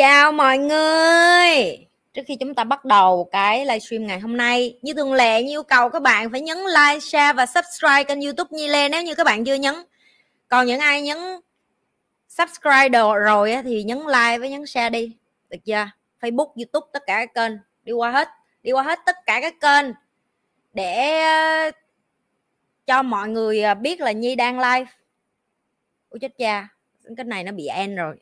Chào mọi người. Trước khi chúng ta bắt đầu cái livestream ngày hôm nay, như thường lệ như yêu cầu các bạn phải nhấn like, share và subscribe kênh YouTube Nhi Lê nếu như các bạn chưa nhấn. Còn những ai nhấn subscribe đồ rồi thì nhấn like với nhấn share đi. Được chưa? Facebook, YouTube tất cả các kênh đi qua hết, đi qua hết tất cả các kênh để ờ, cho mọi người ờ, biết là Nhi đang live. Ủa chết cha, Cái này nó bị end rồi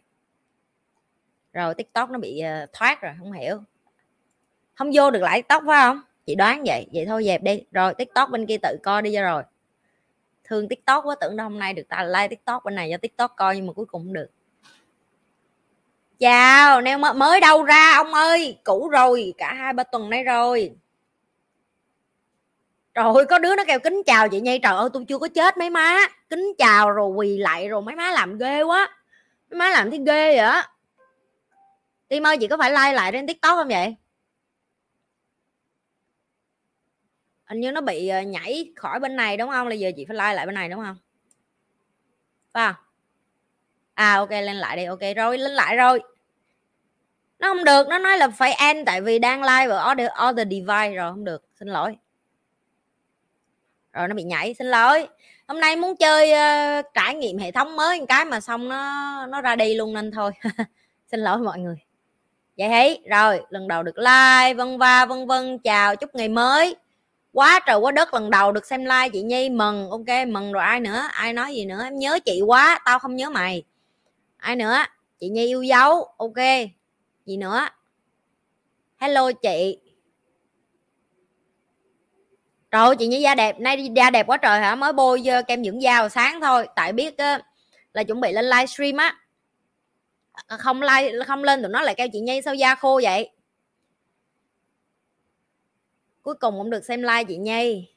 rồi tiktok nó bị ờ, thoát rồi không hiểu không vô được lại tiktok phải không chị đoán vậy vậy thôi dẹp đi rồi tiktok bên kia tự coi đi cho rồi thường tiktok quá tưởng đâu hôm nay được ta like tiktok bên này cho tiktok coi nhưng mà cuối cùng không được chào neo mới đâu ra ông ơi cũ rồi cả hai ba tuần nay rồi rồi có đứa nó kêu kính chào chị nhây trời ơi tôi chưa có chết mấy má kính chào rồi quỳ lại rồi mấy má làm ghê quá mấy má làm thấy ghê vậy á tim ơi chị có phải like lại trên tiktok không vậy hình như nó bị ờ, nhảy khỏi bên này đúng không là giờ chị phải like lại bên này đúng không à à ok lên lại đi ok rồi lên lại rồi nó không được nó nói là phải end tại vì đang live ở order order device rồi không được xin lỗi rồi nó bị nhảy xin lỗi hôm nay muốn chơi uh, trải nghiệm hệ thống mới một cái mà xong nó nó ra đi luôn nên thôi xin lỗi mọi người vậy thấy rồi lần đầu được like vân va vân vân chào chúc ngày mới quá trời quá đất lần đầu được xem like chị nhi mừng ok mừng rồi ai nữa ai nói gì nữa em nhớ chị quá tao không nhớ mày ai nữa chị nhi yêu dấu ok gì nữa hello chị rồi chị nhi da đẹp nay da đẹp quá trời hả mới bôi kem dưỡng da vào sáng thôi tại biết là chuẩn bị lên livestream á Ờ, không like không lên tụi nó lại kêu chị nhây sao da khô vậy cuối cùng cũng được xem like chị nhây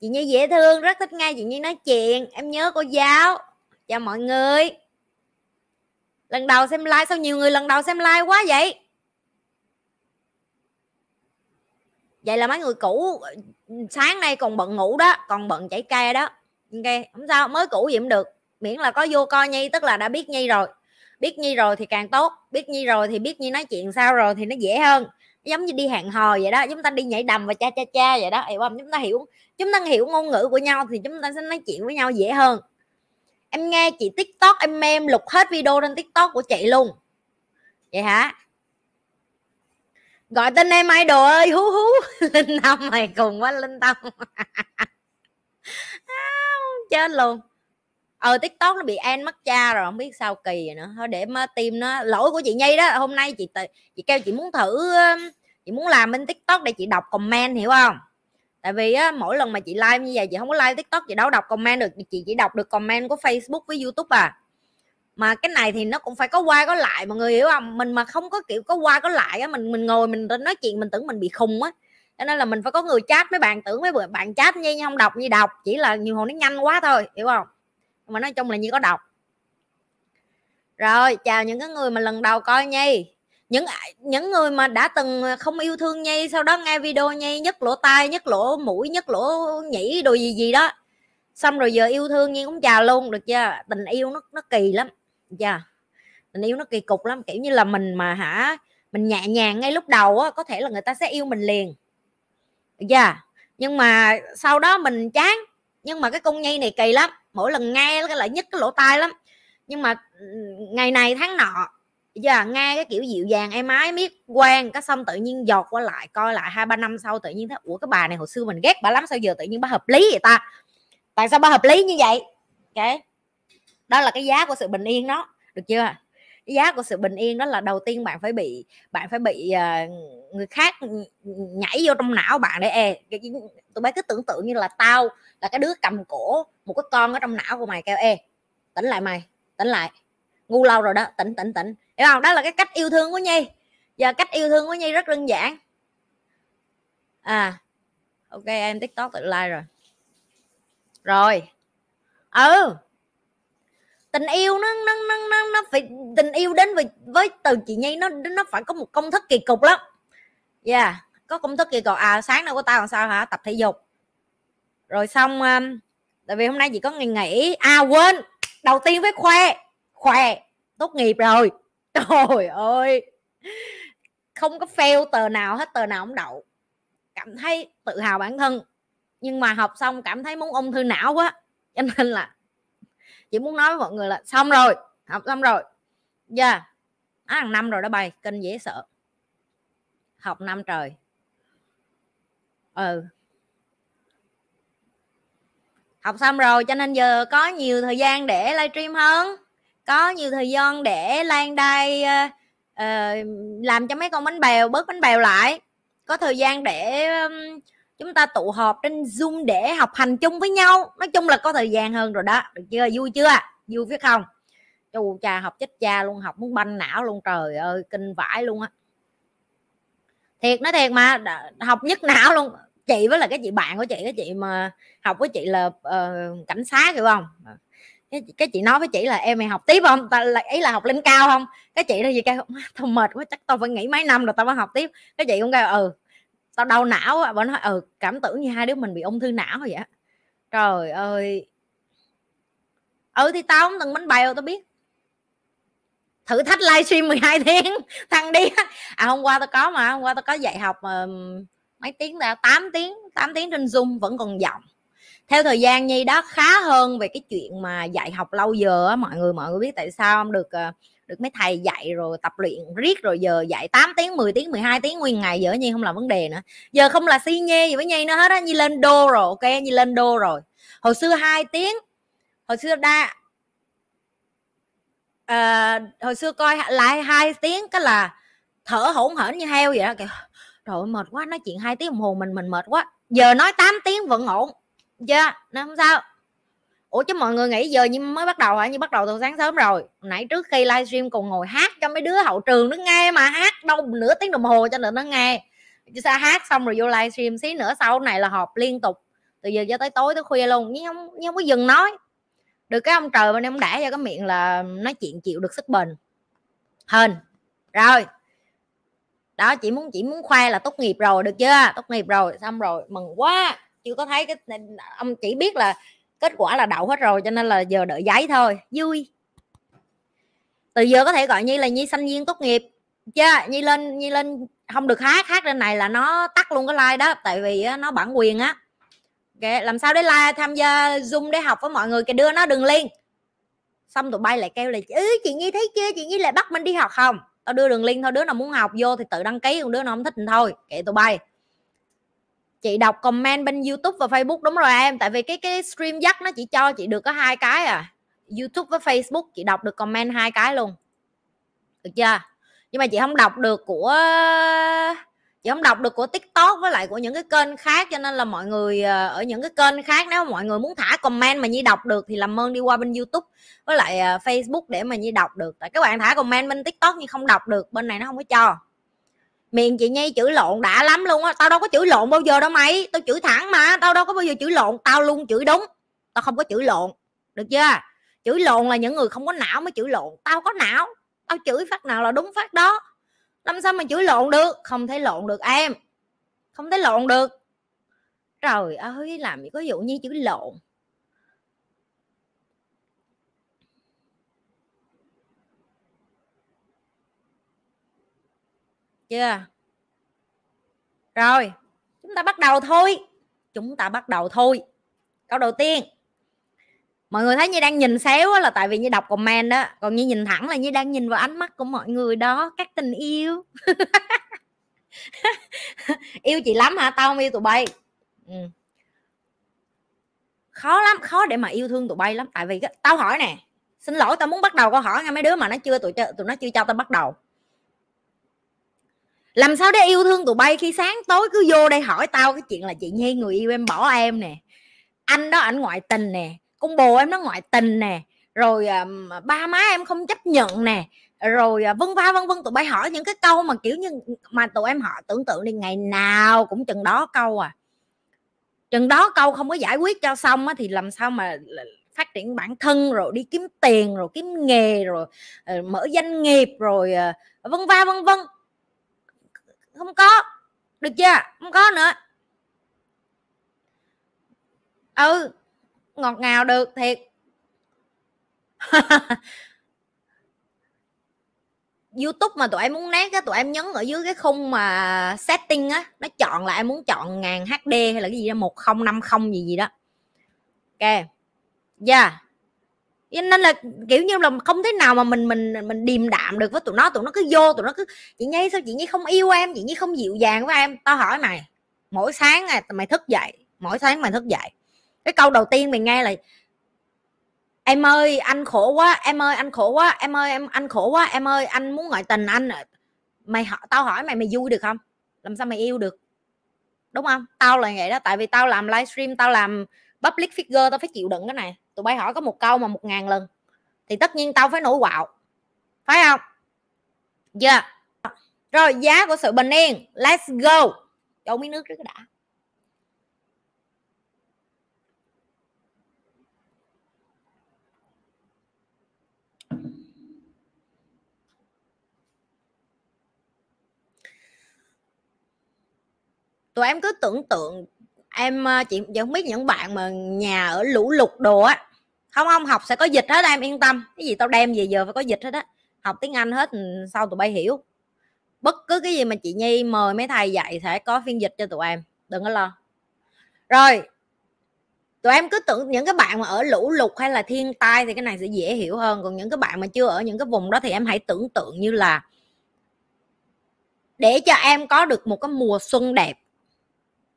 chị nhây dễ thương rất thích nghe chị nhây nói chuyện em nhớ cô giáo chào mọi người lần đầu xem like sao nhiều người lần đầu xem like quá vậy vậy là mấy người cũ sáng nay còn bận ngủ đó còn bận chảy ca đó ok không sao mới cũ gì cũng được miễn là có vô coi nhi tức là đã biết nhi rồi biết nhi rồi thì càng tốt biết nhi rồi thì biết nhi nói chuyện sao rồi thì nó dễ hơn giống như đi hẹn hò vậy đó chúng ta đi nhảy đầm và cha cha cha vậy đó hiểu không chúng ta hiểu chúng ta hiểu ngôn ngữ của nhau thì chúng ta sẽ nói chuyện với nhau dễ hơn em nghe chị tiktok em em lục hết video trên tiktok của chị luôn vậy hả gọi tên em ai đồ ơi hú hú linh tâm mày cùng quá linh tâm à, chết luôn ờ tiktok nó bị an mắc cha rồi không biết sao kỳ rồi nữa thôi để mà tìm nó lỗi của chị nhây đó hôm nay chị tự chị kêu chị muốn thử chị muốn làm bên tiktok để chị đọc comment hiểu không tại vì á, mỗi lần mà chị like như vậy chị không có like tiktok chị đâu đọc comment được chị chỉ đọc được comment của facebook với youtube à mà cái này thì nó cũng phải có qua có lại mọi người hiểu không mình mà không có kiểu có qua có lại á mình mình ngồi mình nói chuyện mình tưởng mình bị khùng á cho nên là mình phải có người chat mấy bạn tưởng mấy bạn chat như không đọc như đọc chỉ là nhiều hồi nó nhanh quá thôi hiểu không mà nói chung là nhi có đọc rồi chào những cái người mà lần đầu coi nhi những những người mà đã từng không yêu thương nhi sau đó nghe video nhi nhất lỗ tai nhất lỗ mũi nhất lỗ nhĩ đồ gì gì đó xong rồi giờ yêu thương nhi cũng chào luôn được chưa tình yêu nó nó kỳ lắm được chưa tình yêu nó kỳ cục lắm kiểu như là mình mà hả mình nhẹ nhàng ngay lúc đầu á có thể là người ta sẽ yêu mình liền được chưa nhưng mà sau đó mình chán nhưng mà cái con nhi này kỳ lắm mỗi lần nghe cái lại nhức cái lỗ tai lắm nhưng mà ngày này tháng nọ giờ nghe cái kiểu dịu dàng em ái biết quen cái xong tự nhiên giọt qua lại coi lại hai ba năm sau tự nhiên thấy của cái bà này hồi xưa mình ghét bà lắm sao giờ tự nhiên bà hợp lý vậy ta tại sao bà hợp lý như vậy cái okay. đó là cái giá của sự bình yên đó được chưa giá của sự bình yên đó là đầu tiên bạn phải bị bạn phải bị uh, người khác nhảy vô trong não bạn để e tụi bay cứ tưởng tượng như là tao là cái đứa cầm cổ một cái con ở trong não của mày kêu e tỉnh lại mày tỉnh lại ngu lâu rồi đó tỉnh tỉnh tỉnh hiểu không đó là cái cách yêu thương của nhi giờ cách yêu thương của nhi rất đơn giản à ok em tiktok tự like rồi rồi ừ tình yêu nó nó nó nó, nó phải tình yêu đến với, với từ chị nhi nó nó phải có một công thức kỳ cục lắm dạ yeah. có công thức kỳ cục à sáng nay của tao làm sao hả tập thể dục rồi xong um, tại vì hôm nay chị có ngày nghỉ à quên đầu tiên với khoe khoe tốt nghiệp rồi trời ơi không có fail tờ nào hết tờ nào cũng đậu cảm thấy tự hào bản thân nhưng mà học xong cảm thấy muốn ung thư não quá cho nên là chỉ muốn nói với mọi người là xong rồi học xong rồi dạ yeah. à, năm rồi đó bay kinh dễ sợ học năm trời ừ học xong rồi cho nên giờ có nhiều thời gian để livestream hơn có nhiều thời gian để lan đai uh, uh, làm cho mấy con bánh bèo bớt bánh bèo lại có thời gian để um, chúng ta tụ họp trên zoom để học hành chung với nhau nói chung là có thời gian hơn rồi đó được chưa vui chưa vui biết không chu cha học chết cha luôn học muốn banh não luôn trời ơi kinh vãi luôn á thiệt nói thiệt mà học nhất não luôn chị với là cái chị bạn của chị cái chị mà học với chị là uh, cảnh sát hiểu không cái, cái chị nói với chị là em mày học tiếp không ta là ý là học lên cao không cái chị đó gì cái thôi mệt quá chắc tao phải nghỉ mấy năm rồi tao mới học tiếp cái chị cũng kêu ừ tao đau não á bà nói ờ cảm tưởng như hai đứa mình bị ung thư não rồi vậy trời ơi ừ thì tao không từng bánh bèo tao biết thử thách livestream 12 tiếng thằng đi à hôm qua tao có mà hôm qua tao có dạy học mà ờ, mấy tiếng là 8 tiếng 8 tiếng trên zoom vẫn còn giọng theo thời gian nhi đó khá hơn về cái chuyện mà dạy học lâu giờ á mọi người mọi người biết tại sao không được ờ, được mấy thầy dạy rồi tập luyện riết rồi giờ dạy 8 tiếng 10 tiếng 12 tiếng nguyên ngày giờ nhi không là vấn đề nữa giờ không là si nhê gì với nhi nữa hết á nhi lên đô rồi ok nhi lên đô rồi hồi xưa hai tiếng hồi xưa đa à, hồi xưa coi lại hai tiếng cái là thở hổn hển như heo vậy đó kìa rồi mệt quá nói chuyện hai tiếng đồng hồ mình mình mệt quá giờ nói 8 tiếng vẫn ổn chưa yeah, nó không sao ủa chứ mọi người nghĩ giờ như mới bắt đầu hả như bắt đầu từ sáng sớm rồi nãy trước khi livestream còn ngồi hát cho mấy đứa hậu trường nó nghe mà hát đâu nửa tiếng đồng hồ cho nên nó nghe chứ sao hát xong rồi vô livestream xí nữa sau này là họp liên tục từ giờ cho tới tối tới khuya luôn nhưng không nhưng không có dừng nói được cái ông trời bên em đã cho cái miệng là nói chuyện chịu được sức bền Hên rồi đó chỉ muốn chỉ muốn khoe là tốt nghiệp rồi được chưa tốt nghiệp rồi xong rồi mừng quá chưa có thấy cái ông chỉ biết là kết quả là đậu hết rồi cho nên là giờ đợi giấy thôi vui từ giờ có thể gọi nhi là nhi sinh viên tốt nghiệp chứ nhi lên nhi lên không được hát hát lên này là nó tắt luôn cái like đó tại vì nó bản quyền á okay. làm sao để like tham gia zoom để học với mọi người cái đưa nó đừng liên xong tụi bay lại kêu là ừ chị nhi thấy chưa chị nhi lại bắt mình đi học không tao đưa đường link thôi đứa nào muốn học vô thì tự đăng ký còn đứa nào không thích thì thôi kệ tụi bay chị đọc comment bên youtube và facebook đúng rồi em tại vì cái cái stream dắt nó chỉ cho chị được có hai cái à youtube với facebook chị đọc được comment hai cái luôn được chưa nhưng mà chị không đọc được của chị không đọc được của tiktok với lại của những cái kênh khác cho nên là mọi người ờ, ở những cái kênh khác nếu mọi người muốn thả comment mà nhi đọc được thì làm ơn đi qua bên youtube với lại ờ, facebook để mà nhi đọc được tại các bạn thả comment bên tiktok nhưng không đọc được bên này nó không có cho miền chị nhi chữ lộn đã lắm luôn á tao đâu có chữ lộn bao giờ đâu mày tao chữ thẳng mà tao đâu có bao giờ chữ lộn tao luôn chữ đúng tao không có chữ lộn được chưa chữ lộn là những người không có não mới chữ lộn tao có não tao chửi phát nào là đúng phát đó làm sao mà chữ lộn được không thể lộn được em không thấy lộn được trời ơi làm gì có vụ như chữ lộn chưa rồi chúng ta bắt đầu thôi chúng ta bắt đầu thôi câu đầu tiên mọi người thấy như đang nhìn xéo là tại vì như đọc comment đó còn như nhìn thẳng là như đang nhìn vào ánh mắt của mọi người đó các tình yêu yêu chị lắm hả tao không yêu tụi bay ừ. khó lắm khó để mà yêu thương tụi bay lắm tại vì tao hỏi nè xin lỗi tao muốn bắt đầu câu hỏi nghe mấy đứa mà nó chưa tụi tụi nó chưa cho tao bắt đầu làm sao để yêu thương tụi bay khi sáng tối cứ vô đây hỏi tao cái chuyện là chị nhi người yêu em bỏ em nè anh đó ảnh ngoại tình nè con bồ em nó ngoại tình nè rồi um, ba má em không chấp nhận nè rồi uh, vân va vân vân tụi bay hỏi những cái câu mà kiểu như mà tụi em họ tưởng tượng đi ngày nào cũng chừng đó câu à chừng đó câu không có giải quyết cho xong á, thì làm sao mà phát triển bản thân rồi đi kiếm tiền rồi kiếm nghề rồi uh, mở doanh nghiệp rồi uh, vân va vân vân không có được chưa không có nữa ừ ngọt ngào được thiệt YouTube mà tụi em muốn nét á tụi em nhấn ở dưới cái khung mà setting á nó chọn là em muốn chọn ngàn HD hay là cái gì đó 1050 gì gì đó ok yeah nên là kiểu như là không thế nào mà mình mình mình điềm đạm được với tụi nó tụi nó cứ vô tụi nó cứ chị nhi sao chị nhi không yêu em chị nhi không dịu dàng với em tao hỏi mày mỗi sáng này, mày thức dậy mỗi sáng mày thức dậy cái câu đầu tiên mày nghe là em ơi anh khổ quá em ơi anh khổ quá em ơi em anh khổ quá em ơi anh muốn ngoại tình anh mày tao hỏi mày mày vui được không làm sao mày yêu được đúng không tao là vậy đó tại vì tao làm livestream tao làm public figure tao phải chịu đựng cái này tụi bay hỏi có một câu mà một ngàn lần thì tất nhiên tao phải nổi quạo phải không Dạ. yeah. rồi giá của sự bình yên let's go chỗ miếng nước trước đã tụi em cứ tưởng tượng em ờ, chị vẫn biết những bạn mà nhà ở lũ lụt đồ á không không học sẽ có dịch hết em yên tâm cái gì tao đem về giờ phải có dịch hết á học tiếng anh hết ừ, sau tụi bay hiểu bất cứ cái gì mà chị nhi mời mấy thầy dạy sẽ có phiên dịch cho tụi em đừng có lo rồi tụi em cứ tưởng những cái bạn mà ở lũ lụt hay là thiên tai thì cái này sẽ dễ hiểu hơn còn những cái bạn mà chưa ở những cái vùng đó thì em hãy tưởng tượng như là để cho em có được một cái mùa xuân đẹp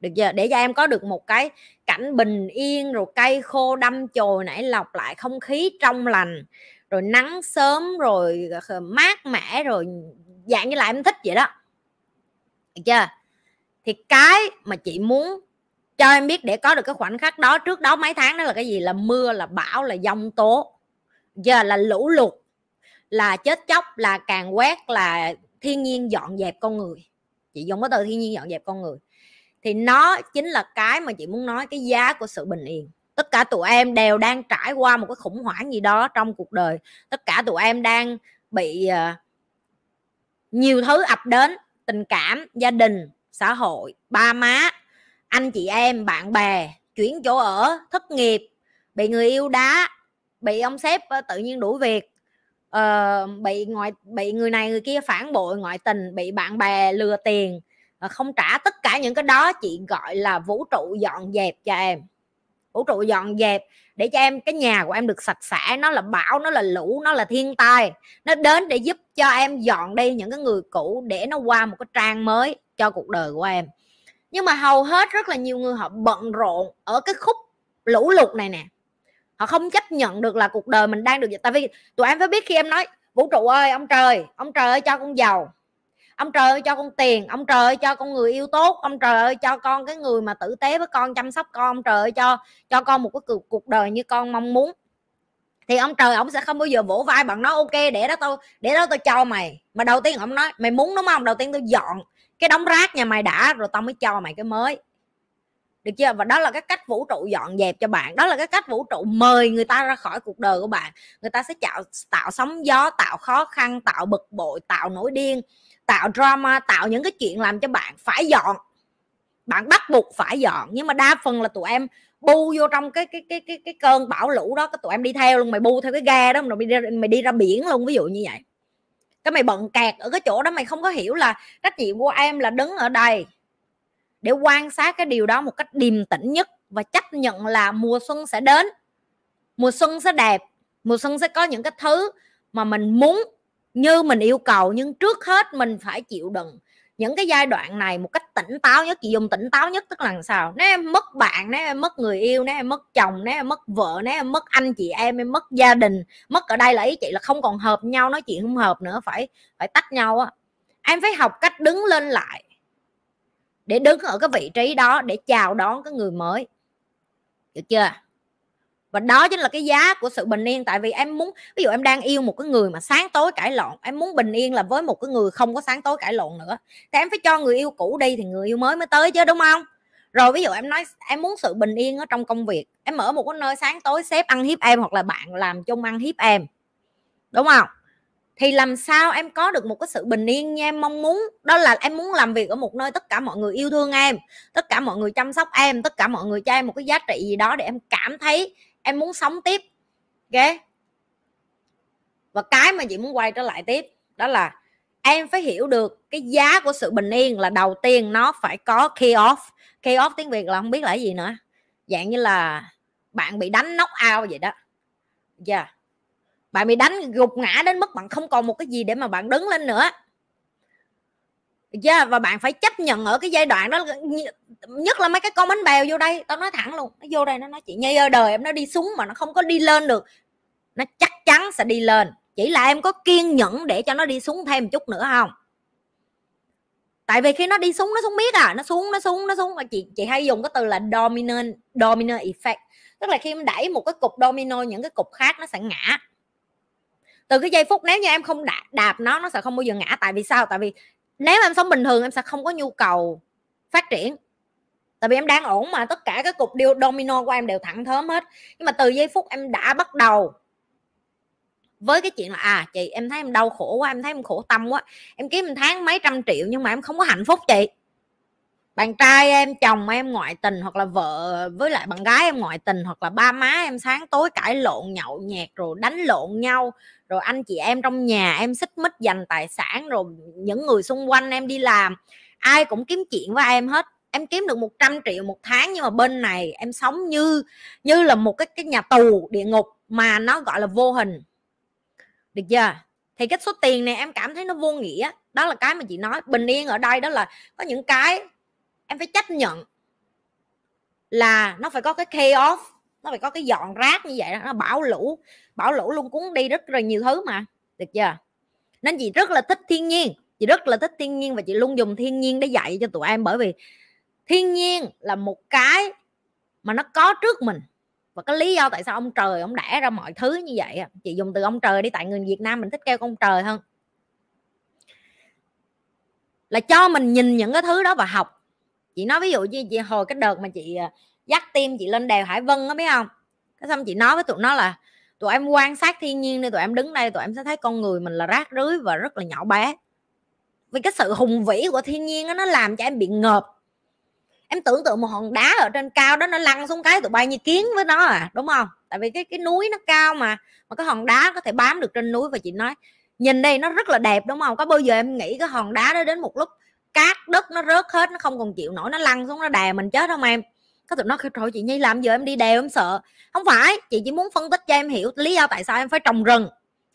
được giờ để cho em có được một cái cảnh bình yên rồi cây khô đâm chồi nảy lọc lại không khí trong lành rồi nắng sớm rồi mát mẻ rồi dạng như là em thích vậy đó được chưa thì cái mà chị muốn cho em biết để có được cái khoảnh khắc đó trước đó mấy tháng đó là cái gì là mưa là bão là dông tố giờ là lũ lụt là chết chóc là càng quét là thiên nhiên dọn dẹp con người chị dùng cái từ thiên nhiên dọn dẹp con người thì nó chính là cái mà chị muốn nói cái giá của sự bình yên tất cả tụi em đều đang trải qua một cái khủng hoảng gì đó trong cuộc đời tất cả tụi em đang bị ờ, nhiều thứ ập đến tình cảm gia đình xã hội ba má anh chị em bạn bè chuyển chỗ ở thất nghiệp bị người yêu đá bị ông sếp ờ, tự nhiên đuổi việc ờ, bị ngoại bị người này người kia phản bội ngoại tình bị bạn bè lừa tiền Ờ, không trả tất cả những cái đó chị gọi là vũ trụ dọn dẹp cho em vũ trụ dọn dẹp để cho em cái nhà của em được sạch sẽ nó là bão nó là lũ nó là thiên tai nó đến để giúp cho em dọn đi những cái người cũ để nó qua một cái trang mới cho cuộc đời của em nhưng mà hầu hết rất là nhiều người họ bận rộn ở cái khúc lũ lụt này nè họ không chấp nhận được là cuộc đời mình đang được tại vì tụi em phải biết khi em nói vũ trụ ơi ông trời ông trời ơi cho con giàu ông trời ơi cho con tiền ông trời ơi cho con người yêu tốt ông trời ơi cho con cái người mà tử tế với con chăm sóc con ông trời ơi cho cho con một cái cuộc cuộc đời như con mong muốn thì ông trời ông sẽ không bao giờ vỗ vai bạn nói ok để đó tôi để đó tôi cho mày mà đầu tiên ông nói mày muốn đúng không đầu tiên tôi dọn cái đống rác nhà mày đã rồi tao mới cho mày cái mới được chưa và đó là cái cách vũ trụ dọn dẹp cho bạn đó là cái cách vũ trụ mời người ta ra khỏi cuộc đời của bạn người ta sẽ tạo tạo sóng gió tạo khó khăn tạo bực bội tạo nổi điên tạo drama tạo những cái chuyện làm cho bạn phải dọn bạn bắt buộc phải dọn nhưng mà đa phần là tụi em bu vô trong cái cái cái cái cái cơn bão lũ đó cái tụi em đi theo luôn mày bu theo cái ga đó rồi mày đi ra, mày đi ra biển luôn ví dụ như vậy cái mày bận kẹt ở cái chỗ đó mày không có hiểu là trách nhiệm của em là đứng ở đây để quan sát cái điều đó một cách điềm tĩnh nhất và chấp nhận là mùa xuân sẽ đến mùa xuân sẽ đẹp mùa xuân sẽ có những cái thứ mà mình muốn như mình yêu cầu nhưng trước hết mình phải chịu đựng những cái giai đoạn này một cách tỉnh táo nhất chị dùng tỉnh táo nhất tức là làm sao nếu em mất bạn nếu em mất người yêu nếu em mất chồng nếu em mất vợ nếu em mất anh chị em em mất gia đình mất ở đây là ý chị là không còn hợp nhau nói chuyện không hợp nữa phải phải tách nhau á em phải học cách đứng lên lại để đứng ở cái vị trí đó để chào đón cái người mới được chưa và đó chính là cái giá của sự bình yên tại vì em muốn ví dụ em đang yêu một cái người mà sáng tối cãi lộn em muốn bình yên là với một cái người không có sáng tối cãi lộn nữa thì em phải cho người yêu cũ đi thì người yêu mới mới tới chứ đúng không rồi ví dụ em nói em muốn sự bình yên ở trong công việc em ở một cái nơi sáng tối sếp ăn hiếp em hoặc là bạn làm chung ăn hiếp em đúng không thì làm sao em có được một cái sự bình yên như em mong muốn đó là em muốn làm việc ở một nơi tất cả mọi người yêu thương em tất cả mọi người chăm sóc em tất cả mọi người cho em một cái giá trị gì đó để em cảm thấy em muốn sống tiếp ok và cái mà chị muốn quay trở lại tiếp đó là em phải hiểu được cái giá của sự bình yên là đầu tiên nó phải có key off key off tiếng việt là không biết là gì nữa dạng như là bạn bị đánh nóc out vậy đó dạ yeah. bạn bị đánh gục ngã đến mức bạn không còn một cái gì để mà bạn đứng lên nữa yeah, dạ, và bạn phải chấp nhận ở cái giai đoạn đó nhất là mấy cái con bánh bèo vô đây tao nói thẳng luôn nó vô đây nó nói chị nhi ơi đời em nó đi xuống mà nó không có đi lên được nó chắc chắn sẽ đi lên chỉ là em có kiên nhẫn để cho nó đi xuống thêm một chút nữa không tại vì khi nó đi xuống nó xuống biết à nó xuống nó xuống nó xuống mà chị chị hay dùng cái từ là dominant domino effect tức là khi em đẩy một cái cục domino những cái cục khác nó sẽ ngã từ cái giây phút nếu như em không đạp nó nó sẽ không bao giờ ngã tại vì sao tại vì nếu em sống bình thường em sẽ không có nhu cầu phát triển tại vì em đang ổn mà tất cả các cục điều domino của em đều thẳng thớm hết nhưng mà từ giây phút em đã bắt đầu với cái chuyện là à chị em thấy em đau khổ quá em thấy em khổ tâm quá em kiếm một tháng mấy trăm triệu nhưng mà em không có hạnh phúc chị bạn trai em chồng em ngoại tình hoặc là vợ với lại bạn gái em ngoại tình hoặc là ba má em sáng tối cãi lộn nhậu nhẹt rồi đánh lộn nhau rồi anh chị em trong nhà em xích mích dành tài sản rồi những người xung quanh em đi làm ai cũng kiếm chuyện với em hết em kiếm được 100 triệu một tháng nhưng mà bên này em sống như như là một cái cái nhà tù địa ngục mà nó gọi là vô hình được chưa thì cái số tiền này em cảm thấy nó vô nghĩa đó là cái mà chị nói bình yên ở đây đó là có những cái em phải chấp nhận là nó phải có cái chaos nó phải có cái dọn rác như vậy đó nó bảo lũ bảo lũ luôn cuốn đi rất là nhiều thứ mà được chưa nên chị rất là thích thiên nhiên chị rất là thích thiên nhiên và chị luôn dùng thiên nhiên để dạy cho tụi em bởi vì thiên nhiên là một cái mà nó có trước mình và cái lý do tại sao ông trời ông đẻ ra mọi thứ như vậy chị dùng từ ông trời đi tại người việt nam mình thích kêu ông trời hơn là cho mình nhìn những cái thứ đó và học chị nói ví dụ như chị hồi cái đợt mà chị à, dắt tim chị lên đèo hải vân á biết không cái xong chị nói với tụi nó là tụi em quan sát thiên nhiên đi tụi em đứng đây tụi em sẽ thấy con người mình là rác rưới và rất là nhỏ bé vì cái sự hùng vĩ của thiên nhiên đó, nó làm cho em bị ngợp em tưởng tượng một hòn đá ở trên cao đó nó lăn xuống cái tụi bay như kiến với nó à đúng không tại vì cái cái núi nó cao mà mà cái hòn đá có thể bám được trên núi và chị nói nhìn đây nó rất là đẹp đúng không có bao giờ em nghĩ cái hòn đá đó đến một lúc cát đất nó rớt hết nó không còn chịu nổi nó lăn xuống nó đè mình chết không em cái tụi nó kêu trời chị nhi làm giờ em đi đều em sợ không phải chị chỉ muốn phân tích cho em hiểu lý do tại sao em phải trồng rừng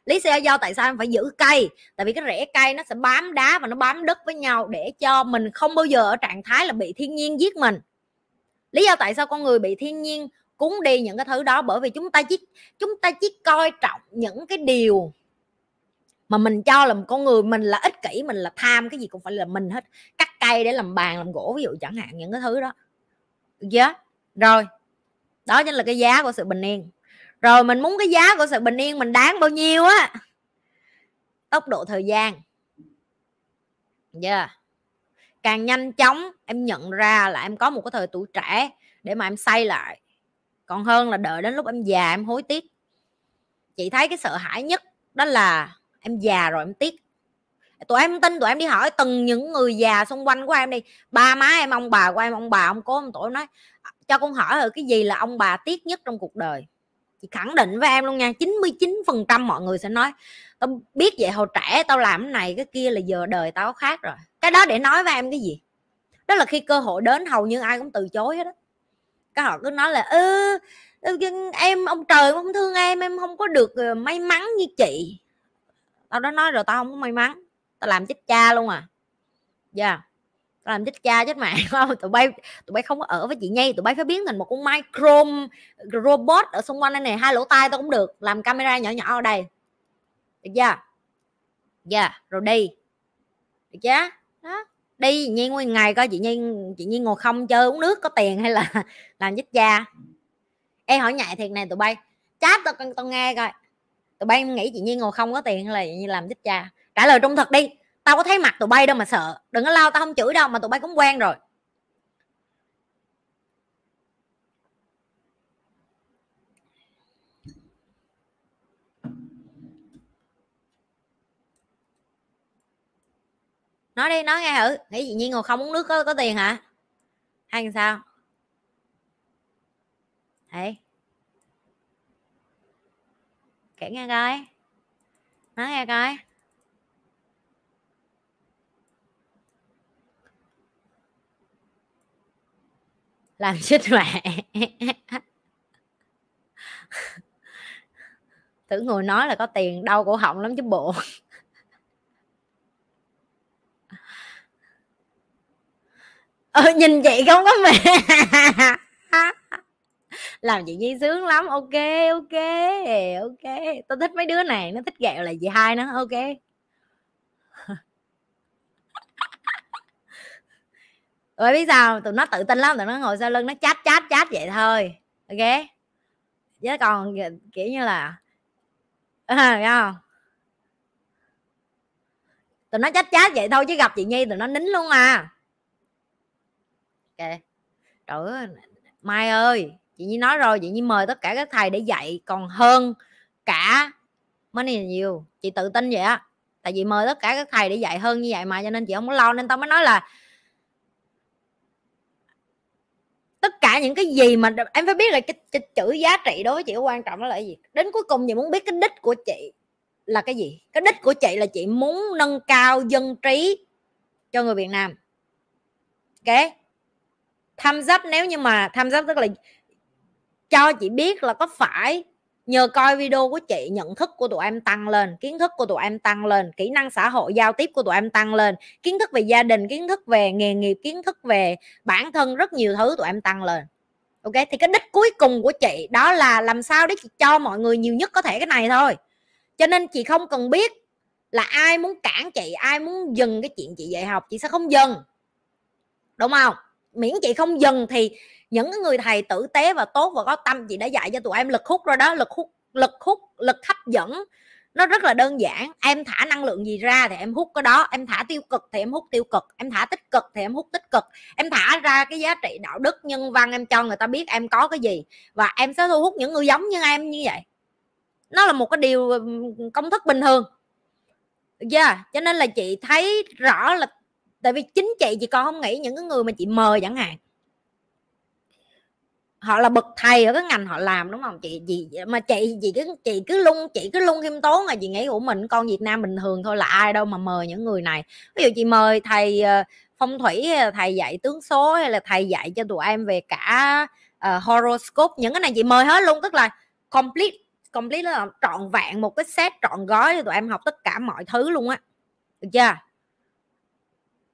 lý do tại sao em phải giữ cây tại vì cái rễ cây nó sẽ bám đá và nó bám đất với nhau để cho mình không bao giờ ở trạng thái là bị thiên nhiên giết mình lý do tại sao con người bị thiên nhiên cúng đi những cái thứ đó bởi vì chúng ta chỉ chúng ta chỉ coi trọng những cái điều mà mình cho là con người mình là ích kỷ mình là tham cái gì cũng phải là mình hết cắt cây để làm bàn làm gỗ ví dụ chẳng hạn những cái thứ đó được dạ. rồi đó chính là cái giá của sự bình yên rồi mình muốn cái giá của sự bình yên mình đáng bao nhiêu á tốc độ thời gian yeah. Dạ. càng nhanh chóng em nhận ra là em có một cái thời tuổi trẻ để mà em say lại còn hơn là đợi đến lúc em già em hối tiếc chị thấy cái sợ hãi nhất đó là em già rồi em tiếc tụi em tin tụi em đi hỏi từng những người già xung quanh của em đi ba má em ông bà của em ông bà ông cố ông tổ nói cho con hỏi rồi cái gì là ông bà tiếc nhất trong cuộc đời chị khẳng định với em luôn nha 99 phần trăm mọi người sẽ nói tao biết vậy hồi trẻ tao làm cái này cái kia là giờ đời tao khác rồi cái đó để nói với em cái gì đó là khi cơ hội đến hầu như ai cũng từ chối hết đó các họ cứ nói là ừ, ừ, ư em ông trời không thương em em không có được ờ, may mắn như chị tao đã nói rồi tao không có may mắn tao làm chết cha luôn à dạ yeah. làm chết cha chết mẹ không tụi bay tụi bay không có ở với chị nhi tụi bay phải biến thành một con micro robot ở xung quanh đây này hai lỗ tai tao cũng được làm camera nhỏ nhỏ ở đây được chưa dạ rồi đi được chưa đó đi nhi nguyên ngày coi chị nhi chị nhi ngồi không chơi uống nước có tiền hay là làm chết cha em hỏi nhại thiệt này tụi bay chat tao tao nghe coi tụi bay nghĩ chị nhi ngồi không có tiền hay là chị nhi làm chết cha trả lời trung thực đi tao có thấy mặt tụi bay đâu mà sợ đừng có lao tao không chửi đâu mà tụi bay cũng quen rồi nói đi nói nghe thử nghĩ gì nhiên ngồi không uống nước có, có tiền hả hay sao đấy kể nghe coi nói nghe coi làm chết mẹ tưởng ngồi nói là có tiền đau cổ họng lắm chứ bộ ờ, nhìn chị không có mẹ làm chị nhi sướng lắm ok ok ok tôi thích mấy đứa này nó thích gẹo là gì hai nó ok rồi biết sao tụi nó tự tin lắm tụi nó ngồi sau lưng nó chát chát chát vậy thôi ok chứ còn kiểu như là à, không tụi nó chát chát vậy thôi chứ gặp chị nhi tụi nó nín luôn à ok trời ơi mai ơi chị nhi nói rồi chị nhi mời tất cả các thầy để dạy còn hơn cả mới này nhiều chị tự tin vậy á tại vì mời tất cả các thầy để dạy hơn như vậy mà cho nên chị không có lo nên tao mới nói là tất cả những cái gì mà em phải biết là cái, cái chữ giá trị đối với chị quan trọng đó là gì đến cuối cùng chị muốn biết cái đích của chị là cái gì cái đích của chị là chị muốn nâng cao dân trí cho người việt nam ok tham giáp nếu như mà tham giáp tức là cho chị biết là có phải nhờ coi video của chị nhận thức của tụi em tăng lên kiến thức của tụi em tăng lên kỹ năng xã hội giao tiếp của tụi em tăng lên kiến thức về gia đình kiến thức về nghề nghiệp kiến thức về bản thân rất nhiều thứ tụi em tăng lên ok thì cái đích cuối cùng của chị đó là làm sao để chị cho mọi người nhiều nhất có thể cái này thôi cho nên chị không cần biết là ai muốn cản chị ai muốn dừng cái chuyện chị dạy học chị sẽ không dừng đúng không miễn chị không dừng thì những người thầy tử tế và tốt và có tâm chị đã dạy cho tụi em lực hút rồi đó lực hút lực hút lực hấp dẫn nó rất là đơn giản em thả năng lượng gì ra thì em hút cái đó em thả tiêu cực thì em hút tiêu cực em thả tích cực thì em hút tích cực em thả ra cái giá trị đạo đức nhân văn em cho người ta biết em có cái gì và em sẽ thu hút những người giống như em như vậy nó là một cái điều ừ, công thức bình thường yeah. cho nên là chị thấy rõ là tại vì chính chị chị còn không nghĩ những cái người mà chị mời chẳng hạn họ là bậc thầy ở cái ngành họ làm đúng không chị gì mà chị gì cứ chị cứ lung chị cứ lung khiêm tốn là chị nghĩ của mình con Việt Nam bình thường thôi là ai đâu mà mời những người này ví dụ chị mời thầy ờ, phong thủy hay là thầy dạy tướng số hay là thầy dạy cho tụi em về cả uh, horoscope những cái này chị mời hết luôn tức là complete complete là trọn vẹn một cái set trọn gói cho tụi em học tất cả mọi thứ luôn á được chưa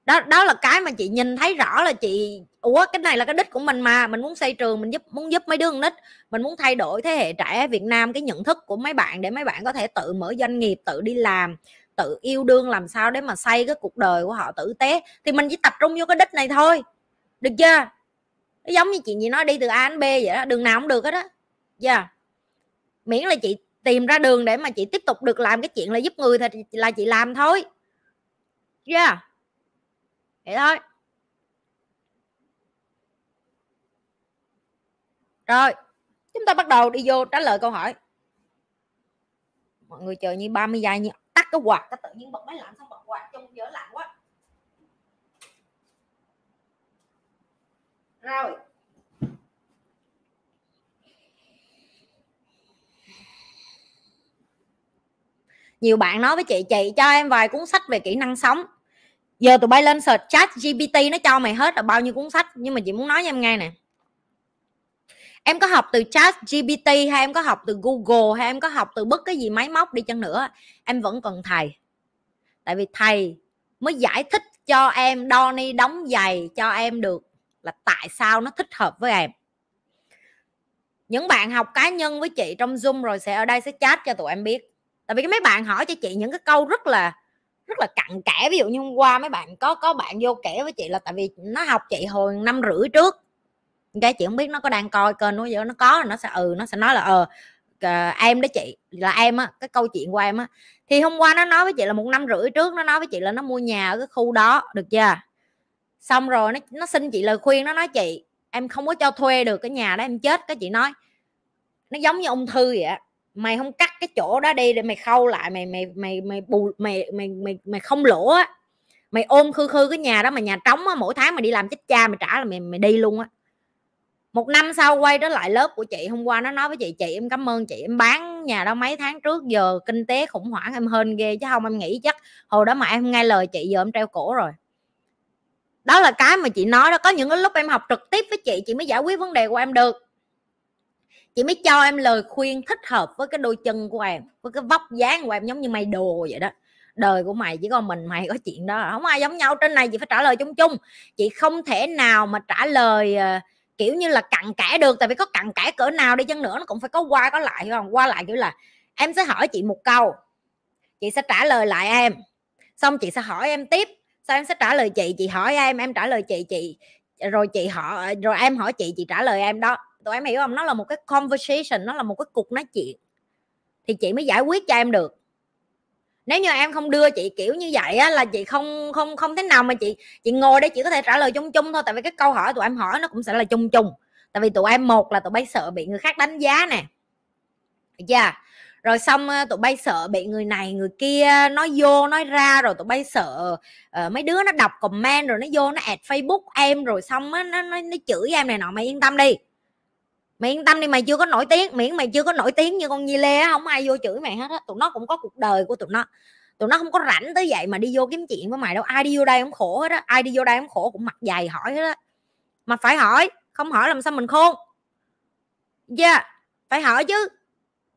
đó đó là cái mà chị nhìn thấy rõ là chị ủa cái này là cái đích của mình mà mình muốn xây trường mình giúp muốn giúp mấy đứa con nít mình muốn thay đổi thế hệ trẻ Việt Nam cái nhận thức của mấy bạn để mấy bạn có thể tự mở doanh nghiệp tự đi làm tự yêu đương làm sao để mà xây cái cuộc đời của họ tử tế thì mình chỉ tập trung vô cái đích này thôi được chưa nó giống như chị gì nói đi từ a đến b vậy đó đường nào cũng được hết á dạ miễn là chị tìm ra đường để mà chị tiếp tục được làm cái chuyện là giúp người thì là chị làm thôi yeah dạ vậy thôi rồi chúng ta bắt đầu đi vô trả lời câu hỏi mọi người chờ như 30 giây như tắt cái quạt cái tự nhiên bật máy lạnh xong bật quạt trong dở lạnh quá rồi nhiều bạn nói với chị chị cho em vài cuốn sách về kỹ năng sống giờ tụi bay lên search chat GPT nó cho mày hết là bao nhiêu cuốn sách nhưng mà chị muốn nói với em nghe nè em có học từ chat GPT hay em có học từ Google hay em có học từ bất cái gì máy móc đi chăng nữa em vẫn cần thầy tại vì thầy mới giải thích cho em đo ni đóng giày cho em được là tại sao nó thích hợp với em những bạn học cá nhân với chị trong zoom rồi sẽ ở đây sẽ chat cho tụi em biết tại vì mấy bạn hỏi cho chị những cái câu rất là rất là cặn kẽ ví dụ như hôm qua mấy bạn có có bạn vô kể với chị là tại vì nó học chị hồi năm rưỡi trước cái chị không biết nó có đang coi kênh nó giờ nó có nó sẽ ừ nó sẽ nói là ờ, ờ em đó chị là em á cái câu chuyện của em á thì hôm qua nó nói với chị là một năm rưỡi trước nó nói với chị là nó mua nhà ở cái khu đó được chưa xong rồi nó nó xin chị lời khuyên nó nói chị em không có cho thuê được cái nhà đó em chết cái chị nói nó giống như ung thư vậy á mày không cắt cái chỗ đó đi để mày khâu lại mày mày mày mày bù mày mày mày mày không lỗ á mày ôm khư khư cái nhà đó mà nhà trống á mỗi tháng mày đi làm chết cha mày trả là mày mày đi luôn á một năm sau quay trở lại lớp của chị hôm qua nó nói với chị chị em cảm ơn chị em bán nhà đó mấy tháng trước giờ kinh tế khủng hoảng em hên ghê chứ không em nghĩ chắc hồi đó mà em nghe lời chị giờ em treo cổ rồi đó là cái mà chị nói đó có những cái lúc em học trực tiếp với chị chị mới giải quyết vấn đề của em được chị mới cho em lời khuyên thích hợp với cái đôi chân của em với cái vóc dáng của em giống như mày đồ vậy đó đời của mày chỉ còn mình mày có chuyện đó không ai giống nhau trên này chị phải trả lời chung chung chị không thể nào mà trả lời ờ, kiểu như là cặn kẽ được tại vì có cặn kẽ cỡ nào đi chăng nữa nó cũng phải có qua có lại không qua lại kiểu là em sẽ hỏi chị một câu chị sẽ trả lời lại em xong chị sẽ hỏi em tiếp sau em sẽ trả lời chị chị hỏi em em trả lời chị chị rồi chị họ rồi em hỏi chị chị trả lời em đó tụi em hiểu không nó là một cái conversation nó là một cái cuộc nói chuyện thì chị mới giải quyết cho em được nếu như em không đưa chị kiểu như vậy á, là chị không không không thế nào mà chị chị ngồi đây chị có thể trả lời chung chung thôi tại vì cái câu hỏi tụi em hỏi nó cũng sẽ là chung chung tại vì tụi em một là tụi bay sợ bị người khác đánh giá nè được chưa rồi xong ờ, tụi bay sợ bị người này người kia nói vô nói ra rồi tụi bay sợ uh, mấy đứa nó đọc comment rồi nó vô nó add facebook em rồi xong á nó, nó nó chửi em này nọ mày yên tâm đi mày yên tâm đi mày chưa có nổi tiếng miễn mày chưa có nổi tiếng như con nhi lê á không ai vô chửi mày hết á tụi nó cũng có cuộc đời của tụi nó tụi nó không có rảnh tới vậy mà đi vô kiếm chuyện với mày đâu ai đi vô đây cũng khổ hết á ai đi vô đây cũng khổ cũng mặt dày hỏi hết á mà phải hỏi không hỏi làm sao mình khôn yeah phải hỏi chứ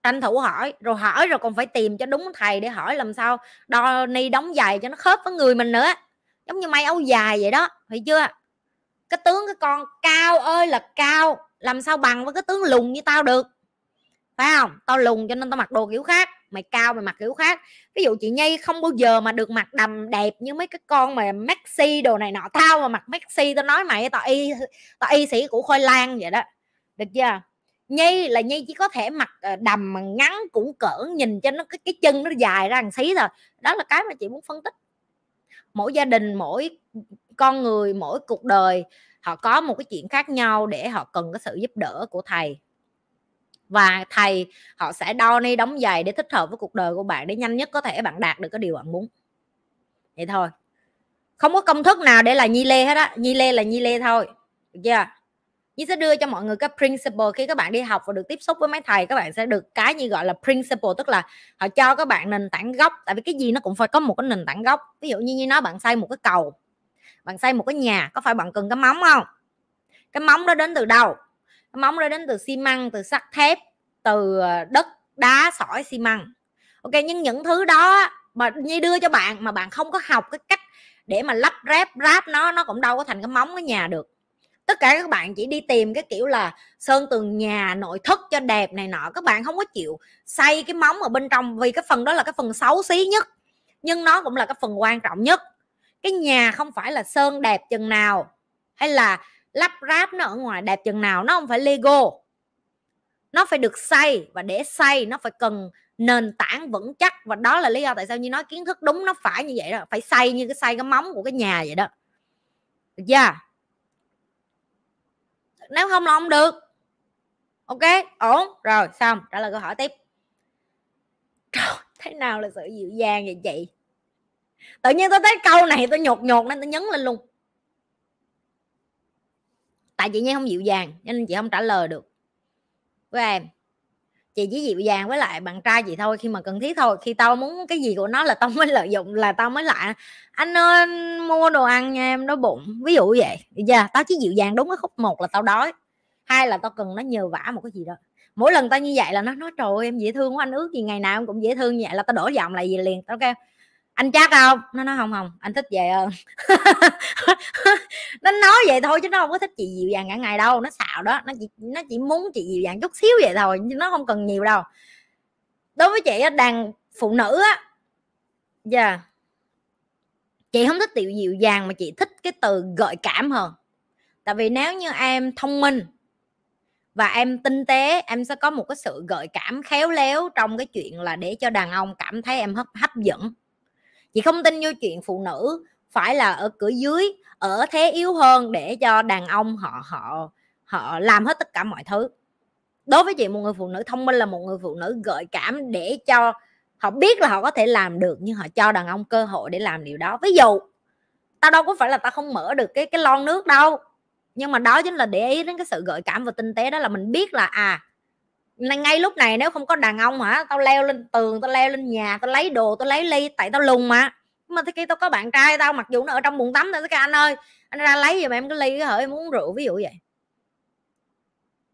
tranh thủ hỏi rồi hỏi rồi còn phải tìm cho đúng thầy để hỏi làm sao đo ni đóng giày cho nó khớp với người mình nữa giống như may áo dài vậy đó phải chưa cái tướng cái con cao ơi là cao làm sao bằng với cái tướng lùn như tao được phải không tao lùn cho nên tao mặc đồ kiểu khác mày cao mày mặc kiểu khác ví dụ chị nhi không bao giờ mà được mặc đầm đẹp như mấy cái con mà maxi đồ này nọ tao mà mặc maxi tao nói mày tao y tao y sĩ của khôi lan vậy đó được chưa nhi là nhi chỉ có thể mặc ờ, đầm ngắn cũng cỡ nhìn cho nó cái, cái chân nó dài ra một xí rồi đó là cái mà chị muốn phân tích mỗi gia đình mỗi con người mỗi cuộc đời họ có một cái chuyện khác nhau để họ cần cái sự giúp đỡ của thầy và thầy họ sẽ đo ni đóng giày để thích hợp với cuộc đời của bạn để nhanh nhất có thể bạn đạt được cái điều bạn muốn vậy thôi không có công thức nào để là nhi lê hết á nhi lê là nhi lê thôi được chưa Nhi sẽ đưa cho mọi người cái principle khi các bạn đi học và được tiếp xúc với mấy thầy các bạn sẽ được cái như gọi là principle tức là họ cho các bạn nền tảng gốc tại vì cái gì nó cũng phải có một cái nền tảng gốc ví dụ như như nói bạn xây một cái cầu bạn xây một cái nhà có phải bạn cần cái móng không cái móng đó đến từ đâu cái móng đó đến từ xi măng từ sắt thép từ ờ, đất đá sỏi xi măng ok nhưng những thứ đó mà như đưa cho bạn mà bạn không có học cái cách để mà lắp ráp ráp nó nó cũng đâu có thành cái móng cái nhà được tất cả các bạn chỉ đi tìm cái kiểu là sơn tường nhà nội thất cho đẹp này nọ các bạn không có chịu xây cái móng ở bên trong vì cái phần đó là cái phần xấu xí nhất nhưng nó cũng là cái phần quan trọng nhất cái nhà không phải là sơn đẹp chừng nào hay là lắp ráp nó ở ngoài đẹp chừng nào nó không phải lego nó phải được xây và để xây nó phải cần nền tảng vững chắc và đó là lý do tại sao như nói kiến thức đúng nó phải như vậy đó phải xây như cái xây cái móng của cái nhà vậy đó được chưa nếu không là không được ok ổn rồi xong trả lời câu hỏi tiếp Trời, thế nào là sự dịu dàng vậy chị tự nhiên tôi thấy câu này tôi nhột nhột nên tôi nhấn lên luôn tại chị nhan không dịu dàng nên chị không trả lời được với em chị chỉ dịu dàng với lại bạn trai chị thôi khi mà cần thiết thôi khi tao muốn cái gì của nó là tao mới lợi dụng là tao mới lại anh ơi mua đồ ăn nha em đói bụng ví dụ vậy giờ yeah, tao chỉ dịu dàng đúng cái khúc một là tao đói hai là tao cần nó nhờ vả một cái gì đó mỗi lần tao như vậy là nó nói trời ơi, em dễ thương quá anh ước gì ngày nào cũng dễ thương như vậy là tao đổ giọng lại gì liền tao kêu okay anh chắc không nó nói không không anh thích về hơn nó nói vậy thôi chứ nó không có thích chị dịu dàng cả ngày đâu nó xạo đó nó chỉ nó chỉ muốn chị dịu dàng chút xíu vậy thôi chứ nó không cần nhiều đâu đối với chị đàn phụ nữ á dạ yeah. chị không thích tiểu dịu dàng mà chị thích cái từ gợi cảm hơn tại vì nếu như em thông minh và em tinh tế em sẽ có một cái sự gợi cảm khéo léo trong cái chuyện là để cho đàn ông cảm thấy em hấp hấp dẫn chị không tin vô chuyện phụ nữ phải là ở cửa dưới ở thế yếu hơn để cho đàn ông họ họ họ làm hết tất cả mọi thứ đối với chị một người phụ nữ thông minh là một người phụ nữ gợi cảm để cho họ biết là họ có thể làm được nhưng họ cho đàn ông cơ hội để làm điều đó ví dụ tao đâu có phải là tao không mở được cái cái lon nước đâu nhưng mà đó chính là để ý đến cái sự gợi cảm và tinh tế đó là mình biết là à ngay lúc này nếu không có đàn ông hả tao leo lên tường tao leo lên nhà tao lấy đồ tao lấy ly tại tao lùng mà mà thế kia tao có bạn trai tao mặc dù nó ở trong bụng tắm tao cái anh ơi anh ra lấy gì mà em cái ly cái hả em uống rượu ví dụ vậy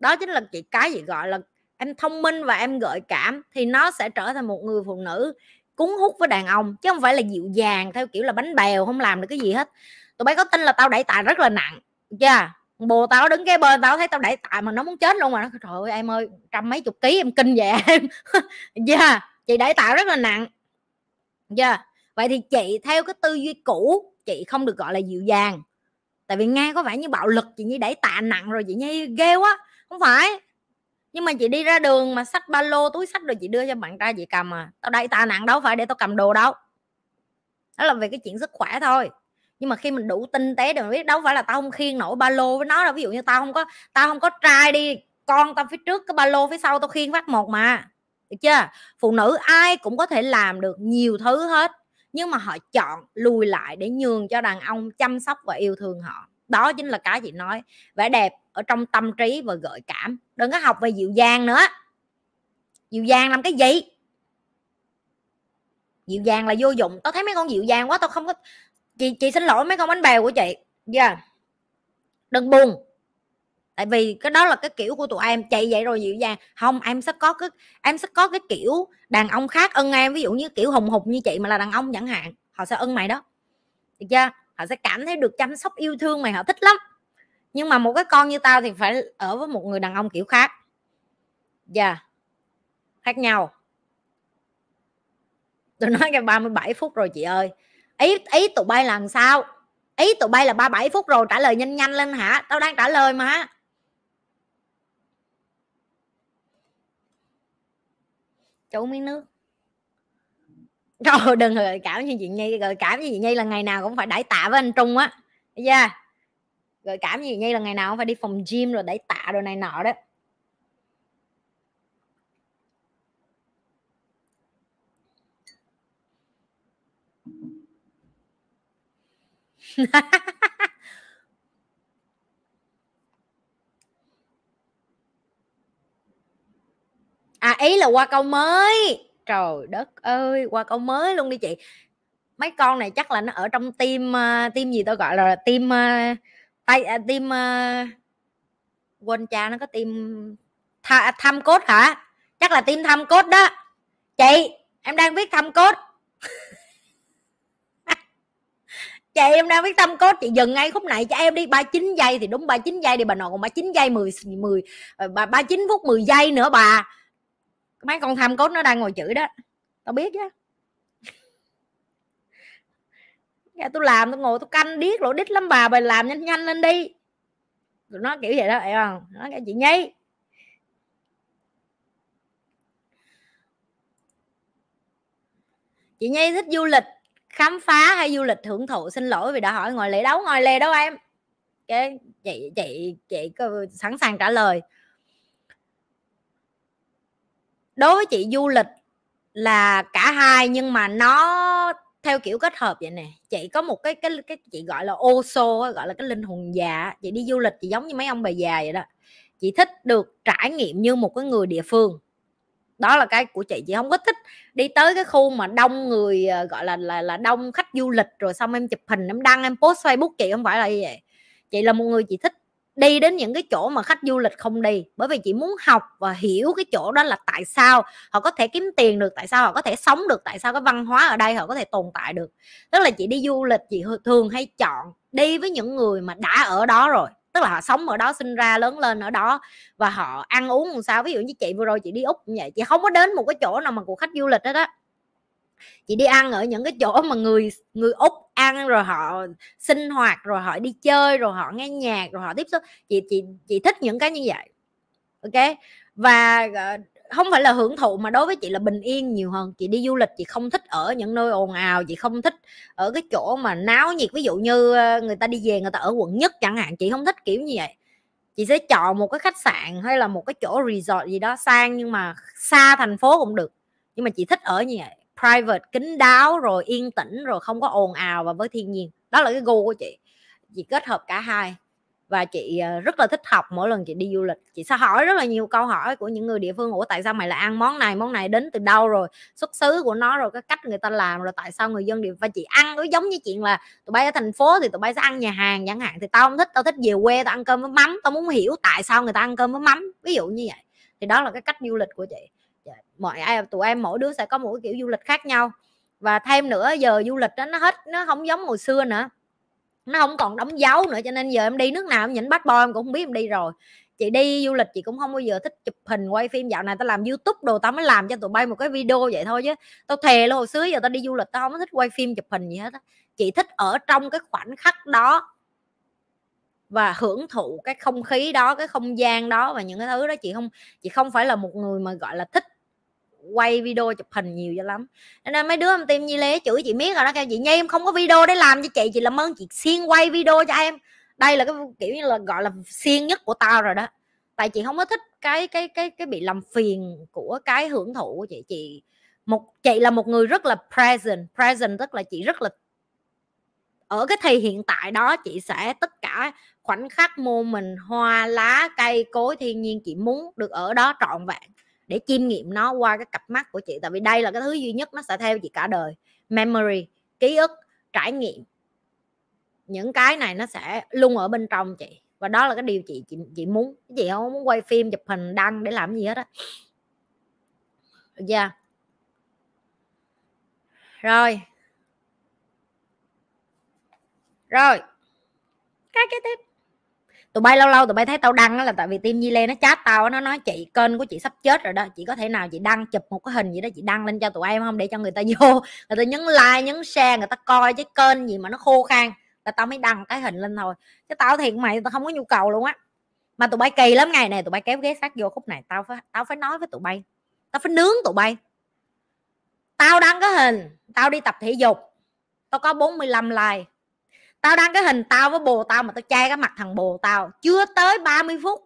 đó chính là chị cái gì gọi là em thông minh và em gợi cảm thì nó sẽ trở thành một người phụ nữ cúng hút với đàn ông chứ không phải là dịu dàng theo kiểu là bánh bèo không làm được cái gì hết tụi bay có tin là tao đẩy tài rất là nặng chưa yeah. À? bồ tao đứng cái bên tao thấy tao đẩy tạ mà nó muốn chết luôn mà nó trời ơi em ơi trăm mấy chục ký em kinh vậy em yeah chị đẩy tạ rất là nặng yeah vậy thì chị theo cái tư duy cũ chị không được gọi là dịu dàng tại vì nghe có vẻ như bạo lực chị như đẩy tạ nặng rồi chị như ghê quá không phải nhưng mà chị đi ra đường mà sách ba lô túi sách rồi chị đưa cho bạn trai chị cầm à tao đẩy tạ nặng đâu phải để tao cầm đồ đâu đó là về cái chuyện sức khỏe thôi nhưng mà khi mình đủ tinh tế để mình biết đâu phải là tao không khiêng nổi ba lô với nó đâu ví dụ như tao không có tao không có trai đi con tao phía trước cái ba lô phía sau tao khiêng phát một mà được chưa phụ nữ ai cũng có thể làm được nhiều thứ hết nhưng mà họ chọn lùi lại để nhường cho đàn ông chăm sóc và yêu thương họ đó chính là cái chị nói vẻ đẹp ở trong tâm trí và gợi cảm đừng có học về dịu dàng nữa dịu dàng làm cái gì dịu dàng là vô dụng tao thấy mấy con dịu dàng quá tao không có chị chị xin lỗi mấy con bánh bèo của chị dạ yeah. đừng buồn tại vì cái đó là cái kiểu của tụi em chạy vậy rồi dịu dàng không em sẽ có cái em sẽ có cái kiểu đàn ông khác ân em ví dụ như kiểu hùng hục như chị mà là đàn ông chẳng hạn họ sẽ ân mày đó được chưa họ sẽ cảm thấy được chăm sóc yêu thương mày họ thích lắm nhưng mà một cái con như tao thì phải ở với một người đàn ông kiểu khác dạ yeah. khác nhau tôi nói cái 37 phút rồi chị ơi ý ý tụi bay là làm sao ý tụi bay là 37 phút rồi trả lời nhanh nhanh lên hả tao đang trả lời mà chủ miếng nước rồi đừng gợi cảm như chị nhi gợi cảm như chị nhi là ngày nào cũng phải đẩy tạ với anh trung á yeah. gợi cảm như chị nhi là ngày nào cũng phải đi phòng gym rồi đẩy tạ rồi này nọ đó à ý là qua câu mới trời đất ơi qua câu mới luôn đi chị mấy con này chắc là nó ở trong tim uh, tim gì tôi gọi là tim ờ, tay uh, tim ờ, quên cha nó có tim tham cốt hả chắc là tim tham cốt đó chị em đang viết tham cốt chị em đang viết tâm có chị dừng ngay khúc này cho em đi 39 giây thì đúng 39 giây đi bà nội còn 39 giây 10 10 bà 39 phút 10 giây nữa bà mấy con tham cốt nó đang ngồi chữ đó tao biết chứ dạ tôi làm tôi ngồi tôi canh điếc lỗ đít lắm bà bà làm nhanh nhanh lên đi tụi nó kiểu vậy đó em không nó cái chị nháy chị nhi thích du lịch khám phá hay du lịch hưởng thụ xin lỗi vì đã hỏi ngồi lề đâu ngồi lề đâu em cái chị chị chị sẵn sàng trả lời đối với chị du lịch là cả hai nhưng mà nó theo kiểu kết hợp vậy nè chị có một cái cái cái chị gọi là ô xô gọi là cái linh hồn già chị đi du lịch chị giống như mấy ông bà già vậy đó chị thích được trải nghiệm như một cái người địa phương đó là cái của chị chị không có thích đi tới cái khu mà đông người ờ, gọi là là là đông khách du lịch rồi xong em chụp hình em đăng em post facebook chị không phải là như vậy chị là một người chị thích đi đến những cái chỗ mà khách du lịch không đi bởi vì chị muốn học và hiểu cái chỗ đó là tại sao họ có thể kiếm tiền được tại sao họ có thể sống được tại sao cái văn hóa ở đây họ có thể tồn tại được tức là chị đi du lịch chị thường hay chọn đi với những người mà đã ở đó rồi tức là họ sống ở đó sinh ra lớn lên ở đó và họ ăn uống làm sao ví dụ như chị vừa rồi chị đi úc vậy chị không có đến một cái chỗ nào mà của khách du lịch hết á chị đi ăn ở những cái chỗ mà người người úc ăn rồi họ sinh hoạt rồi họ đi chơi rồi họ nghe nhạc rồi họ tiếp xúc chị chị chị thích những cái như vậy ok và ờ, không phải là hưởng thụ mà đối với chị là bình yên nhiều hơn chị đi du lịch chị không thích ở những nơi ồn ào chị không thích ở cái chỗ mà náo nhiệt ví dụ như ờ, người ta đi về người ta ở quận nhất chẳng hạn chị không thích kiểu như vậy chị sẽ chọn một cái khách sạn hay là một cái chỗ resort gì đó sang nhưng mà xa thành phố cũng được nhưng mà chị thích ở như vậy private kín đáo rồi yên tĩnh rồi không có ồn ào và với thiên nhiên đó là cái gu của chị chị kết hợp cả hai và chị ờ, rất là thích học mỗi lần chị đi du lịch chị sẽ hỏi rất là nhiều câu hỏi của những người địa phương ủa tại sao mày lại ăn món này món này đến từ đâu rồi xuất xứ của nó rồi cái cách người ta làm rồi tại sao người dân địa và chị ăn nó giống như chuyện là tụi bay ở thành phố thì tụi bay sẽ ăn nhà hàng chẳng hạn thì tao không thích tao thích về quê tao ăn cơm với mắm tao muốn hiểu tại sao người ta ăn cơm với mắm ví dụ như vậy thì đó là cái cách du lịch của chị dạ, mọi ai tụi em mỗi đứa sẽ có một kiểu du lịch khác nhau và thêm nữa giờ du lịch đó nó hết nó không giống hồi xưa nữa nó không còn đóng dấu nữa cho nên giờ em đi nước nào em nhìn bắt bo em cũng không biết em đi rồi chị đi du lịch chị cũng không bao giờ thích chụp hình quay phim dạo này tao làm youtube đồ tao mới làm cho tụi bay một cái video vậy thôi chứ tao thề là hồi xưa giờ tao đi du lịch tao không thích quay phim chụp hình gì hết á chị thích ở trong cái khoảnh khắc đó và hưởng thụ cái không khí đó cái không gian đó và những cái thứ đó chị không chị không phải là một người mà gọi là thích quay video chụp hình nhiều cho lắm nên mấy đứa em tim như lé chửi chị miết rồi đó kêu chị nhi em không có video để làm cho chị chị làm ơn chị xiên quay video cho em đây là cái kiểu như là gọi là xiên nhất của tao rồi đó tại chị không có thích cái cái cái cái bị làm phiền của cái hưởng thụ của chị chị một chị là một người rất là present present tức là chị rất là ở cái thì hiện tại đó chị sẽ tất cả khoảnh khắc mô mình hoa lá cây cối thiên nhiên chị muốn được ở đó trọn vẹn để chiêm nghiệm nó qua cái cặp mắt của chị tại vì đây là cái thứ duy nhất nó sẽ theo chị cả đời memory ký ức trải nghiệm những cái này nó sẽ luôn ở bên trong chị và đó là cái điều chị chị, chị muốn chị không muốn quay phim chụp hình đăng để làm gì hết á dạ yeah. rồi rồi cái cái tiếp tụi bay lâu lâu tụi bay thấy tao đăng là tại vì tim nhi lê nó chat tao nó nói chị kênh của chị sắp chết rồi đó chị có thể nào chị đăng chụp một cái hình gì đó chị đăng lên cho tụi em không để cho người ta vô người ta nhấn like nhấn share người ta coi cái kênh gì mà nó khô khan là tao mới đăng cái hình lên thôi chứ tao thiệt mày tao không có nhu cầu luôn á mà tụi bay kỳ lắm ngày này tụi bay kéo ghế sát vô khúc này tao phải tao phải nói với tụi bay tao phải nướng tụi bay tao đăng cái hình tao đi tập thể dục tao có 45 like tao đăng cái hình tao với bồ tao mà tao che cái mặt thằng bồ tao chưa tới 30 phút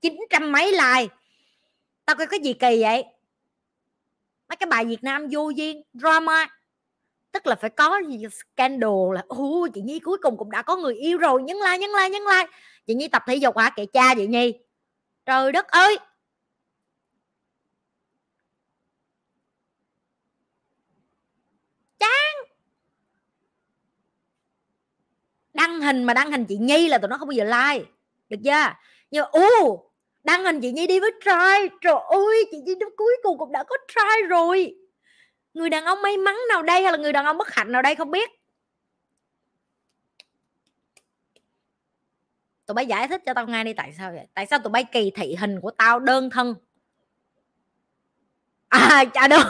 chín trăm mấy like tao coi cái gì kỳ vậy mấy cái bài Việt Nam vô duyên drama tức là phải có gì scandal là u chị Nhi cuối cùng cũng đã có người yêu rồi nhấn like nhấn like nhấn like chị Nhi tập thể dục hả kệ cha chị Nhi trời đất ơi đăng hình mà đăng hình chị nhi là tụi nó không bao giờ like được chưa nhưng mà u đăng hình chị nhi đi với trai trời ơi chị nhi đến cuối cùng cũng đã có trai rồi người đàn ông may mắn nào đây hay là người đàn ông bất hạnh nào đây không biết tụi bay giải thích cho tao nghe đi tại sao vậy tại sao tụi bay kỳ thị hình của tao đơn thân à chả đúng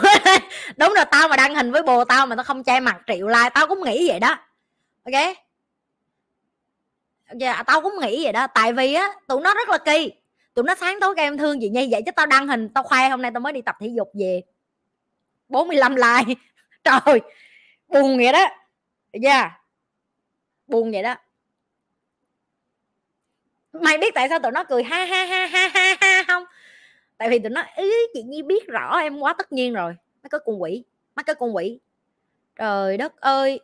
đúng rồi tao mà đăng hình với bồ tao mà nó không che mặt triệu like tao cũng nghĩ vậy đó ok dạ tao cũng nghĩ vậy đó tại vì á tụi nó rất là kỳ tụi nó sáng tối các em thương chị nhi vậy chứ tao đăng hình tao khoe hôm nay tao mới đi tập thể dục về 45 like trời buồn vậy đó dạ yeah. buồn vậy đó mày biết tại sao tụi nó cười ha ha ha ha ha ha không tại vì tụi nó ý chị nhi biết rõ em quá tất nhiên rồi mắc cái con quỷ mắc cái con quỷ trời đất ơi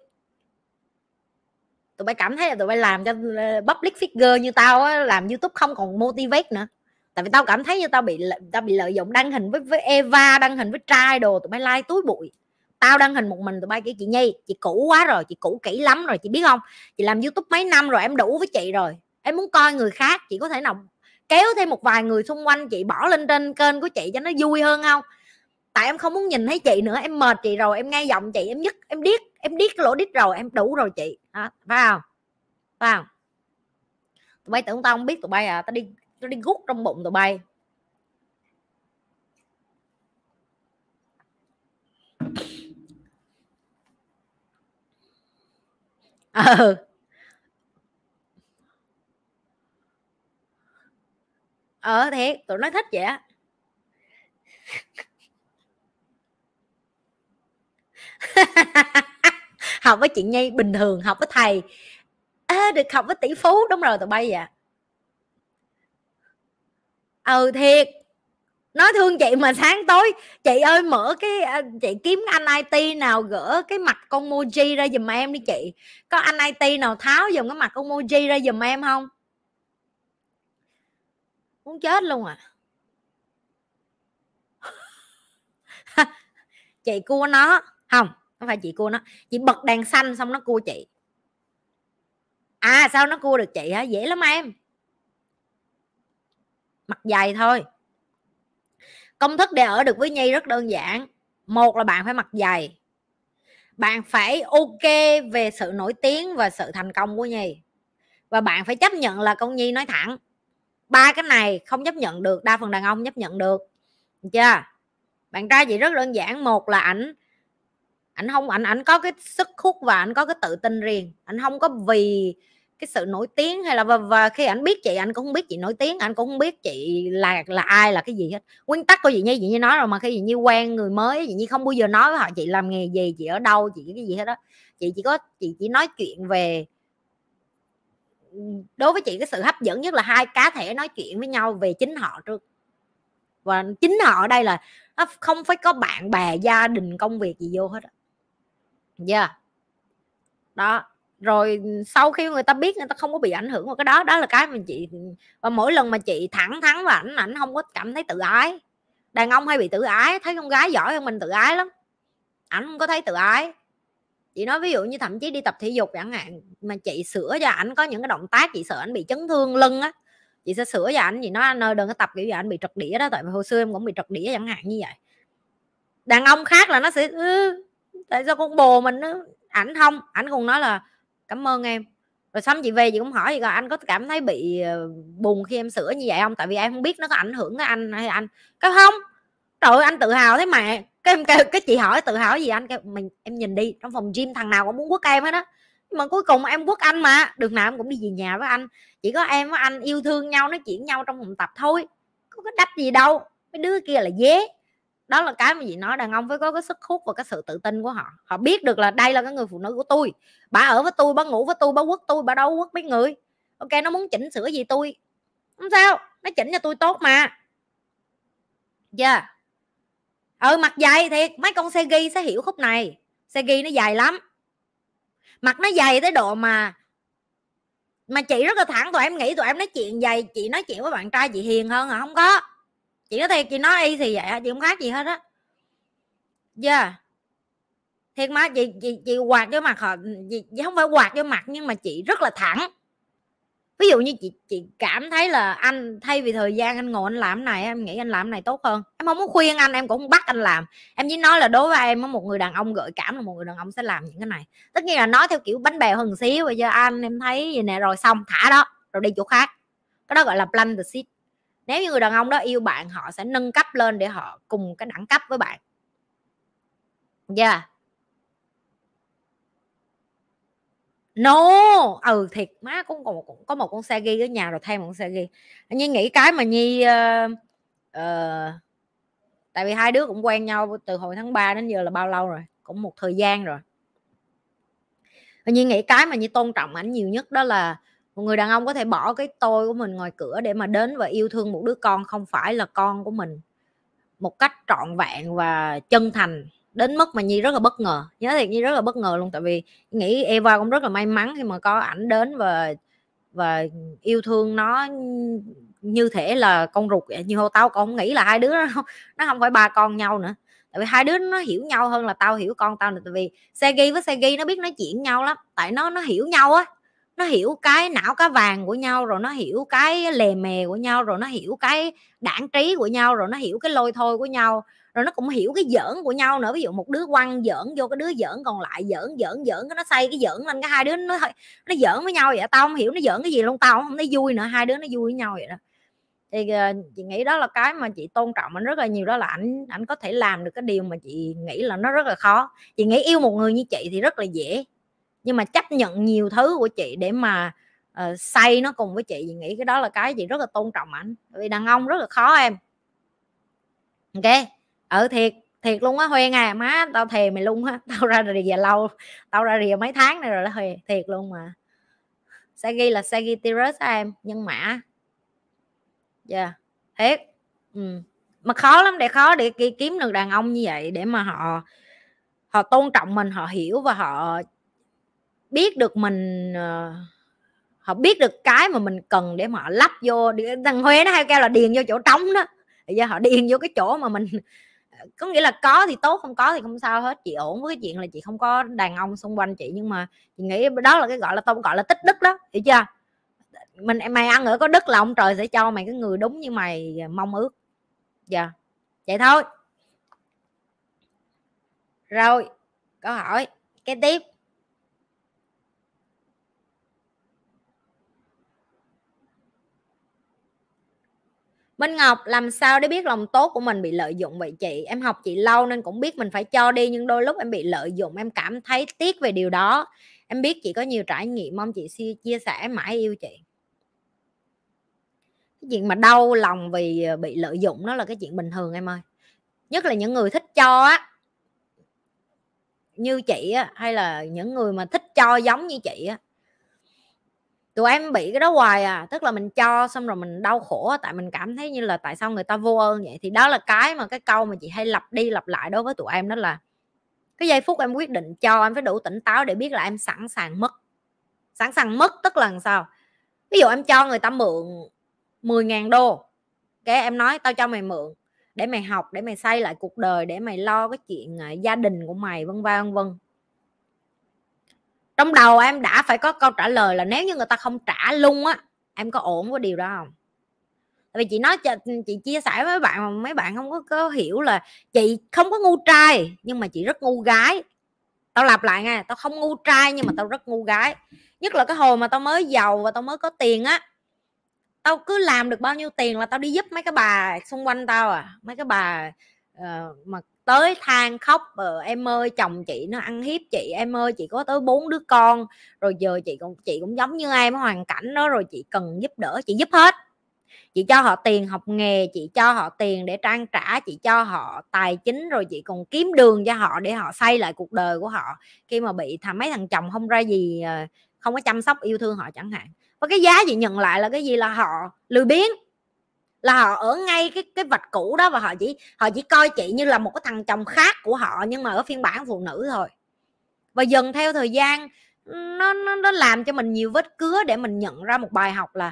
tụi bay cảm thấy là tụi bay làm cho ờ, public figure như tao á, làm youtube không còn motivate nữa tại vì tao cảm thấy như tao bị tao bị lợi dụng đăng hình với với Eva đăng hình với trai đồ tụi bay like túi bụi tao đăng hình một mình tụi bay kêu chị Nhi chị cũ quá rồi chị cũ kỹ lắm rồi chị biết không chị làm youtube mấy năm rồi em đủ với chị rồi em muốn coi người khác chị có thể nào kéo thêm một vài người xung quanh chị bỏ lên trên kênh của chị cho nó vui hơn không tại em không muốn nhìn thấy chị nữa em mệt chị rồi em nghe giọng chị em nhất em điếc em điếc lỗ đít rồi em đủ rồi chị đó vào không tụi bay tưởng tao không biết tụi bay à tao đi tao đi gút trong bụng tụi bay ừ ờ thiệt tụi nó thích vậy á học với chị nhi bình thường học với thầy à, được học với tỷ phú đúng rồi tụi bay vậy à. ừ thiệt nói thương chị mà sáng tối chị ơi mở cái à, chị kiếm anh IT nào gỡ cái mặt con moji ra giùm em đi chị có anh IT nào tháo dùm cái mặt con moji ra giùm em không muốn chết luôn à chị cua nó không không phải chị cua nó chị bật đèn xanh xong nó cua chị à sao nó cua được chị hả dễ lắm em mặt dày thôi công thức để ở được với nhi rất đơn giản một là bạn phải mặc dày bạn phải ok về sự nổi tiếng và sự thành công của nhi và bạn phải chấp nhận là con nhi nói thẳng ba cái này không chấp nhận được đa phần đàn ông chấp nhận được chưa bạn trai chị rất đơn giản một là ảnh anh không ảnh ảnh có cái sức hút và anh có cái tự tin riêng anh không có vì cái sự nổi tiếng hay là và, và khi anh biết chị anh cũng không biết chị nổi tiếng anh cũng không biết chị là là ai là cái gì hết nguyên tắc của chị như chị như nói rồi mà khi chị như quen người mới chị như không bao giờ nói với họ chị làm nghề gì chị ở đâu chị cái gì hết đó chị chỉ có chị chỉ nói chuyện về đối với chị cái sự hấp dẫn nhất là hai cá thể nói chuyện với nhau về chính họ trước và chính họ ở đây là không phải có bạn bè gia đình công việc gì vô hết đó dạ yeah. đó rồi ừ, sau khi người ta biết người ta không có bị ảnh hưởng vào cái đó đó là cái mà chị ừ, và mỗi lần mà chị thẳng thắn và ảnh ảnh không có cảm thấy tự ái đàn ông hay bị tự ái thấy con gái giỏi hơn mình tự ái lắm ảnh không có thấy tự ái chị nói ví dụ như thậm chí đi tập thể dục chẳng hạn mà chị sửa cho ảnh có những cái động tác chị sợ ảnh bị chấn thương lưng á chị sẽ sửa cho ảnh chị nói anh ơi đừng có tập kiểu gì ảnh bị trật đĩa đó tại vì hồi xưa em cũng bị trật đĩa chẳng hạn như vậy đàn ông khác là nó sẽ ừ, tại sao con bồ mình nó ảnh không ảnh còn nói là cảm ơn em rồi xong chị về chị cũng hỏi gì là anh có cảm thấy bị ờ, buồn khi em sửa như vậy không tại vì em không biết nó có ảnh hưởng tới anh hay anh cái không trời ơi, anh tự hào thế mà cái em kêu cái chị hỏi tự hào gì anh kêu mình em nhìn đi trong phòng gym thằng nào cũng muốn quất em hết á mà cuối cùng em quất anh mà đường nào em cũng đi về nhà với anh chỉ có em với anh yêu thương nhau nói chuyện nhau trong phòng tập thôi có cái đách gì đâu mấy đứa kia là dế đó là cái mà chị nói đàn ông phải có cái sức hút và cái sự tự tin của họ họ biết được là đây là cái người phụ nữ của tôi bà ở với tôi bà ngủ với tôi bà quất tôi bà đâu quất mấy người ok nó muốn chỉnh sửa gì tôi không sao nó chỉnh cho tôi tốt mà dạ yeah. ừ mặt dày thiệt mấy con xe ghi sẽ hiểu khúc này xe ghi nó dài lắm mặt nó dày tới độ mà mà chị rất là thẳng tụi em nghĩ tụi em nói chuyện dày chị nói chuyện với bạn trai chị hiền hơn hả không có chị nói thiệt chị nói y thì vậy chị không khác gì hết á yeah thiệt má chị chị chị quạt cho mặt họ chị, chị không phải quạt cho mặt nhưng mà chị rất là thẳng ví dụ như chị chị cảm thấy là anh thay vì thời gian anh ngồi anh làm này em nghĩ anh làm này tốt hơn em không muốn khuyên anh em cũng không bắt anh làm em chỉ nói là đối với em một người đàn ông gợi cảm là một người đàn ông sẽ làm những cái này tất nhiên là nói theo kiểu bánh bèo hơn xíu bây giờ anh em thấy gì nè rồi xong thả đó rồi đi chỗ khác cái đó gọi là plan the seed nếu như người đàn ông đó yêu bạn họ sẽ nâng cấp lên để họ cùng cái đẳng cấp với bạn yeah no ừ thiệt má cũng còn cũng có một con xe ghi ở nhà rồi thêm một con xe ghi nhi nghĩ cái mà nhi uh, uh, tại vì hai đứa cũng quen nhau từ hồi tháng 3 đến giờ là bao lâu rồi cũng một thời gian rồi nhi nghĩ cái mà nhi tôn trọng ảnh nhiều nhất đó là một người đàn ông có thể bỏ cái tôi của mình ngoài cửa để mà đến và yêu thương một đứa con không phải là con của mình một cách trọn vẹn và chân thành đến mức mà nhi rất là bất ngờ nhớ thì nhi rất là bất ngờ luôn tại vì nghĩ eva cũng rất là may mắn khi mà có ảnh đến và và yêu thương nó như thể là con ruột vậy. như hô tao con nghĩ là hai đứa nó không, phải ba con nhau nữa tại vì hai đứa nó hiểu nhau hơn là tao hiểu con tao nữa tại vì Segi với Segi nó biết nói chuyện nhau lắm tại nó nó hiểu nhau á nó hiểu cái não cá vàng của nhau rồi nó hiểu cái lề mề của nhau rồi nó hiểu cái đảng trí của nhau rồi nó hiểu cái lôi thôi của nhau rồi nó cũng hiểu cái giỡn của nhau nữa ví dụ một đứa quăng giỡn vô cái đứa giỡn còn lại giỡn giỡn giỡn cái nó xây cái giỡn lên cái hai đứa nó nó giỡn với nhau vậy tao không hiểu nó giỡn cái gì luôn tao không thấy vui nữa hai đứa nó vui với nhau vậy đó thì ờ, chị nghĩ đó là cái mà chị tôn trọng anh rất là nhiều đó là ảnh ảnh có thể làm được cái điều mà chị nghĩ là nó rất là khó chị nghĩ yêu một người như chị thì rất là dễ nhưng mà chấp nhận nhiều thứ của chị để mà uh, xây nó cùng với chị chị nghĩ cái đó là cái chị rất là tôn trọng ảnh vì đàn ông rất là khó em ok ở ừ, thiệt thiệt luôn á huê à má tao thề mày luôn á tao ra rìa lâu tao ra rìa mấy tháng này rồi đó thiệt luôn mà Sagi là Sagi Tirus em nhân mã dạ yeah. thiệt ừ. mà khó lắm để khó để kiếm được đàn ông như vậy để mà họ họ tôn trọng mình họ hiểu và họ biết được mình ờ, họ biết được cái mà mình cần để mà họ lắp vô thằng huế nó hay kêu là điền vô chỗ trống đó thì giờ họ điền vô cái chỗ mà mình có nghĩa là có thì tốt không có thì không sao hết chị ổn với cái chuyện là chị không có đàn ông xung quanh chị nhưng mà chị nghĩ đó là cái gọi là tôi gọi là tích đức đó hiểu chưa mình mày ăn ở có đức là ông trời sẽ cho mày cái người đúng như mày mong ước giờ dạ, yeah. vậy thôi rồi câu hỏi cái tiếp Minh Ngọc làm sao để biết lòng tốt của mình bị lợi dụng vậy chị em học chị lâu nên cũng biết mình phải cho đi nhưng đôi lúc em bị lợi dụng em cảm thấy tiếc về điều đó em biết chị có nhiều trải nghiệm mong chị chia sẻ mãi yêu chị cái chuyện mà đau lòng vì ờ, bị lợi dụng nó là cái chuyện bình thường em ơi nhất là những người thích cho á như chị á hay là những người mà thích cho giống như chị á tụi em bị cái đó hoài à tức là mình cho xong rồi mình đau khổ tại mình cảm thấy như là tại sao người ta vô ơn vậy thì đó là cái mà cái câu mà chị hay lặp đi lặp lại đối với tụi em đó là cái giây phút em quyết định cho em phải đủ tỉnh táo để biết là em sẵn sàng mất sẵn sàng mất tức là sao ví dụ em cho người ta mượn 10.000 đô cái em nói tao cho mày mượn để mày học để mày xây lại cuộc đời để mày lo cái chuyện à, gia đình của mày vân vân vân trong đầu em đã phải có câu trả lời là nếu như người ta không trả luôn á em có ổn với điều đó không tại vì chị nói chị chia sẻ với bạn mà mấy bạn không có, có hiểu là chị không có ngu trai nhưng mà chị rất ngu gái tao lặp lại nghe tao không ngu trai nhưng mà tao rất ngu gái nhất là cái hồi mà tao mới giàu và tao mới có tiền á tao cứ làm được bao nhiêu tiền là tao đi giúp mấy cái bà xung quanh tao à mấy cái bà uh, mà tới than khóc ờ, em ơi chồng chị nó ăn hiếp chị em ơi chị có tới bốn đứa con rồi giờ chị cũng chị cũng giống như em hoàn cảnh đó rồi chị cần giúp đỡ chị giúp hết chị cho họ tiền học nghề chị cho họ tiền để trang trả chị cho họ tài chính rồi chị còn kiếm đường cho họ để họ xây lại cuộc đời của họ khi mà bị thằng mấy thằng chồng không ra gì ờ, không có chăm sóc yêu thương họ chẳng hạn và cái giá chị nhận lại là cái gì là họ lười biếng là họ ở ngay cái cái vạch cũ đó và họ chỉ họ chỉ coi chị như là một cái thằng chồng khác của họ nhưng mà ở phiên bản phụ nữ thôi và dần theo thời gian nó nó, nó làm cho mình nhiều vết cứa để mình nhận ra một bài học là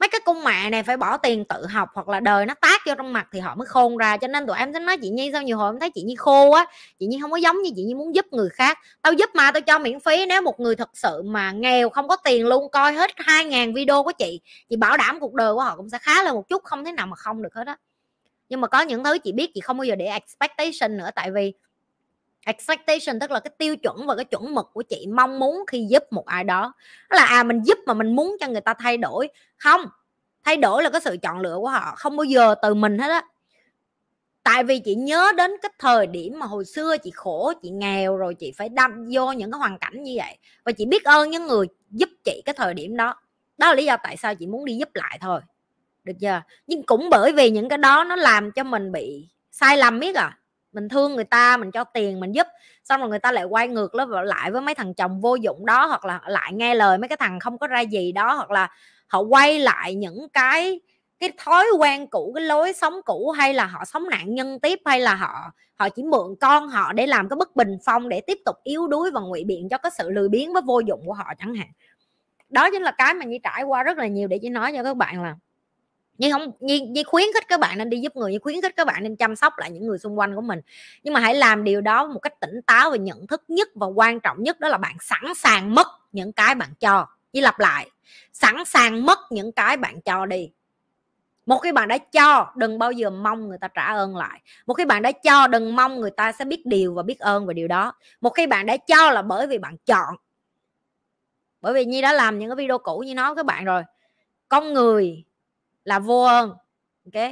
mấy cái cung mẹ này phải bỏ tiền tự học hoặc là đời nó tác vô trong mặt thì họ mới khôn ra cho nên tụi em sẽ nói chị nhi sao nhiều hồi em thấy chị nhi khô á chị nhi không có giống như chị nhi muốn giúp người khác tao giúp mà tao cho miễn phí nếu một người thật sự mà nghèo không có tiền luôn coi hết hai ngàn video của chị chị bảo đảm cuộc đời của họ cũng sẽ khá lên một chút không thế nào mà không được hết á nhưng mà có những thứ chị biết chị không bao giờ để expectation nữa tại vì expectation tức là cái tiêu chuẩn và cái chuẩn mực của chị mong muốn khi giúp một ai đó là à mình giúp mà mình muốn cho người ta thay đổi không thay đổi là cái sự chọn lựa của họ không bao giờ từ mình hết á tại vì chị nhớ đến cái thời điểm mà hồi xưa chị khổ chị nghèo rồi chị phải đâm vô những cái hoàn cảnh như vậy và chị biết ơn những người giúp chị cái thời điểm đó đó là lý do tại sao chị muốn đi giúp lại thôi được chưa nhưng cũng bởi vì những cái đó nó làm cho mình bị sai lầm biết à mình thương người ta mình cho tiền mình giúp xong rồi người ta lại quay ngược lại với mấy thằng chồng vô dụng đó hoặc là lại nghe lời mấy cái thằng không có ra gì đó hoặc là họ quay lại những cái cái thói quen cũ cái lối sống cũ hay là họ sống nạn nhân tiếp hay là họ họ chỉ mượn con họ để làm cái bất bình phong để tiếp tục yếu đuối và ngụy biện cho cái sự lười biếng với vô dụng của họ chẳng hạn đó chính là cái mà như trải qua rất là nhiều để chỉ nói cho các bạn là nhưng không Nhi, Nhi khuyến khích các bạn nên đi giúp người Nhi khuyến khích các bạn nên chăm sóc lại những người xung quanh của mình nhưng mà hãy làm điều đó một cách tỉnh táo và nhận thức nhất và quan trọng nhất đó là bạn sẵn sàng mất những cái bạn cho Nhi lặp lại sẵn sàng mất những cái bạn cho đi một khi bạn đã cho đừng bao giờ mong người ta trả ơn lại một khi bạn đã cho đừng mong người ta sẽ biết điều và biết ơn về điều đó một khi bạn đã cho là bởi vì bạn chọn bởi vì nhi đã làm những cái video cũ như nói các bạn rồi con người là vô ơn ok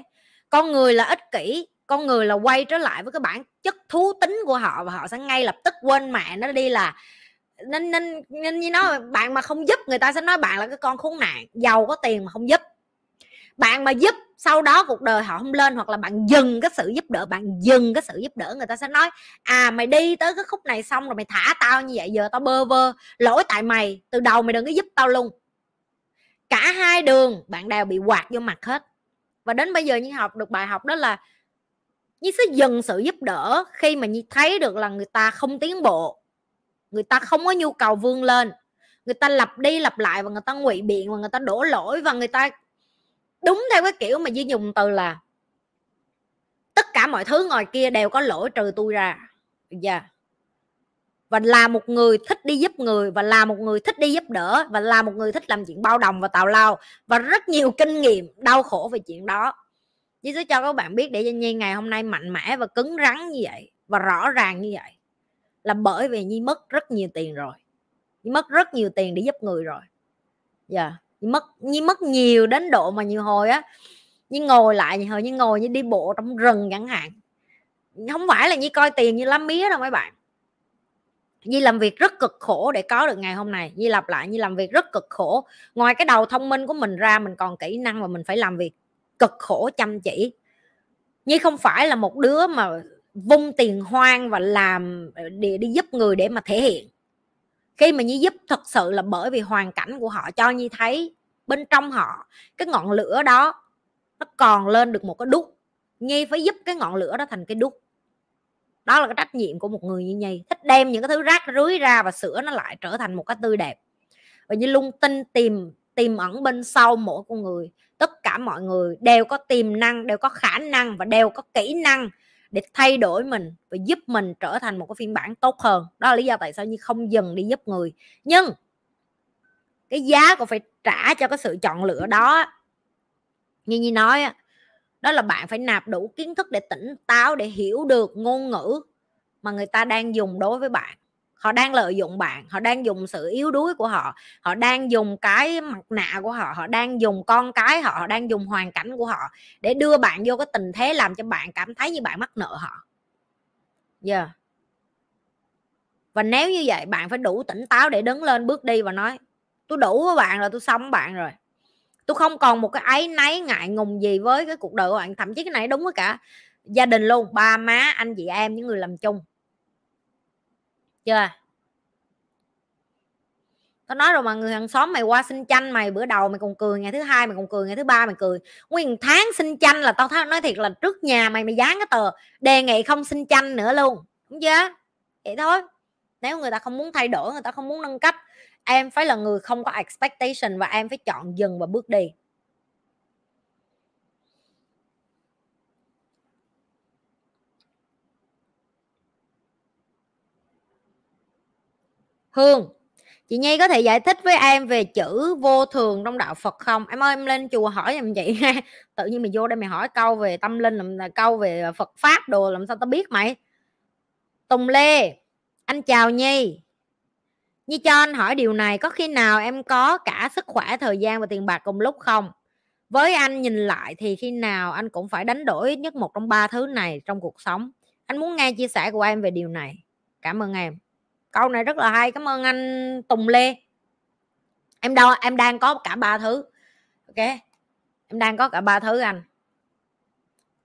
con người là ích kỷ con người là quay trở lại với cái bản chất thú tính của họ và họ sẽ ngay lập tức quên mẹ nó đi là nên nên nên như nó bạn mà không giúp người ta sẽ nói bạn là cái con khốn nạn giàu có tiền mà không giúp bạn mà giúp sau đó cuộc đời họ không lên hoặc là bạn dừng cái sự giúp đỡ bạn dừng cái sự giúp đỡ người ta sẽ nói à mày đi tới cái khúc này xong rồi mày thả tao như vậy giờ tao bơ vơ lỗi tại mày từ đầu mày đừng có giúp tao luôn cả hai đường bạn đều bị quạt vô mặt hết và đến bây giờ như học được bài học đó là như sẽ dừng sự giúp đỡ khi mà như thấy được là người ta không tiến bộ người ta không có nhu cầu vươn lên người ta lặp đi lặp lại và người ta ngụy biện và người ta đổ lỗi và người ta đúng theo cái kiểu mà duy dùng từ là tất cả mọi thứ ngoài kia đều có lỗi trừ tôi ra dạ yeah và là một người thích đi giúp người và là một người thích đi giúp đỡ và là một người thích làm chuyện bao đồng và tào lao và rất nhiều kinh nghiệm đau khổ về chuyện đó chứ sẽ cho các bạn biết để cho nhi ngày hôm nay mạnh mẽ và cứng rắn như vậy và rõ ràng như vậy là bởi vì nhi mất rất nhiều tiền rồi nhi mất rất nhiều tiền để giúp người rồi dạ yeah. nhi mất nhi mất nhiều đến độ mà nhiều hồi á như ngồi lại như hồi như ngồi như đi bộ trong rừng chẳng hạn không phải là nhi coi tiền như lá mía đâu mấy bạn Nhi làm việc rất cực khổ để có được ngày hôm nay Nhi lặp lại Nhi làm việc rất cực khổ Ngoài cái đầu thông minh của mình ra Mình còn kỹ năng và mình phải làm việc cực khổ chăm chỉ Nhi không phải là một đứa mà vung tiền hoang và làm ờ, để đi giúp người để mà thể hiện khi mà Nhi giúp thật sự là bởi vì hoàn cảnh của họ cho Nhi thấy bên trong họ cái ngọn lửa đó nó còn lên được một cái đúc Nhi phải giúp cái ngọn lửa đó thành cái đúc đó là cái trách nhiệm của một người như nhi thích đem những cái thứ rác rưới ra và sửa nó lại trở thành một cái tươi đẹp và như lung tin tìm tìm ẩn bên sau mỗi con người tất cả mọi người đều có tiềm năng đều có khả năng và đều có kỹ năng để thay đổi mình và giúp mình trở thành một cái phiên bản tốt hơn đó là lý do tại sao như không dừng đi giúp người nhưng cái giá còn phải trả cho cái sự chọn lựa đó như như nói á đó là bạn phải nạp đủ kiến thức để tỉnh táo để hiểu được ngôn ngữ mà người ta đang dùng đối với bạn họ đang lợi dụng bạn họ đang dùng sự yếu đuối của họ họ đang dùng cái mặt nạ của họ họ đang dùng con cái họ họ đang dùng hoàn cảnh của họ để đưa bạn vô cái tình thế làm cho bạn cảm thấy như bạn mắc nợ họ giờ yeah. và nếu như vậy bạn phải đủ tỉnh táo để đứng lên bước đi và nói tôi đủ với bạn rồi tôi xong bạn rồi tôi không còn một cái ấy náy ngại ngùng gì với cái cuộc đời của bạn thậm chí cái này đúng với cả gia đình luôn ba má anh chị em những người làm chung chưa tao nói rồi mà người hàng xóm mày qua xin chanh mày bữa đầu mày còn cười ngày thứ hai mày còn cười ngày thứ ba mày cười nguyên tháng xin chanh là tao nói thiệt là trước nhà mày mày dán cái tờ đề nghị không xin chanh nữa luôn đúng chưa vậy thôi nếu người ta không muốn thay đổi người ta không muốn nâng cấp em phải là người không có expectation và em phải chọn dừng và bước đi Hương chị Nhi có thể giải thích với em về chữ vô thường trong đạo Phật không em ơi em lên chùa hỏi làm chị ha tự nhiên mày vô đây mày hỏi câu về tâm linh làm câu về Phật pháp đồ làm sao tao biết mày Tùng Lê anh chào Nhi như cho anh hỏi điều này có khi nào em có cả sức khỏe, thời gian và tiền bạc cùng lúc không? Với anh nhìn lại thì khi nào anh cũng phải đánh đổi ít nhất một trong ba thứ này trong cuộc sống. Anh muốn nghe chia sẻ của em về điều này. Cảm ơn em. Câu này rất là hay. Cảm ơn anh Tùng Lê. Em đo em đang có cả ba thứ. Ok. Em đang có cả ba thứ anh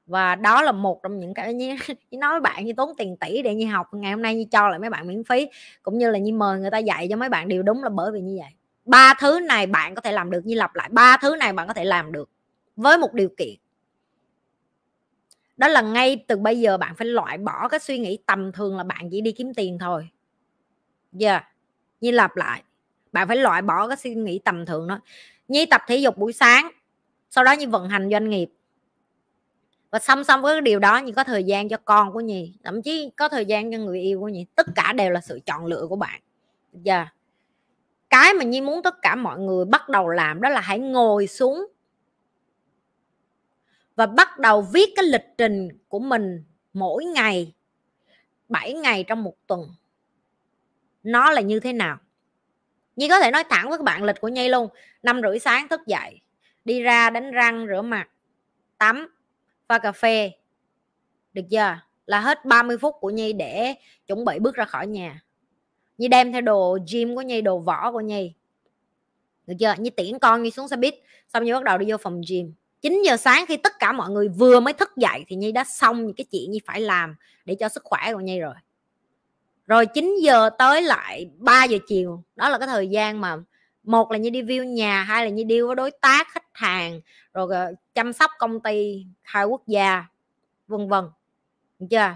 và đó là một trong những cái như, nói bạn như tốn tiền tỷ để như học ngày hôm nay như cho lại mấy bạn miễn phí cũng như là như mời người ta dạy cho mấy bạn điều đúng là bởi vì như vậy ba thứ này bạn có thể làm được như lặp lại ba thứ này bạn có thể làm được với một điều kiện đó là ngay từ bây giờ bạn phải loại bỏ cái suy nghĩ tầm thường là bạn chỉ đi kiếm tiền thôi giờ yeah. như lặp lại bạn phải loại bỏ cái suy nghĩ tầm thường đó như tập thể dục buổi sáng sau đó như vận hành doanh nghiệp và song song với điều đó nhi có thời gian cho con của nhi thậm chí có thời gian cho người yêu của nhi tất cả đều là sự chọn lựa của bạn giờ dạ. yeah. cái mà nhi muốn tất cả mọi người bắt đầu làm đó là hãy ngồi xuống và bắt đầu viết cái lịch trình của mình mỗi ngày 7 ngày trong một tuần nó là như thế nào Nhi có thể nói thẳng với các bạn lịch của Nhi luôn năm rưỡi sáng thức dậy đi ra đánh răng rửa mặt tắm pha cà phê được chưa là hết 30 phút của Nhi để chuẩn bị bước ra khỏi nhà Nhi đem theo đồ gym của Nhi đồ võ của Nhi được chưa Nhi tiễn con Nhi xuống xe buýt xong Nhi bắt đầu đi vô phòng gym 9 giờ sáng khi tất cả mọi người vừa mới thức dậy thì Nhi đã xong những cái chuyện Nhi phải làm để cho sức khỏe của Nhi rồi rồi 9 giờ tới lại 3 giờ chiều đó là cái thời gian mà một là như đi view nhà hai là như đi với đối tác khách hàng rồi ờ, chăm sóc công ty hai quốc gia vân vân chưa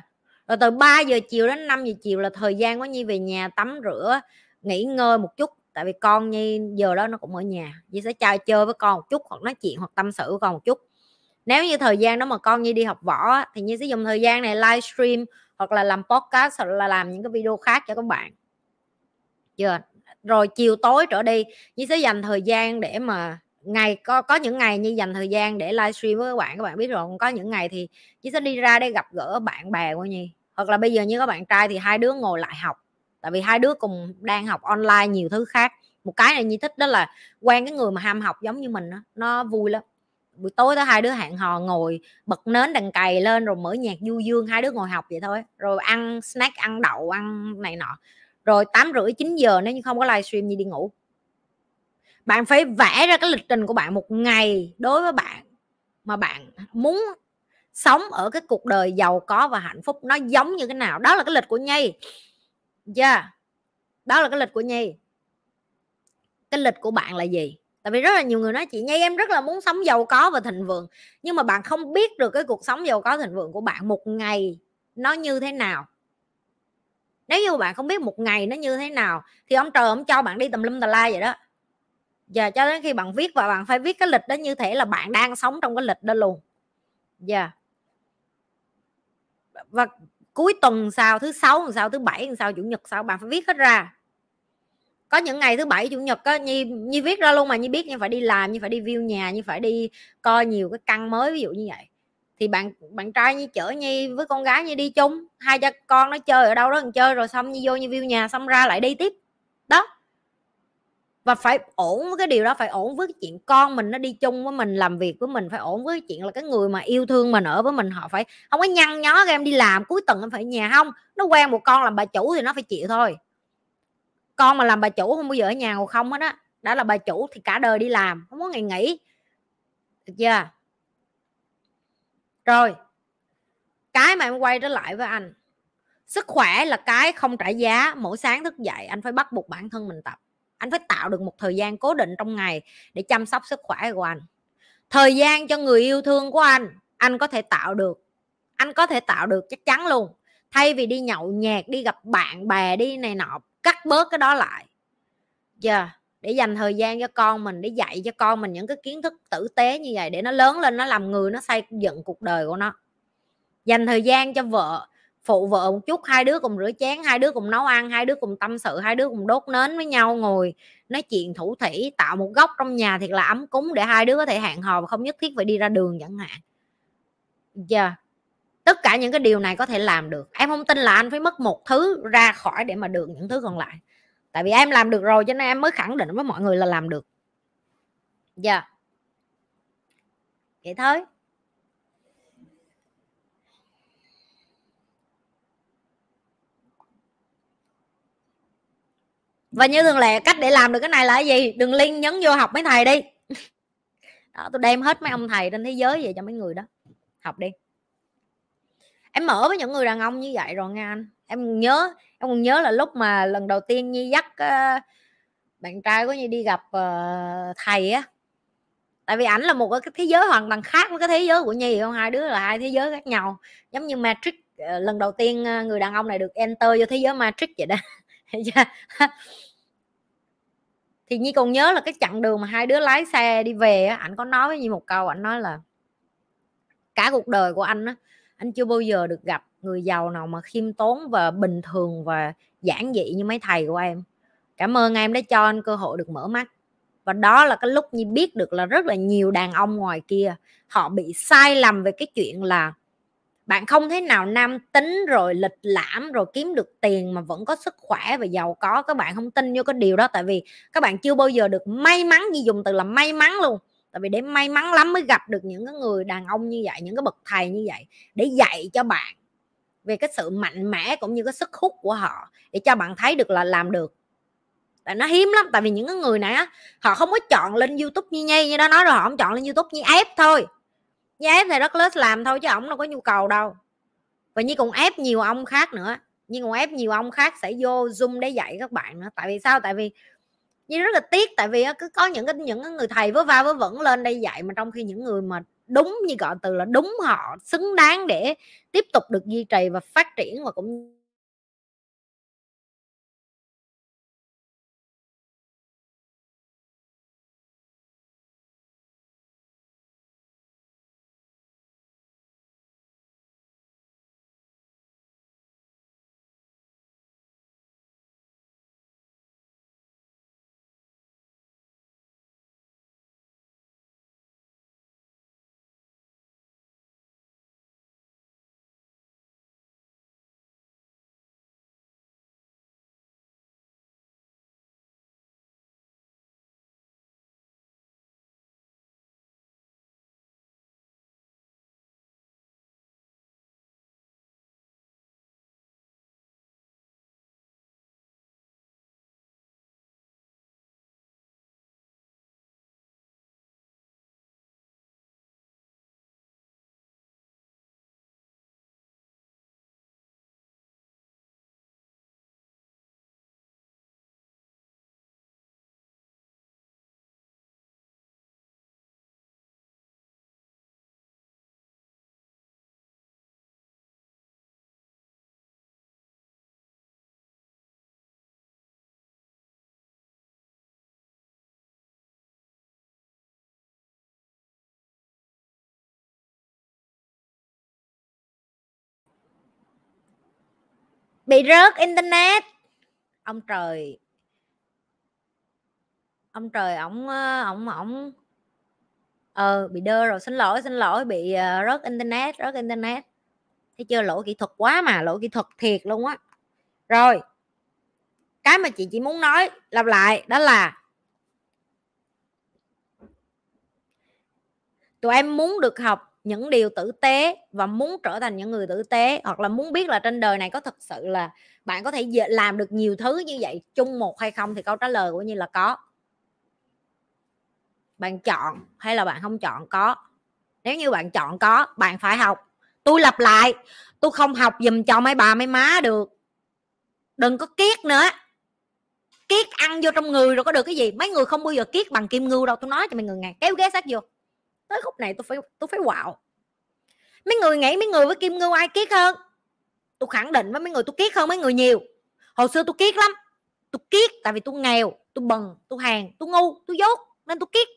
rồi từ 3 giờ chiều đến 5 giờ chiều là thời gian của Nhi về nhà tắm rửa nghỉ ngơi một chút tại vì con Nhi giờ đó nó cũng ở nhà Nhi sẽ chơi chơi với con một chút hoặc nói chuyện hoặc tâm sự với con một chút nếu như thời gian đó mà con Nhi đi học võ thì Nhi sẽ dùng thời gian này livestream hoặc là làm podcast hoặc là làm những cái video khác cho các bạn chưa rồi chiều tối trở đi Nhi sẽ dành thời gian để mà ngày có có những ngày như dành thời gian để livestream với các bạn các bạn biết rồi có những ngày thì Nhi sẽ đi ra để gặp gỡ bạn bè của Nhi hoặc là bây giờ như các bạn trai thì hai đứa ngồi lại học tại vì hai đứa cùng đang học online nhiều thứ khác một cái này Nhi thích đó là quen cái người mà ham học giống như mình đó. nó vui lắm buổi tối đó hai đứa hẹn hò ngồi bật nến đằng cày lên rồi mở nhạc du dương hai đứa ngồi học vậy thôi rồi ăn snack ăn đậu ăn này nọ rồi tám rưỡi chín giờ nếu như không có livestream gì đi ngủ bạn phải vẽ ra cái lịch trình của bạn một ngày đối với bạn mà bạn muốn sống ở cái cuộc đời giàu có và hạnh phúc nó giống như thế nào đó là cái lịch của nhi yeah. Dạ. đó là cái lịch của nhi cái lịch của bạn là gì tại vì rất là nhiều người nói chị nhi em rất là muốn sống giàu có và thịnh vượng nhưng mà bạn không biết được cái cuộc sống giàu có thịnh vượng của bạn một ngày nó như thế nào nếu như bạn không biết một ngày nó như thế nào thì ông trời ông cho bạn đi tùm lum tà la vậy đó giờ cho đến khi bạn viết và bạn phải viết cái lịch đó như thể là bạn đang sống trong cái lịch đó luôn giờ dạ. yeah. và cuối tuần sau thứ sáu sau thứ bảy sau chủ nhật sau bạn phải viết hết ra có những ngày thứ bảy chủ nhật á như nhi viết ra luôn mà như biết như phải đi làm như phải đi view nhà như phải đi coi nhiều cái căn mới ví dụ như vậy thì bạn bạn trai như chở nhi với con gái như đi chung hai cha con nó chơi ở đâu đó thằng chơi rồi xong như vô như view nhà xong ra lại đi tiếp đó và phải ổn với cái điều đó phải ổn với cái chuyện con mình nó đi chung với mình làm việc với mình phải ổn với cái chuyện là cái người mà yêu thương mình ở với mình họ phải không có nhăn nhó em đi làm cuối tuần em phải nhà không nó quen một con làm bà chủ thì nó phải chịu thôi con mà làm bà chủ không bao giờ ở nhà ngồi không hết á đã là bà chủ thì cả đời đi làm không có ngày nghỉ được chưa rồi cái mà em quay trở lại với anh sức khỏe là cái không trả giá mỗi sáng thức dậy anh phải bắt buộc bản thân mình tập anh phải tạo được một thời gian cố định trong ngày để chăm sóc sức khỏe của anh thời gian cho người yêu thương của anh anh có thể tạo được anh có thể tạo được chắc chắn luôn thay vì đi nhậu nhẹt đi gặp bạn bè đi này nọ cắt bớt cái đó lại giờ yeah để dành thời gian cho con mình để dạy cho con mình những cái kiến thức tử tế như vậy để nó lớn lên nó làm người nó xây dựng cuộc đời của nó dành thời gian cho vợ phụ vợ một chút hai đứa cùng rửa chén hai đứa cùng nấu ăn hai đứa cùng tâm sự hai đứa cùng đốt nến với nhau ngồi nói chuyện thủ thủy tạo một góc trong nhà thiệt là ấm cúng để hai đứa có thể hẹn hò và không nhất thiết phải đi ra đường chẳng hạn giờ yeah. tất cả những cái điều này có thể làm được em không tin là anh phải mất một thứ ra khỏi để mà được những thứ còn lại tại vì em làm được rồi cho nên em mới khẳng định với mọi người là làm được dạ yeah. vậy thôi và như thường lệ cách để làm được cái này là cái gì đừng liên nhấn vô học mấy thầy đi đó tôi đem hết mấy ông thầy trên thế giới về cho mấy người đó học đi em mở với những người đàn ông như vậy rồi nghe anh em nhớ em còn nhớ là lúc mà lần đầu tiên nhi dắt uh, bạn trai của nhi đi gặp uh, thầy á tại vì ảnh là một cái thế giới hoàn toàn khác với cái thế giới của nhi không hai đứa là hai thế giới khác nhau giống như matrix uh, lần đầu tiên uh, người đàn ông này được enter vô thế giới matrix vậy đó thì nhi còn nhớ là cái chặng đường mà hai đứa lái xe đi về á ảnh có nói với nhi một câu ảnh nói là cả cuộc đời của anh á anh chưa bao giờ được gặp người giàu nào mà khiêm tốn và bình thường và giản dị như mấy thầy của em cảm ơn em đã cho anh cơ hội được mở mắt và đó là cái lúc như biết được là rất là nhiều đàn ông ngoài kia họ bị sai lầm về cái chuyện là bạn không thế nào nam tính rồi lịch lãm rồi kiếm được tiền mà vẫn có sức khỏe và giàu có các bạn không tin vô cái điều đó tại vì các bạn chưa bao giờ được may mắn như dùng từ là may mắn luôn tại vì để may mắn lắm mới gặp được những cái người đàn ông như vậy những cái bậc thầy như vậy để dạy cho bạn về cái sự mạnh mẽ cũng như cái sức hút của họ để cho bạn thấy được là làm được tại nó hiếm lắm tại vì những cái người này á họ không có chọn lên youtube như nhi như đó nói rồi họ không chọn lên youtube như ép thôi như ép thì rất lết làm thôi chứ ổng đâu có nhu cầu đâu và như còn ép nhiều ông khác nữa nhưng còn ép nhiều ông khác sẽ vô zoom để dạy các bạn nữa tại vì sao tại vì như rất là tiếc tại vì cứ có những cái những người thầy với va với vẫn lên đây dạy mà trong khi những người mà đúng như gọi từ là đúng họ xứng đáng để tiếp tục được duy trì và phát triển và cũng bị rớt internet ông trời ông trời ổng ờ, ổng ổng ờ bị đơ rồi xin lỗi xin lỗi bị uh, rớt internet rớt internet thấy chưa lỗi kỹ thuật quá mà lỗi kỹ thuật thiệt luôn á rồi cái mà chị chỉ muốn nói lặp lại đó là tụi em muốn được học những điều tử tế và muốn trở thành những người tử tế hoặc là muốn biết là trên đời này có thật sự là bạn có thể làm được nhiều thứ như vậy chung một hay không thì câu trả lời của như là có bạn chọn hay là bạn không chọn có nếu như bạn chọn có bạn phải học tôi lặp lại tôi không học dùm cho mấy bà mấy má được đừng có kiết nữa kiết ăn vô trong người rồi có được cái gì mấy người không bao giờ kiết bằng kim ngưu đâu tôi nói cho mấy người nghe kéo ghế sát vô tới khúc này tôi phải tôi phải quạo mấy người nghĩ mấy người với kim ngưu ai kiết hơn tôi khẳng định với mấy người tôi kiết hơn mấy người nhiều hồi xưa tôi kiết lắm tôi kiết tại vì tôi nghèo tôi bần tôi hàng tôi ngu tôi dốt nên tôi kiết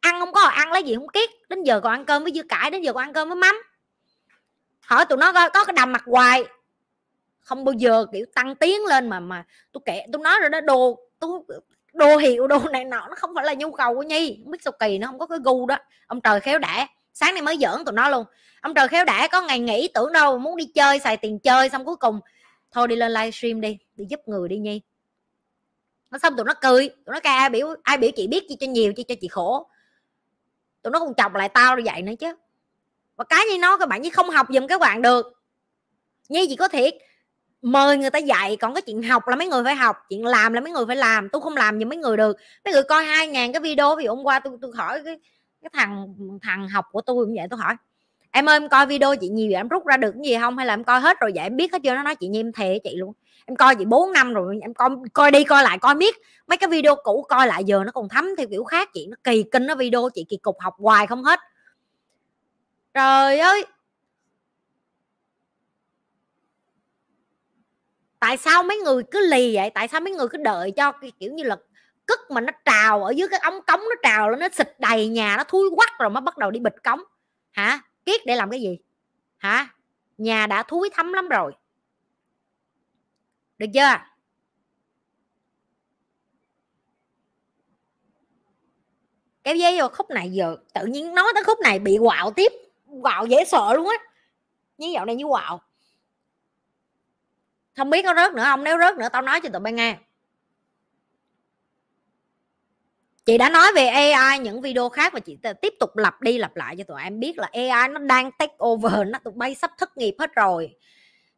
ăn không có ăn lấy gì không kiết đến giờ còn ăn cơm với dưa cải đến giờ còn ăn cơm với mắm hỏi tụi nó có, có cái đầm mặt hoài không bao giờ kiểu tăng tiếng lên mà mà tôi kệ tôi nói rồi đó đồ tôi đồ hiệu đồ này nọ nó không phải là nhu cầu của nhi không biết sao kỳ nó không có cái gu đó ông trời khéo đẻ sáng nay mới giỡn tụi nó luôn ông trời khéo đẻ có ngày nghỉ tưởng đâu muốn đi chơi xài tiền chơi xong cuối cùng thôi đi lên livestream đi đi giúp người đi nhi nó xong tụi nó cười tụi nó ca ai biểu ai biểu chị biết chi cho nhiều chi cho chị khổ tụi nó còn chọc lại tao như vậy nữa chứ và cái như nó các bạn chứ không học dùm các bạn được nhi chỉ có thiệt mời người ta dạy còn cái chuyện học là mấy người phải học chuyện làm là mấy người phải làm tôi không làm gì mấy người được mấy người coi hai ngàn cái video vì hôm qua tôi tôi hỏi cái cái thằng thằng học của tôi cũng vậy tôi hỏi em ơi em coi video chị nhiều vậy em rút ra được cái gì không hay là em coi hết rồi vậy em biết hết chưa nó nói chị nhi em thề chị luôn em coi chị 4 năm rồi em coi coi đi coi lại coi miết mấy cái video cũ coi lại giờ nó còn thấm theo kiểu khác chị nó kỳ kinh nó video chị kỳ cục học hoài không hết trời ơi tại sao mấy người cứ lì vậy tại sao mấy người cứ đợi cho cái kiểu như là cất mà nó trào ở dưới cái ống cống nó trào lên nó xịt đầy nhà nó thui quắc rồi mới bắt đầu đi bịt cống hả kiết để làm cái gì hả nhà đã thúi thấm lắm rồi được chưa kéo dây vào khúc này giờ tự nhiên nói tới khúc này bị quạo tiếp quạo dễ sợ luôn á như dạo này như quạo không biết có rớt nữa không nếu rớt nữa tao nói cho tụi bay nghe chị đã nói về AI những video khác và chị tiếp tục lặp đi lặp lại cho tụi em biết là AI nó đang take over nó tụi bay sắp thất nghiệp hết rồi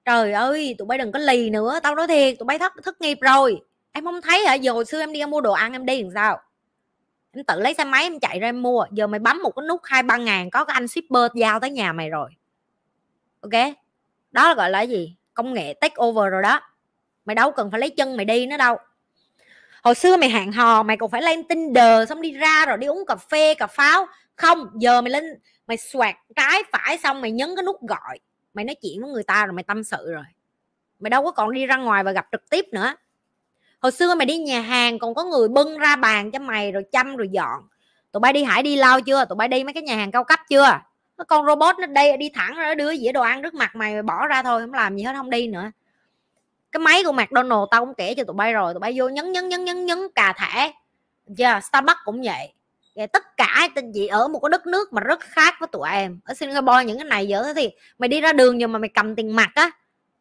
trời ơi tụi bay đừng có lì nữa tao nói thiệt tụi bay thất thất nghiệp rồi em không thấy hả giờ hồi xưa em đi em mua đồ ăn em đi làm sao em tự lấy xe máy em chạy ra em mua giờ mày bấm một cái nút hai ba ngàn có cái anh shipper giao tới nhà mày rồi ok đó là gọi là gì công nghệ take over rồi đó mày đâu cần phải lấy chân mày đi nữa đâu hồi xưa mày hẹn hò mày còn phải lên tinder xong đi ra rồi đi uống cà phê cà pháo không giờ mày lên mày xoạc trái phải xong mày nhấn cái nút gọi mày nói chuyện với người ta rồi mày tâm sự rồi mày đâu có còn đi ra ngoài và gặp trực tiếp nữa hồi xưa mày đi nhà hàng còn có người bưng ra bàn cho mày rồi chăm rồi dọn tụi bay đi hải đi lao chưa tụi bay đi mấy cái nhà hàng cao cấp chưa cái con robot nó đi đi thẳng nó đưa dĩa đồ ăn trước mặt mày mày bỏ ra thôi không làm gì hết không đi nữa cái máy của McDonald tao cũng kể cho tụi bay rồi tụi bay vô nhấn nhấn nhấn nhấn nhấn cà thẻ giờ yeah, Starbucks cũng vậy vậy tất cả tình gì ở một cái đất nước mà rất khác với tụi em ở Singapore những cái này dở thì mày đi ra đường nhưng mà mày cầm tiền mặt á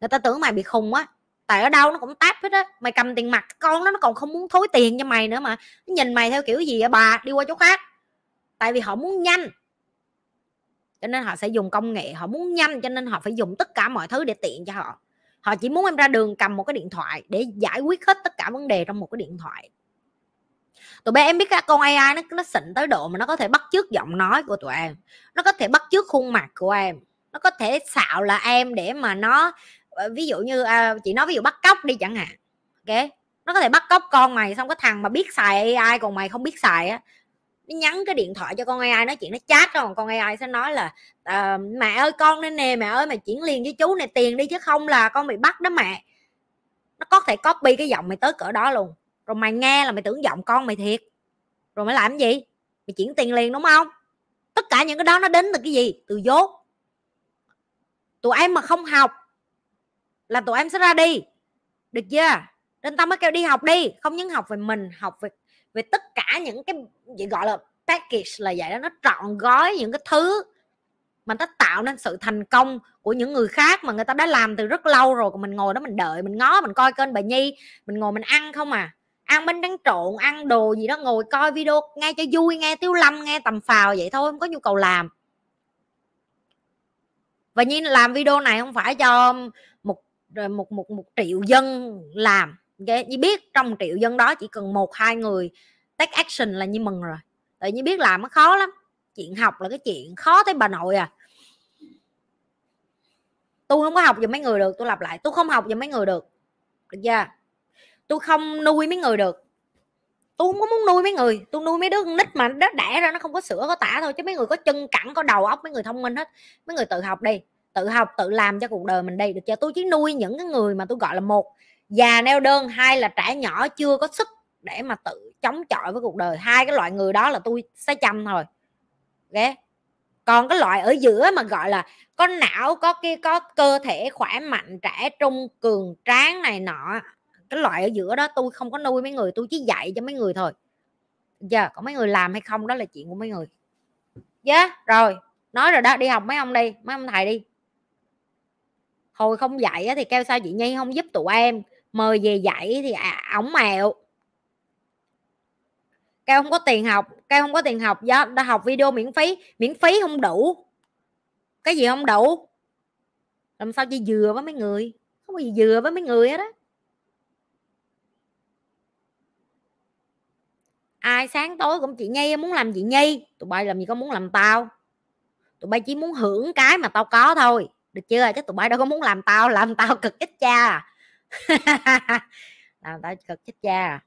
người ta tưởng mày bị khùng á tại ở đâu nó cũng táp hết á mày cầm tiền mặt con nó nó còn không muốn thối tiền cho mày nữa mà nhìn mày theo kiểu gì á bà đi qua chỗ khác tại vì họ muốn nhanh cho nên họ sẽ dùng công nghệ họ muốn nhanh cho nên họ phải dùng tất cả mọi thứ để tiện cho họ họ chỉ muốn em ra đường cầm một cái điện thoại để giải quyết hết tất cả vấn đề trong một cái điện thoại tụi bé em biết các con AI nó nó xịn tới độ mà nó có thể bắt chước giọng nói của tụi em nó có thể bắt chước khuôn mặt của em nó có thể xạo là em để mà nó ờ, ví dụ như à, chị nói ví dụ bắt cóc đi chẳng hạn ok nó có thể bắt cóc con mày xong cái thằng mà biết xài AI còn mày không biết xài á nó nhắn cái điện thoại cho con ai nói chuyện nó chat rồi con ai sẽ nói là ờ, mẹ ơi con nên nè mẹ ơi mày chuyển liền với chú này tiền đi chứ không là con bị bắt đó mẹ nó có thể copy cái giọng mày tới cỡ đó luôn rồi mày nghe là mày tưởng giọng con mày thiệt rồi mày làm gì mày chuyển tiền liền đúng không tất cả những cái đó nó đến từ cái gì từ dốt tụi em mà không học là tụi em sẽ ra đi được chưa nên tâm mới kêu đi học đi không những học về mình học về về tất cả những cái gì gọi là package là vậy đó nó trọn gói những cái thứ mà nó tạo nên sự thành công của những người khác mà người ta đã làm từ rất lâu rồi còn mình ngồi đó mình đợi mình ngó mình coi kênh bà nhi mình ngồi mình ăn không à ăn bánh tráng trộn ăn đồ gì đó ngồi coi video nghe cho vui nghe tiếu lâm nghe tầm phào vậy thôi không có nhu cầu làm và nhiên làm video này không phải cho một một một một triệu dân làm như biết trong triệu dân đó chỉ cần một hai người take action là như mừng rồi tại như biết làm nó khó lắm chuyện học là cái chuyện khó tới bà nội à tôi không có học giùm mấy người được tôi lặp lại tôi không học giùm mấy người được được chưa tôi không nuôi mấy người được tôi không có muốn nuôi mấy người tôi nuôi mấy đứa con nít mà nó đẻ ra nó không có sữa có tả thôi chứ mấy người có chân cẳng có đầu óc mấy người thông minh hết mấy người tự học đi tự học tự làm cho cuộc đời mình đi được chưa tôi chỉ nuôi những cái người mà tôi gọi là một già neo đơn hai là trẻ nhỏ chưa có sức để mà tự chống chọi với cuộc đời hai cái loại người đó là tôi sẽ chăm thôi ghé còn cái loại ở giữa mà gọi là có não có cái có cơ thể khỏe mạnh trẻ trung cường tráng này nọ cái loại ở giữa đó tôi không có nuôi mấy người tôi chỉ dạy cho mấy người thôi giờ yeah, có mấy người làm hay không đó là chuyện của mấy người dạ yeah, rồi nói rồi đó đi học mấy ông đi mấy ông thầy đi hồi không dạy thì kêu sao chị nhi không giúp tụi em mời về dạy thì à, ổng mẹo cao không có tiền học cao không có tiền học do đã học video miễn phí miễn phí không đủ cái gì không đủ làm sao chỉ dừa với mấy người không có gì dừa với mấy người hết đó ai sáng tối cũng chị nhi muốn làm chị nhi tụi bay làm gì có muốn làm tao tụi bay chỉ muốn hưởng cái mà tao có thôi được chưa chứ tụi bay đâu có muốn làm tao làm tao cực ít cha à làm tao cực chết cha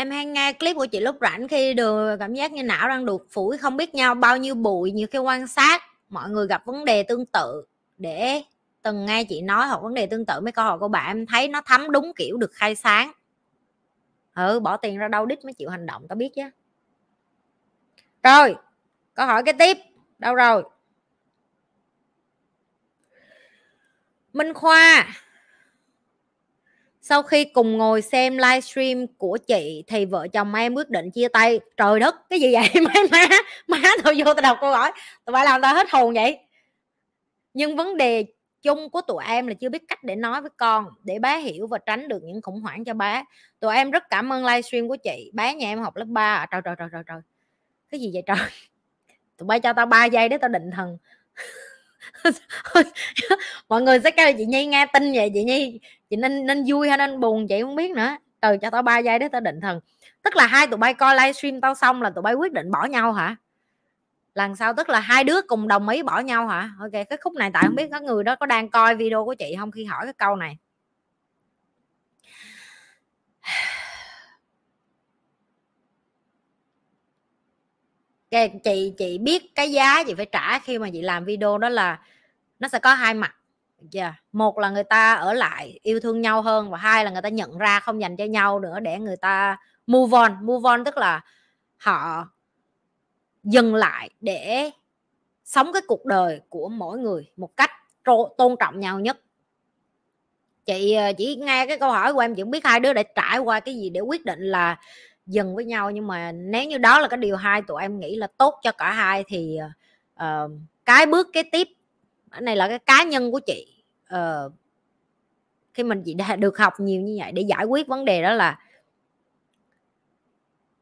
em hay nghe clip của chị lúc rảnh khi được cảm giác như não đang được phủi không biết nhau bao nhiêu bụi nhiều khi quan sát mọi người gặp vấn đề tương tự để từng nghe chị nói hoặc vấn đề tương tự mấy câu hỏi của bạn em thấy nó thấm đúng kiểu được khai sáng ừ bỏ tiền ra đâu đít mới chịu hành động tao biết chứ rồi câu hỏi cái tiếp đâu rồi minh khoa sau khi cùng ngồi xem livestream của chị thì vợ chồng em quyết định chia tay trời đất cái gì vậy má má má tao vô tao đọc câu hỏi tụi phải làm tao hết hồn vậy nhưng vấn đề chung của tụi em là chưa biết cách để nói với con để bé hiểu và tránh được những khủng hoảng cho bé tụi em rất cảm ơn livestream của chị bé nhà em học lớp 3 à, trời trời trời trời trời cái gì vậy trời tụi bay cho tao 3 giây để tao định thần mọi người sẽ kêu chị nhi nghe tin vậy chị nhi chị nên nên vui hay nên buồn chị không biết nữa từ cho tao ba giây để tao định thần tức là hai tụi bay coi livestream tao xong là tụi bay quyết định bỏ nhau hả lần sau tức là hai đứa cùng đồng ý bỏ nhau hả ok cái khúc này tại không biết các người đó có đang coi video của chị không khi hỏi cái câu này chị chị biết cái giá chị phải trả khi mà chị làm video đó là nó sẽ có hai mặt yeah. Dạ, một là người ta ở lại yêu thương nhau hơn và hai là người ta nhận ra không dành cho nhau nữa để người ta move on move on tức là họ dừng lại để sống cái cuộc đời của mỗi người một cách tôn trọng nhau nhất chị ờ, chỉ nghe cái câu hỏi của em chị không biết hai đứa đã trải qua cái gì để quyết định là dần với nhau nhưng mà nếu như đó là cái điều hai tụi em nghĩ là tốt cho cả hai thì uh, cái bước kế tiếp này là cái cá nhân của chị uh, khi mình chị đã được học nhiều như vậy để giải quyết vấn đề đó là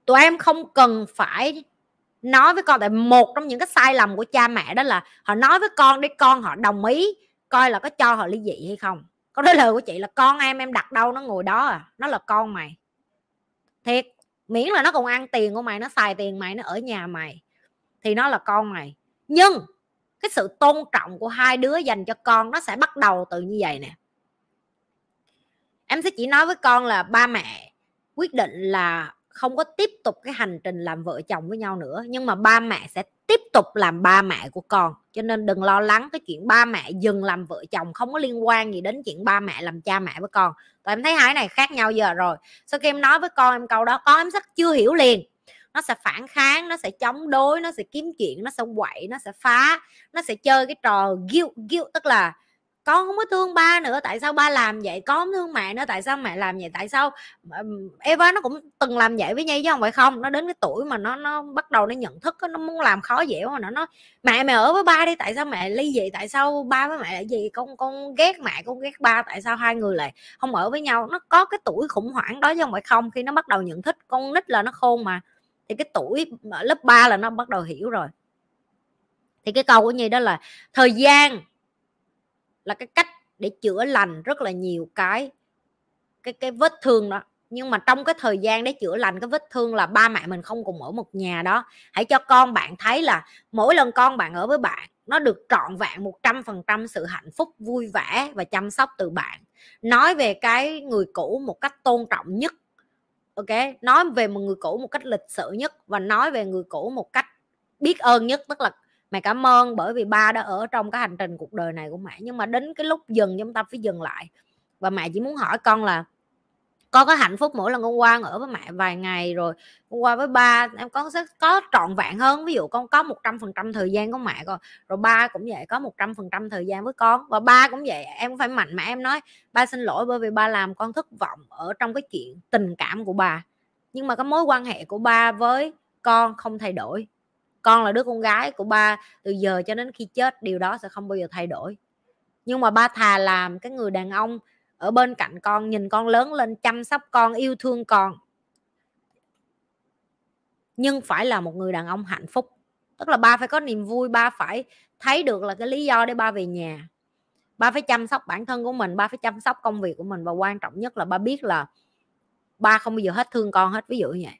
tụi em không cần phải nói với con tại một trong những cái sai lầm của cha mẹ đó là họ nói với con để con họ đồng ý coi là có cho họ ly dị hay không có nói lời của chị là con em em đặt đâu nó ngồi đó à nó là con mày thiệt miễn là nó còn ăn tiền của mày nó xài tiền mày nó ở nhà mày thì nó là con mày nhưng cái sự tôn trọng của hai đứa dành cho con nó sẽ bắt đầu từ như vậy nè em sẽ chỉ nói với con là ba mẹ quyết định là không có tiếp tục cái hành trình làm vợ chồng với nhau nữa nhưng mà ba mẹ sẽ tiếp tục làm ba mẹ của con cho nên đừng lo lắng cái chuyện ba mẹ dừng làm vợ chồng không có liên quan gì đến chuyện ba mẹ làm cha mẹ với con tụi em thấy hai này khác nhau giờ rồi sau khi em nói với con em câu đó con em rất chưa hiểu liền nó sẽ phản kháng nó sẽ chống đối nó sẽ kiếm chuyện nó sẽ quậy nó sẽ phá nó sẽ chơi cái trò guilt guilt tức là con không có thương ba nữa tại sao ba làm vậy con không thương mẹ nữa tại sao mẹ làm vậy tại sao Eva nó cũng từng làm vậy với Nhi chứ không phải không nó đến cái tuổi mà nó nó bắt đầu nó nhận thức nó muốn làm khó dễ mà nó nói mẹ mẹ ở với ba đi tại sao mẹ ly dị tại sao ba với mẹ là gì con con ghét mẹ con ghét ba tại sao hai người lại không ở với nhau nó có cái tuổi khủng hoảng đó chứ không phải không khi nó bắt đầu nhận thức con nít là nó khôn mà thì cái tuổi lớp 3 là nó bắt đầu hiểu rồi thì cái câu của nhi đó là thời gian là cái cách để chữa lành rất là nhiều cái cái cái vết thương đó nhưng mà trong cái thời gian để chữa lành cái vết thương là ba mẹ mình không cùng ở một nhà đó hãy cho con bạn thấy là mỗi lần con bạn ở với bạn nó được trọn vẹn một trăm phần trăm sự hạnh phúc vui vẻ và chăm sóc từ bạn nói về cái người cũ một cách tôn trọng nhất ok nói về một người cũ một cách lịch sự nhất và nói về người cũ một cách biết ơn nhất tức là mày cảm ơn bởi vì ba đã ở trong cái hành trình cuộc đời này của mẹ nhưng mà đến cái lúc dừng chúng ta phải dừng lại và mẹ chỉ muốn hỏi con là con có hạnh phúc mỗi lần con qua ở với mẹ vài ngày rồi con qua với ba em con sẽ có trọn vẹn hơn ví dụ con có một trăm phần trăm thời gian của mẹ con rồi ba cũng vậy có một trăm phần trăm thời gian với con và ba cũng vậy em phải mạnh mà em nói ba xin lỗi bởi vì ba làm con thất vọng ở trong cái chuyện tình cảm của bà nhưng mà cái mối quan hệ của ba với con không thay đổi con là đứa con gái của ba từ giờ cho đến khi chết điều đó sẽ không bao giờ thay đổi nhưng mà ba thà làm cái người đàn ông ở bên cạnh con nhìn con lớn lên chăm sóc con yêu thương con nhưng phải là một người đàn ông hạnh phúc tức là ba phải có niềm vui ba phải thấy được là cái lý do để ba về nhà ba phải chăm sóc bản thân của mình ba phải chăm sóc công việc của mình và quan trọng nhất là ba biết là ba không bao giờ hết thương con hết ví dụ như vậy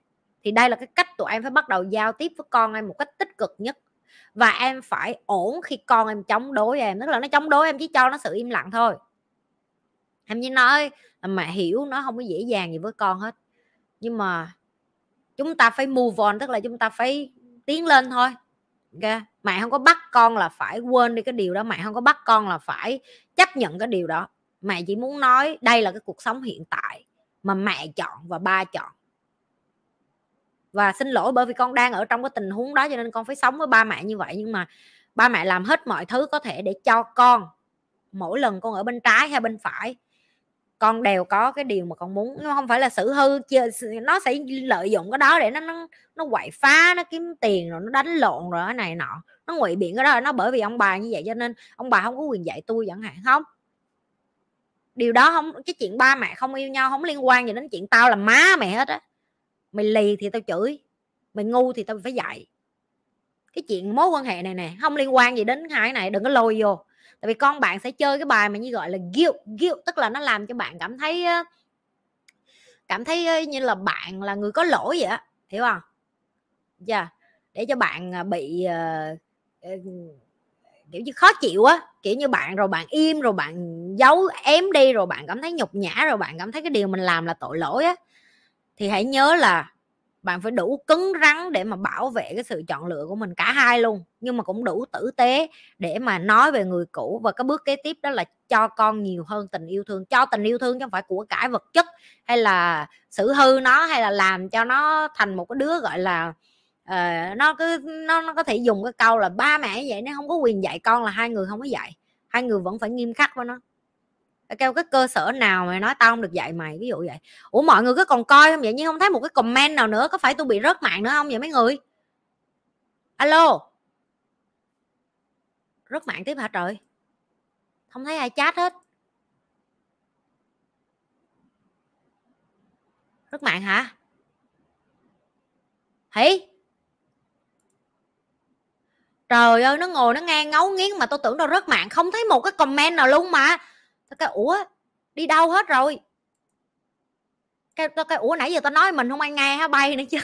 thì đây là cái cách tụi em phải bắt đầu giao tiếp với con em một cách tích cực nhất và em phải ổn khi con em chống đối em tức là nó chống đối em chỉ cho nó sự im lặng thôi em như nói mẹ hiểu nó không có dễ dàng gì với con hết nhưng mà chúng ta phải move on tức là chúng ta phải tiến lên thôi okay. mẹ không có bắt con là phải quên đi cái điều đó mẹ không có bắt con là phải chấp nhận cái điều đó mẹ chỉ muốn nói đây là cái cuộc sống hiện tại mà mẹ chọn và ba chọn và xin lỗi bởi vì con đang ở trong cái tình huống đó cho nên con phải sống với ba mẹ như vậy nhưng mà ba mẹ làm hết mọi thứ có thể để cho con mỗi lần con ở bên trái hay bên phải con đều có cái điều mà con muốn nó không phải là xử hư nó sẽ lợi dụng cái đó để nó nó nó quậy phá nó kiếm tiền rồi nó đánh lộn rồi cái này nọ nó ngụy biện cái đó nó bởi vì ông bà như vậy cho nên ông bà không có quyền dạy tôi chẳng hạn không điều đó không cái chuyện ba mẹ không yêu nhau không liên quan gì đến chuyện tao là má mẹ hết á mày lì thì tao chửi mày ngu thì tao phải dạy cái chuyện mối quan hệ này nè không liên quan gì đến hai này đừng có lôi vô tại vì con bạn sẽ chơi cái bài mà như gọi là guilt guilt tức là nó làm cho bạn cảm thấy cảm thấy như là bạn là người có lỗi vậy á hiểu không dạ yeah. để cho bạn à, bị ờ, ờ, kiểu như khó chịu á kiểu như bạn rồi bạn im rồi bạn giấu ém đi rồi bạn cảm thấy nhục nhã rồi bạn cảm thấy cái điều mình làm là tội lỗi á thì hãy nhớ là bạn phải đủ cứng rắn để mà bảo vệ cái sự chọn lựa của mình cả hai luôn nhưng mà cũng đủ tử tế để mà nói về người cũ và cái bước kế tiếp đó là cho con nhiều hơn tình yêu thương cho tình yêu thương chứ không phải của cải vật chất hay là xử hư nó hay là làm cho nó thành một cái đứa gọi là uh, nó cứ nó nó có thể dùng cái câu là ba mẹ vậy nó không có quyền dạy con là hai người không có dạy hai người vẫn phải nghiêm khắc với nó Ờ, kêu cái cơ sở nào mày nói tao không được dạy mày ví dụ vậy ủa mọi người cứ còn coi không vậy nhưng không thấy một cái comment nào nữa có phải tôi bị rớt mạng nữa không vậy mấy người alo rớt mạng tiếp hả trời không thấy ai chat hết rớt mạng hả hỉ trời ơi nó ngồi nó ngang ngấu nghiến mà tôi tưởng đâu rớt mạng không thấy một cái comment nào luôn mà tao cái ủa đi đâu hết rồi cái tao cái ủa nãy giờ tao nói mình không ai nghe hả bay nữa chứ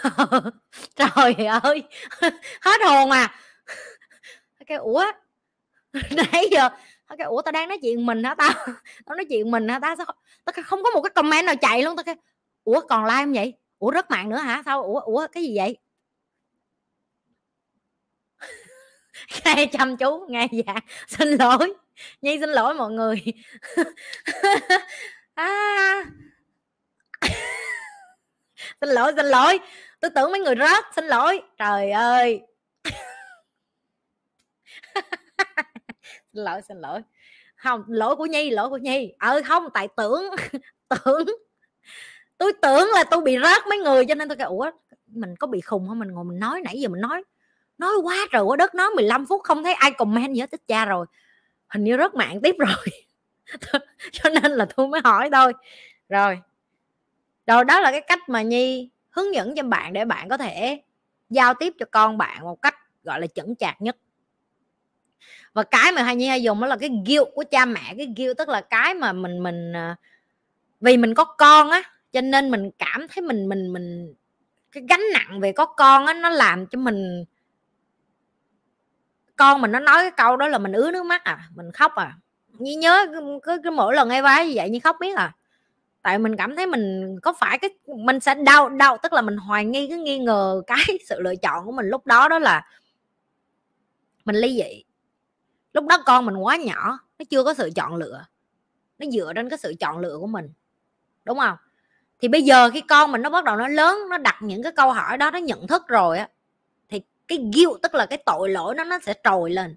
trời ơi hết hồn à cái ủa nãy giờ cái ủa tao đang nói chuyện mình hả tao tao nói chuyện mình hả tao sao tao không có một cái comment nào chạy luôn tao cái ủa còn like không vậy ủa rất mạng nữa hả sao ủa ủa cái gì vậy nghe chăm chú nghe dạ xin lỗi nhi xin lỗi mọi người à. xin lỗi xin lỗi tôi tưởng mấy người rớt xin lỗi trời ơi xin lỗi xin lỗi không lỗi của nhi lỗi của nhi ờ không tại tưởng tưởng tôi tưởng là tôi bị rớt mấy người cho nên tôi kêu ủa mình có bị khùng không mình ngồi mình nói nãy giờ mình nói nói quá trời quá đất nói 15 phút không thấy ai comment gì hết tích cha rồi hình như rất mạng tiếp rồi cho nên là tôi mới hỏi thôi rồi rồi đó là cái cách mà nhi hướng dẫn cho bạn để bạn có thể giao tiếp cho con bạn một cách gọi là chuẩn chạc nhất và cái mà hai nhi hay dùng đó là cái guilt của cha mẹ cái guilt tức là cái mà mình mình à, vì mình có con á cho nên mình cảm thấy mình mình mình cái gánh nặng về có con á nó làm cho mình con mình nó nói cái câu đó là mình ứa nước mắt à mình khóc à như nhớ cứ, cứ mỗi lần hay vái như vậy như khóc biết à tại mình cảm thấy mình có phải cái mình sẽ đau đau tức là mình hoài nghi cái nghi ngờ cái sự lựa chọn của mình lúc đó đó là mình ly dị lúc đó con mình quá nhỏ nó chưa có sự chọn lựa nó dựa trên cái sự chọn lựa của mình đúng không thì bây giờ khi con mình nó bắt đầu nó lớn nó đặt những cái câu hỏi đó nó nhận thức rồi á cái guilt tức là cái tội lỗi nó nó sẽ trồi lên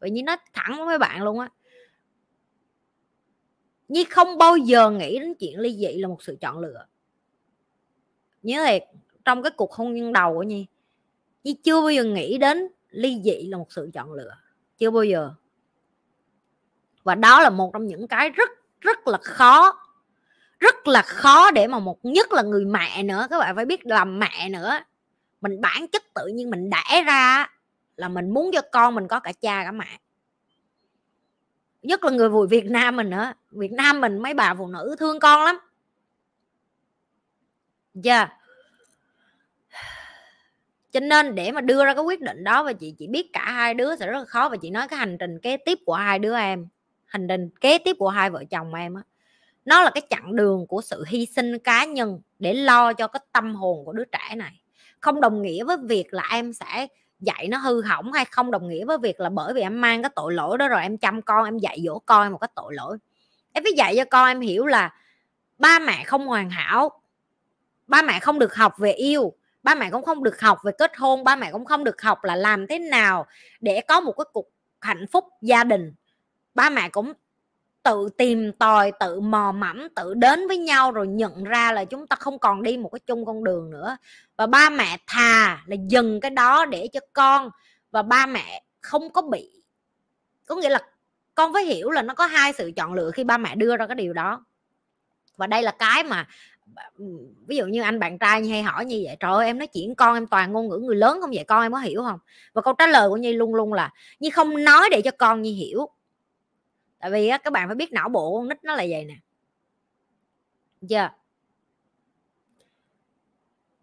vậy như nó thẳng với bạn luôn á Nhi không bao giờ nghĩ đến chuyện ly dị là một sự chọn lựa Nhớ thiệt Trong cái cuộc hôn nhân đầu của Nhi Nhi chưa bao giờ nghĩ đến Ly dị là một sự chọn lựa Chưa bao giờ Và đó là một trong những cái rất Rất là khó Rất là khó để mà một Nhất là người mẹ nữa Các bạn phải biết làm mẹ nữa mình bản chất tự nhiên mình đẻ ra là mình muốn cho con mình có cả cha cả mẹ nhất là người vùi Việt Nam mình nữa Việt Nam mình mấy bà phụ nữ thương con lắm dạ yeah. cho nên để mà đưa ra cái quyết định đó và chị chỉ biết cả hai đứa sẽ rất là khó và chị nói cái hành trình kế tiếp của hai đứa em hành trình kế tiếp của hai vợ chồng em á nó là cái chặng đường của sự hy sinh cá nhân để lo cho cái tâm hồn của đứa trẻ này không đồng nghĩa với việc là em sẽ dạy nó hư hỏng hay không đồng nghĩa với việc là bởi vì em mang cái tội lỗi đó rồi em chăm con em dạy dỗ con một cái tội lỗi em phải dạy cho con em hiểu là ba mẹ không hoàn hảo ba mẹ không được học về yêu ba mẹ cũng không được học về kết hôn ba mẹ cũng không được học là làm thế nào để có một cái cuộc hạnh phúc gia đình ba mẹ cũng tự tìm tòi tự mò mẫm tự đến với nhau rồi nhận ra là chúng ta không còn đi một cái chung con đường nữa và ba mẹ thà là dừng cái đó để cho con và ba mẹ không có bị có nghĩa là con phải hiểu là nó có hai sự chọn lựa khi ba mẹ đưa ra cái điều đó và đây là cái mà ví dụ như anh bạn trai hay hỏi như vậy trời ơi em nói chuyện con em toàn ngôn ngữ người lớn không vậy con em có hiểu không và câu trả lời của nhi luôn luôn là nhi không nói để cho con nhi hiểu tại vì á, các bạn phải biết não bộ con nít nó là vậy nè chưa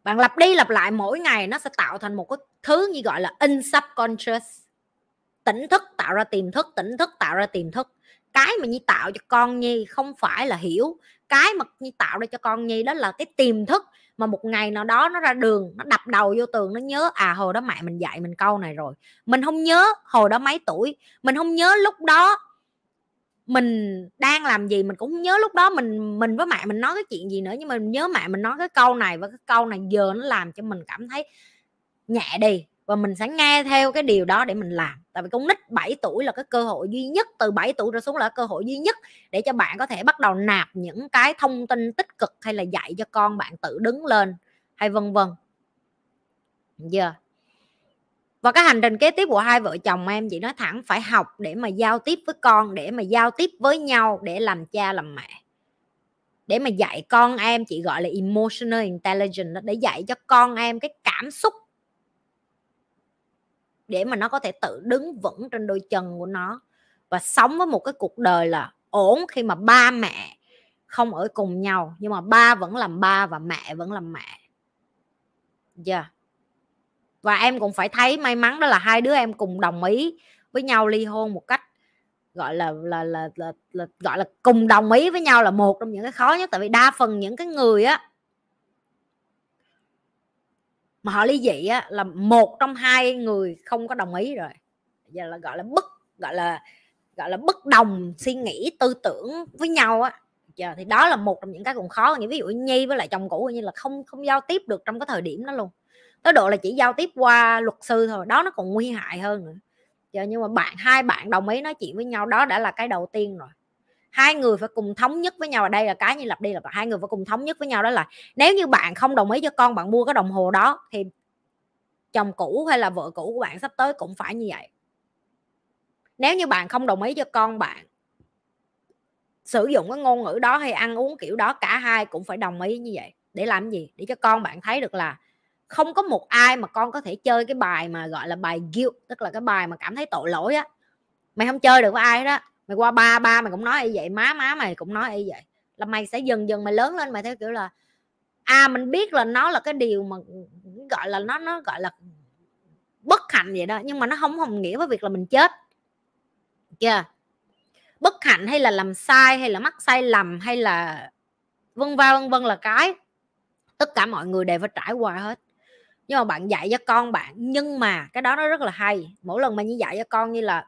bạn lặp đi lặp lại mỗi ngày nó sẽ tạo thành một cái thứ như gọi là in subconscious tỉnh thức tạo ra tiềm thức tỉnh thức tạo ra tiềm thức cái mà nhi tạo cho con nhi không phải là hiểu cái mà nhi tạo ra cho con nhi đó là cái tiềm thức mà một ngày nào đó nó ra đường nó đập đầu vô tường nó nhớ à hồi đó mẹ mình dạy mình câu này rồi mình không nhớ hồi đó mấy tuổi mình không nhớ lúc đó mình đang làm gì mình cũng nhớ lúc đó mình mình với mẹ mình nói cái chuyện gì nữa nhưng mà mình nhớ mẹ mình nói cái câu này và cái câu này giờ nó làm cho mình cảm thấy nhẹ đi và mình sẽ nghe theo cái điều đó để mình làm tại vì con nít 7 tuổi là cái cơ hội duy nhất từ 7 tuổi ra xuống là cơ hội duy nhất để cho bạn có thể bắt đầu nạp những cái thông tin tích cực hay là dạy cho con bạn tự đứng lên hay vân vân giờ yeah và cái hành trình kế tiếp của hai vợ chồng em chị nói thẳng phải học để mà giao tiếp với con để mà giao tiếp với nhau để làm cha làm mẹ để mà dạy con em chị gọi là emotional intelligence để dạy cho con em cái cảm xúc để mà nó có thể tự đứng vững trên đôi chân của nó và sống với một cái cuộc đời là ổn khi mà ba mẹ không ở cùng nhau nhưng mà ba vẫn làm ba và mẹ vẫn làm mẹ yeah và em cũng phải thấy may mắn đó là hai đứa em cùng đồng ý với nhau ly hôn một cách gọi là là là, là, là gọi là cùng đồng ý với nhau là một trong những cái khó nhất tại vì đa phần những cái người á mà họ ly dị á là một trong hai người không có đồng ý rồi giờ là gọi là bất gọi là gọi là bất đồng suy nghĩ tư tưởng với nhau á giờ thì đó là một trong những cái còn khó như ví dụ nhi với lại chồng cũ như là không không giao tiếp được trong cái thời điểm đó luôn tới độ là chỉ giao tiếp qua luật sư thôi đó nó còn nguy hại hơn nữa giờ nhưng mà bạn hai bạn đồng ý nói chuyện với nhau đó đã là cái đầu tiên rồi hai người phải cùng thống nhất với nhau ở đây là cái như lập đi lặp lại hai người phải cùng thống nhất với nhau đó là nếu như bạn không đồng ý cho con bạn mua cái đồng hồ đó thì chồng cũ hay là vợ cũ của bạn sắp tới cũng phải như vậy nếu như bạn không đồng ý cho con bạn sử dụng cái ngôn ngữ đó hay ăn uống kiểu đó cả hai cũng phải đồng ý như vậy để làm gì để cho con bạn thấy được là không có một ai mà con có thể chơi cái bài mà gọi là bài guilt tức là cái bài mà cảm thấy tội lỗi á mày không chơi được với ai đó mày qua ba ba mày cũng nói y vậy má má mày cũng nói y vậy là mày sẽ dần dần mày lớn lên mày theo kiểu là à mình biết là nó là cái điều mà gọi là nó nó gọi là bất hạnh vậy đó nhưng mà nó không hồng nghĩa với việc là mình chết chưa yeah. bất hạnh hay là làm sai hay là mắc sai lầm hay là vân vân vân vân là cái tất cả mọi người đều phải trải qua hết nhưng mà bạn dạy cho con bạn nhưng mà cái đó nó rất là hay mỗi lần mà như dạy cho con như là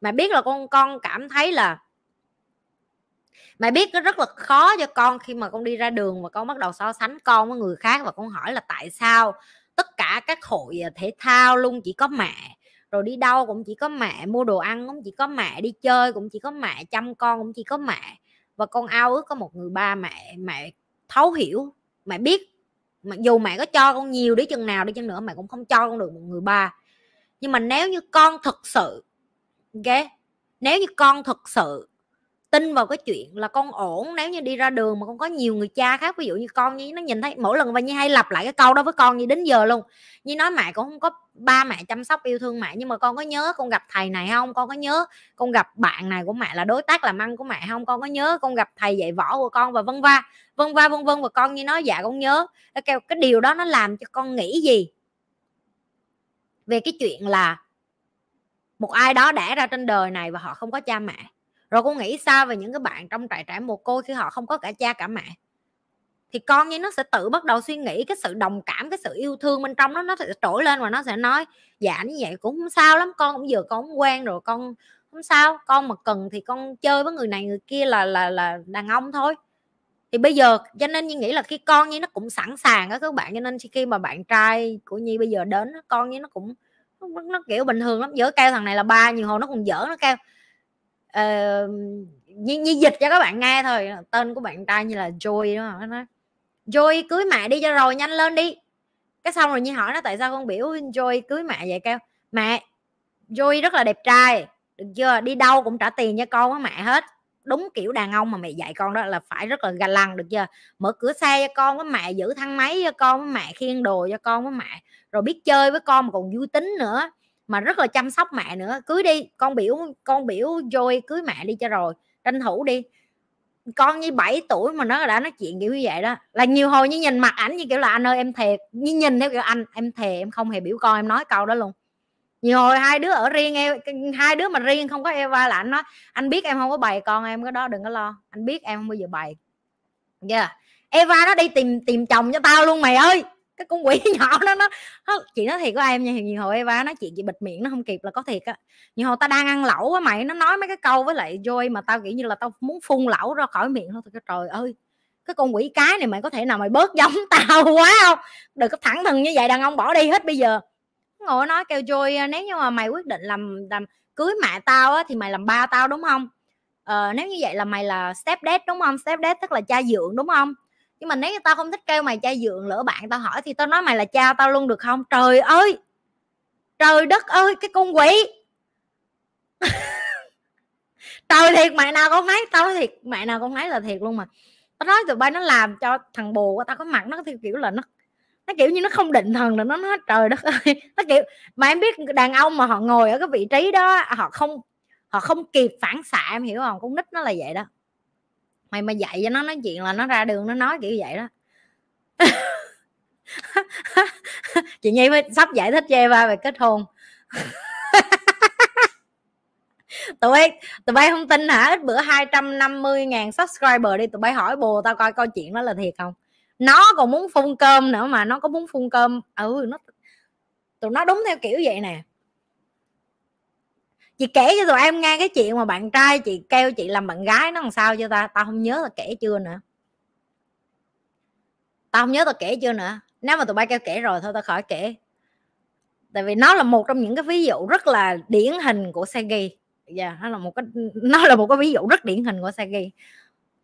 mày biết là con con cảm thấy là mày biết nó rất là khó cho con khi mà con đi ra đường và con bắt đầu so sánh con với người khác và con hỏi là tại sao tất cả các hội à, thể thao luôn chỉ có mẹ rồi đi đâu cũng chỉ có mẹ mua đồ ăn cũng chỉ có mẹ đi chơi cũng chỉ có mẹ chăm con cũng chỉ có mẹ và con ao ước có một người ba mẹ mẹ thấu hiểu mẹ biết mà dù mẹ có cho con nhiều đi chừng nào đi chăng nữa mẹ cũng không cho con được một người ba nhưng mà nếu như con thật sự ok nếu như con thật sự tin vào cái chuyện là con ổn nếu như đi ra đường mà con có nhiều người cha khác ví dụ như con như nó nhìn thấy mỗi lần và như hay lặp lại cái câu đó với con như đến giờ luôn như nói mẹ con không có ba mẹ chăm sóc yêu thương mẹ nhưng mà con có nhớ con gặp thầy này không con có nhớ con gặp bạn này của mẹ là đối tác làm ăn của mẹ không con có nhớ con gặp thầy dạy võ của con và vân va vân va vân vân và con như nói dạ con nhớ cái, cái điều đó nó làm cho con nghĩ gì về cái chuyện là một ai đó đẻ ra trên đời này và họ không có cha mẹ rồi cô nghĩ sao về những cái bạn trong trại trẻ mồ côi khi họ không có cả cha cả mẹ thì con như nó sẽ tự bắt đầu suy nghĩ cái sự đồng cảm cái sự yêu thương bên trong nó nó sẽ trỗi lên và nó sẽ nói dạ như vậy cũng không sao lắm con cũng vừa con cũng quen rồi con không sao con mà cần thì con chơi với người này người kia là là là đàn ông thôi thì bây giờ cho nên như nghĩ là khi con như nó cũng sẵn sàng đó các bạn cho nên khi mà bạn trai của nhi bây giờ đến con như nó cũng nó, nó kiểu bình thường lắm dở cao thằng này là ba nhiều hồi nó còn dở nó cao Ờ, như, như dịch cho các bạn nghe thôi tên của bạn trai như là Joy đó không nó Joy cưới mẹ đi cho rồi nhanh lên đi cái xong rồi như hỏi nó tại sao con biểu Joy cưới mẹ vậy kêu mẹ Joy rất là đẹp trai được chưa đi đâu cũng trả tiền cho con với mẹ hết đúng kiểu đàn ông mà mẹ dạy con đó là phải rất là ga lăng được chưa mở cửa xe cho con với mẹ giữ thang máy cho con với mẹ khiên đồ cho con với mẹ rồi biết chơi với con mà còn vui tính nữa mà rất là chăm sóc mẹ nữa cưới đi con biểu con biểu rồi cưới mẹ đi cho rồi tranh thủ đi con như 7 tuổi mà nó đã nói chuyện kiểu như vậy đó là nhiều hồi như nhìn mặt ảnh như kiểu là anh ơi em thề như nhìn theo kiểu anh em thề em không hề biểu con em nói câu đó luôn nhiều hồi hai đứa ở riêng em hai đứa mà riêng không có Eva là anh nói anh biết em không có bày con em cái đó đừng có lo anh biết em không bao giờ bày yeah. Eva nó đi tìm tìm chồng cho tao luôn mày ơi cái con quỷ nhỏ đó, nó nó chị nói thiệt của em nha nhiều hồi Eva nói chuyện chị bịt miệng nó không kịp là có thiệt á nhiều hồi tao đang ăn lẩu á mày nó nói mấy cái câu với lại Joy mà tao nghĩ như là tao muốn phun lẩu ra khỏi miệng thôi trời ơi cái con quỷ cái này mày có thể nào mày bớt giống tao quá không đừng có thẳng thừng như vậy đàn ông bỏ đi hết bây giờ ngồi nói kêu Joy à, nếu như mà mày quyết định làm làm cưới mẹ tao á, thì mày làm ba tao đúng không ờ, nếu như vậy là mày là step dad đúng không step dad tức là cha dượng đúng không nhưng mà nếu như tao không thích kêu mày cha dượng lỡ bạn tao hỏi thì tao nói mày là cha tao luôn được không trời ơi trời đất ơi cái con quỷ trời thiệt mẹ nào con thấy tao nói thiệt mẹ nào con thấy là thiệt luôn mà tao nói tụi bay nó làm cho thằng bồ của tao có mặt nó theo kiểu là nó nó kiểu như nó không định thần là nó nói trời đất ơi nó kiểu mà em biết đàn ông mà họ ngồi ở cái vị trí đó họ không họ không kịp phản xạ em hiểu không con nít nó là vậy đó mày mà dạy cho nó nói chuyện là nó ra đường nó nói kiểu vậy đó chị nhi mới sắp giải thích cho Eva về kết hôn tụi bay tụi bay không tin hả ít bữa 250 ngàn subscriber đi tụi bay hỏi bồ tao coi coi chuyện đó là thiệt không nó còn muốn phun cơm nữa mà nó có muốn phun cơm ừ nó tụi nó đúng theo kiểu vậy nè chị kể cho tụi em nghe cái chuyện mà bạn trai chị kêu chị làm bạn gái nó làm sao cho ta tao không nhớ là kể chưa nữa tao không nhớ tao kể chưa nữa nếu mà tụi bay kêu kể rồi thôi tao khỏi kể tại vì nó là một trong những cái ví dụ rất là điển hình của Sagi yeah, dạ, nó là một cái nó là một cái ví dụ rất điển hình của Sagi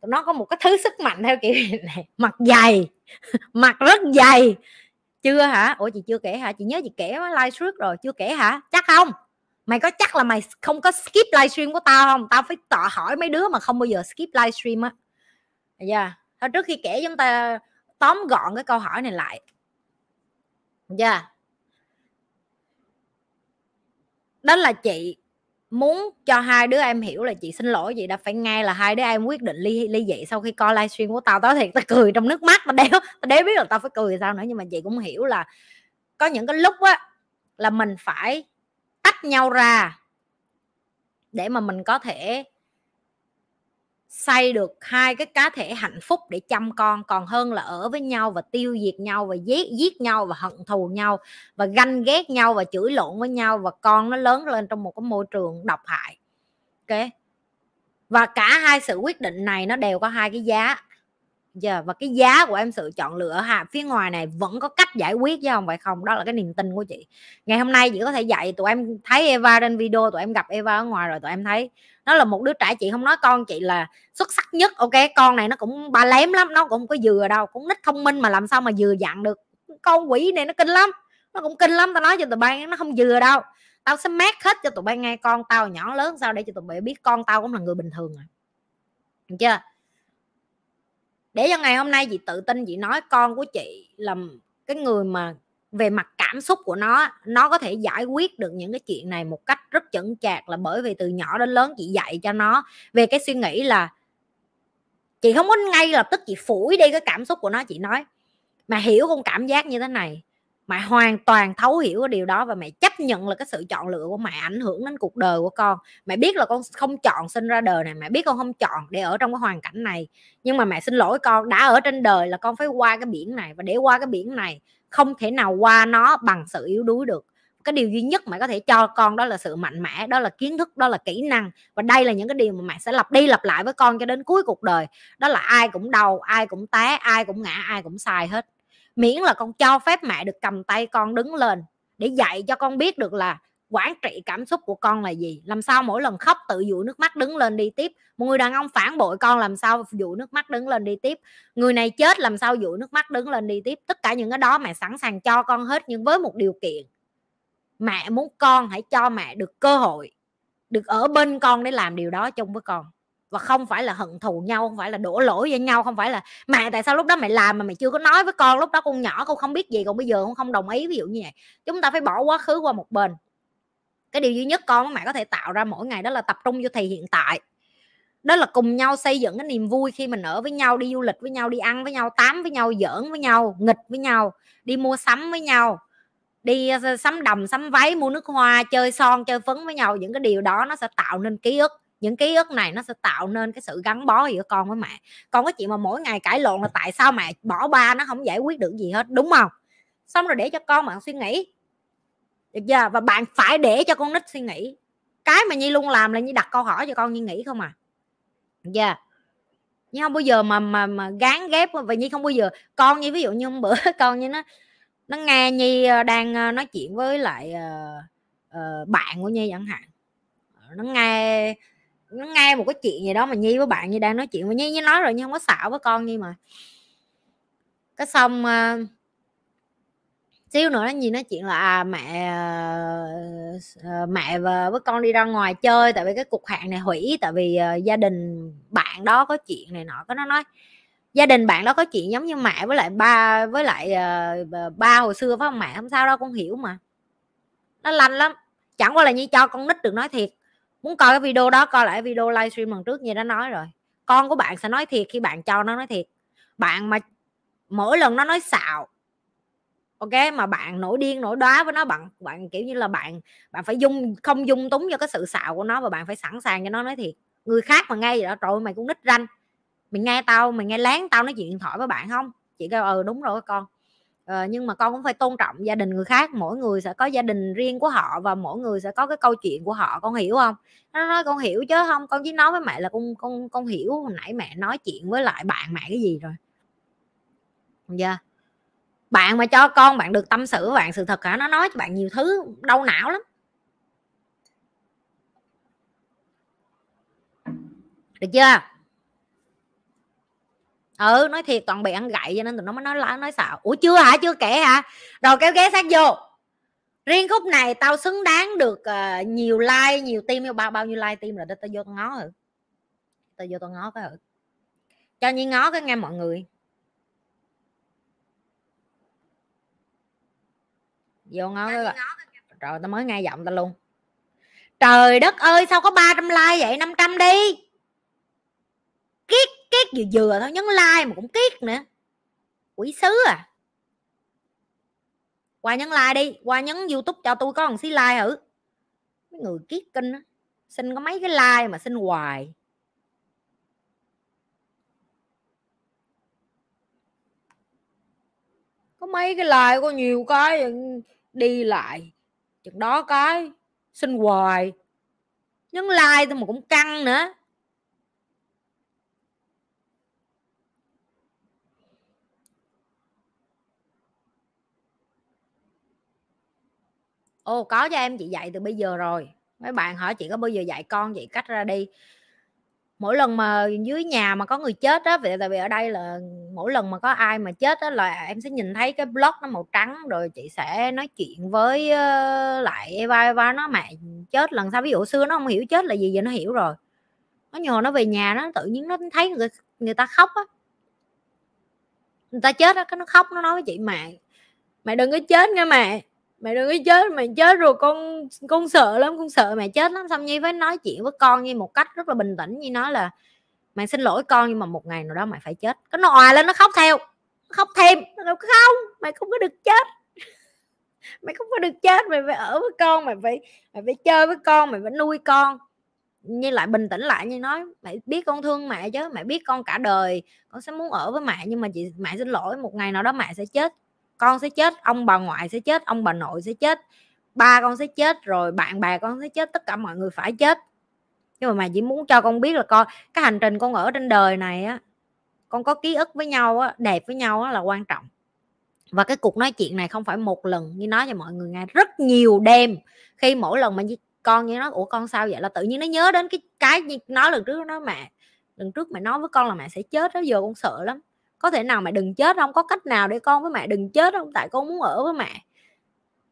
tụi nó có một cái thứ sức mạnh theo kiểu này mặt dày mặt rất dày chưa hả ủa chị chưa kể hả chị nhớ chị kể live trước rồi chưa kể hả chắc không mày có chắc là mày không có skip livestream của tao không tao phải tỏ hỏi mấy đứa mà không bao giờ skip livestream á dạ yeah. Thôi trước khi kể chúng ta tóm gọn cái câu hỏi này lại dạ yeah. đó là chị muốn cho hai đứa em hiểu là chị xin lỗi vậy đã phải nghe là hai đứa em quyết định ly ly dị sau khi coi livestream của tao tao thiệt tao cười trong nước mắt tao đéo tao đéo biết là tao phải cười sao nữa nhưng mà chị cũng hiểu là có những cái lúc á là mình phải tách nhau ra để mà mình có thể xây được hai cái cá thể hạnh phúc để chăm con còn hơn là ở với nhau và tiêu diệt nhau và giết giết nhau và hận thù nhau và ganh ghét nhau và chửi lộn với nhau và con nó lớn lên trong một cái môi trường độc hại ok và cả hai sự quyết định này nó đều có hai cái giá giờ và cái giá của em sự chọn lựa ha phía ngoài này vẫn có cách giải quyết chứ không phải không đó là cái niềm tin của chị ngày hôm nay chị có thể dạy tụi em thấy Eva trên video tụi em gặp Eva ở ngoài rồi tụi em thấy nó là một đứa trẻ chị không nói con chị là xuất sắc nhất ok con này nó cũng ba lém lắm nó cũng không có dừa đâu cũng nít thông minh mà làm sao mà dừa dặn được con quỷ này nó kinh lắm nó cũng kinh lắm tao nói cho tụi bay nó không dừa đâu tao sẽ mát hết cho tụi bay ngay con tao nhỏ lớn sao để cho tụi bay biết con tao cũng là người bình thường à. chưa để cho ngày hôm nay chị tự tin chị nói con của chị là cái người mà về mặt cảm xúc của nó nó có thể giải quyết được những cái chuyện này một cách rất chững chạc là bởi vì từ nhỏ đến lớn chị dạy cho nó về cái suy nghĩ là chị không có ngay lập tức chị phủi đi cái cảm xúc của nó chị nói mà hiểu con cảm giác như thế này mẹ hoàn toàn thấu hiểu cái điều đó và mẹ chấp nhận là cái sự chọn lựa của mẹ ảnh hưởng đến cuộc đời của con mẹ biết là con không chọn sinh ra đời này mẹ biết con không chọn để ở trong cái hoàn cảnh này nhưng mà mẹ xin lỗi con đã ở trên đời là con phải qua cái biển này và để qua cái biển này không thể nào qua nó bằng sự yếu đuối được cái điều duy nhất mẹ có thể cho con đó là sự mạnh mẽ đó là kiến thức đó là kỹ năng và đây là những cái điều mà mẹ sẽ lặp đi lặp lại với con cho đến cuối cuộc đời đó là ai cũng đau ai cũng té ai cũng ngã ai cũng sai hết miễn là con cho phép mẹ được cầm tay con đứng lên để dạy cho con biết được là quản trị cảm xúc của con là gì làm sao mỗi lần khóc tự dụ nước mắt đứng lên đi tiếp một người đàn ông phản bội con làm sao dụ nước mắt đứng lên đi tiếp người này chết làm sao dụ nước mắt đứng lên đi tiếp tất cả những cái đó mẹ sẵn sàng cho con hết nhưng với một điều kiện mẹ muốn con hãy cho mẹ được cơ hội được ở bên con để làm điều đó chung với con và không phải là hận thù nhau không phải là đổ lỗi cho nhau không phải là mày tại sao lúc đó mày làm mà mày chưa có nói với con lúc đó con nhỏ con không biết gì còn bây giờ con không đồng ý ví dụ như vậy chúng ta phải bỏ quá khứ qua một bên cái điều duy nhất con mẹ có thể tạo ra mỗi ngày đó là tập trung vô thì hiện tại đó là cùng nhau xây dựng cái niềm vui khi mình ở với nhau đi du lịch với nhau đi ăn với nhau tám với nhau giỡn với nhau nghịch với nhau đi mua sắm với nhau đi ờ, sắm đầm sắm váy mua nước hoa chơi son chơi phấn với nhau những cái điều đó nó sẽ tạo nên ký ức những ký ức này nó sẽ tạo nên cái sự gắn bó giữa con với mẹ con cái chuyện mà mỗi ngày cãi lộn là tại sao mẹ bỏ ba nó không giải quyết được gì hết đúng không xong rồi để cho con bạn suy nghĩ được chưa và bạn phải để cho con nít suy nghĩ cái mà nhi luôn làm là nhi đặt câu hỏi cho con nhi nghĩ không à được chưa nhi không bao giờ mà mà mà gán ghép và nhi không bao giờ con như ví dụ như hôm bữa con như nó nó nghe nhi ờ, đang ờ, nói chuyện với lại uh, uh, bạn của nhi chẳng hạn nó nghe nó nghe một cái chuyện gì đó mà nhi với bạn như đang nói chuyện mà nhi nhi nói rồi nhưng không có xạo với con nhi mà cái xong uh, xíu nữa nó nhìn nói chuyện là à, mẹ uh, mẹ và với con đi ra ngoài chơi tại vì cái cuộc hẹn này hủy tại vì uh, gia đình bạn đó có chuyện này nọ có nó nói gia đình bạn đó có chuyện giống như mẹ với lại ba với lại uh, ba hồi xưa phải không mẹ không sao đâu con hiểu mà nó lanh lắm chẳng qua là như cho con nít được nói thiệt muốn coi cái video đó coi lại video livestream lần trước như đã nói rồi con của bạn sẽ nói thiệt khi bạn cho nó nói thiệt bạn mà mỗi lần nó nói xạo ok mà bạn nổi điên nổi đóa với nó bạn bạn kiểu như là bạn bạn phải dung không dung túng cho cái sự xạo của nó và bạn phải sẵn sàng cho nó nói thiệt người khác mà nghe vậy đó trời mày cũng nít ranh mày nghe tao mày nghe lén tao nói chuyện điện thoại với bạn không chị kêu ừ đúng rồi con ờ, nhưng mà con cũng phải tôn trọng gia đình người khác mỗi người sẽ có gia đình riêng của họ và mỗi người sẽ có cái câu chuyện của họ con hiểu không nó nói con hiểu chứ không con chỉ nói với mẹ là con con con hiểu hồi nãy mẹ nói chuyện với lại bạn mẹ cái gì rồi dạ yeah. bạn mà cho con bạn được tâm sự với bạn sự thật hả nó nói cho bạn nhiều thứ đau não lắm được chưa ừ nói thiệt toàn bị ăn gậy cho nên tụi nó mới nói lá nói xạo ủa chưa hả chưa kể hả rồi kéo ghé sát vô riêng khúc này tao xứng đáng được uh, nhiều like nhiều tim bao bao nhiêu like tim rồi đó tao vô tao ngó thử tao vô tao ngó cái thử cho nhiên ngó cái nghe mọi người vô ngó cái rồi tao mới nghe giọng tao luôn trời đất ơi sao có 300 like vậy 500 đi kiết kiết vừa vừa thôi nhấn like mà cũng kiết nữa quỷ sứ à qua nhấn like đi qua nhấn youtube cho tôi có một xí like thử mấy người kiết kinh đó. xin có mấy cái like mà xin hoài có mấy cái like có nhiều cái đi lại chừng đó cái xin hoài nhấn like tôi mà cũng căng nữa Ô có cho em chị dạy từ bây giờ rồi. Mấy bạn hỏi chị có bao giờ dạy con vậy cách ra đi. Mỗi lần mà dưới nhà mà có người chết á, tại vì ở đây là mỗi lần mà có ai mà chết á là em sẽ nhìn thấy cái blog nó màu trắng rồi chị sẽ nói chuyện với lại Eva Eva nó mẹ chết lần sau ví dụ xưa nó không hiểu chết là gì giờ nó hiểu rồi. Nó nhờ nó về nhà nó tự nhiên nó thấy người, người ta khóc á. Người ta chết á cái nó khóc nó nói với chị mẹ mẹ đừng có chết nghe mẹ mẹ đừng có chết mẹ chết rồi con con sợ lắm con sợ mẹ chết lắm xong nhi với nói chuyện với con như một cách rất là bình tĩnh như nói là mày xin lỗi con nhưng mà một ngày nào đó mày phải chết có nó òa lên nó khóc theo nó khóc thêm nó không mày không có được chết mày không có được chết mày phải ở với con mày phải mày phải chơi với con mày phải nuôi con như lại bình tĩnh lại như nói mẹ biết con thương mẹ chứ mẹ biết con cả đời con sẽ muốn ở với mẹ nhưng mà chị mẹ xin lỗi một ngày nào đó mẹ sẽ chết con sẽ chết ông bà ngoại sẽ chết ông bà nội sẽ chết ba con sẽ chết rồi bạn bè con sẽ chết tất cả mọi người phải chết nhưng mà mày chỉ muốn cho con biết là con cái hành trình con ở trên đời này á con có ký ức với nhau á đẹp với nhau á là quan trọng và cái cuộc nói chuyện này không phải một lần như nói cho mọi người nghe rất nhiều đêm khi mỗi lần mà con như nó ủa con sao vậy là tự nhiên nó nhớ đến cái cái nói lần trước nó mẹ lần trước mẹ nói với con là mẹ sẽ chết đó giờ con sợ lắm có thể nào mẹ đừng chết không có cách nào để con với mẹ đừng chết không tại con muốn ở với mẹ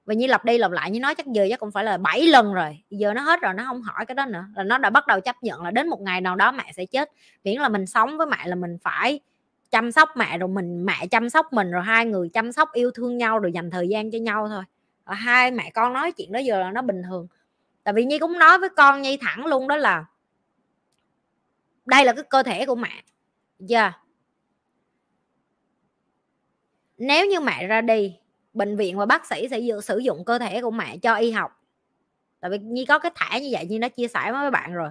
và như lặp đi lặp lại như nói chắc giờ chắc cũng phải là 7 lần rồi giờ nó hết rồi nó không hỏi cái đó nữa là nó đã bắt đầu chấp nhận là đến một ngày nào đó mẹ sẽ chết miễn là mình sống với mẹ là mình phải chăm sóc mẹ rồi mình mẹ chăm sóc mình rồi hai người chăm sóc yêu thương nhau rồi dành thời gian cho nhau thôi và hai mẹ con nói chuyện đó giờ là nó bình thường tại vì nhi cũng nói với con nhi thẳng luôn đó là đây là cái cơ thể của mẹ giờ yeah nếu như mẹ ra đi bệnh viện và bác sĩ sẽ dự sử dụng cơ thể của mẹ cho y học tại vì như có cái thẻ như vậy như nó chia sẻ với bạn rồi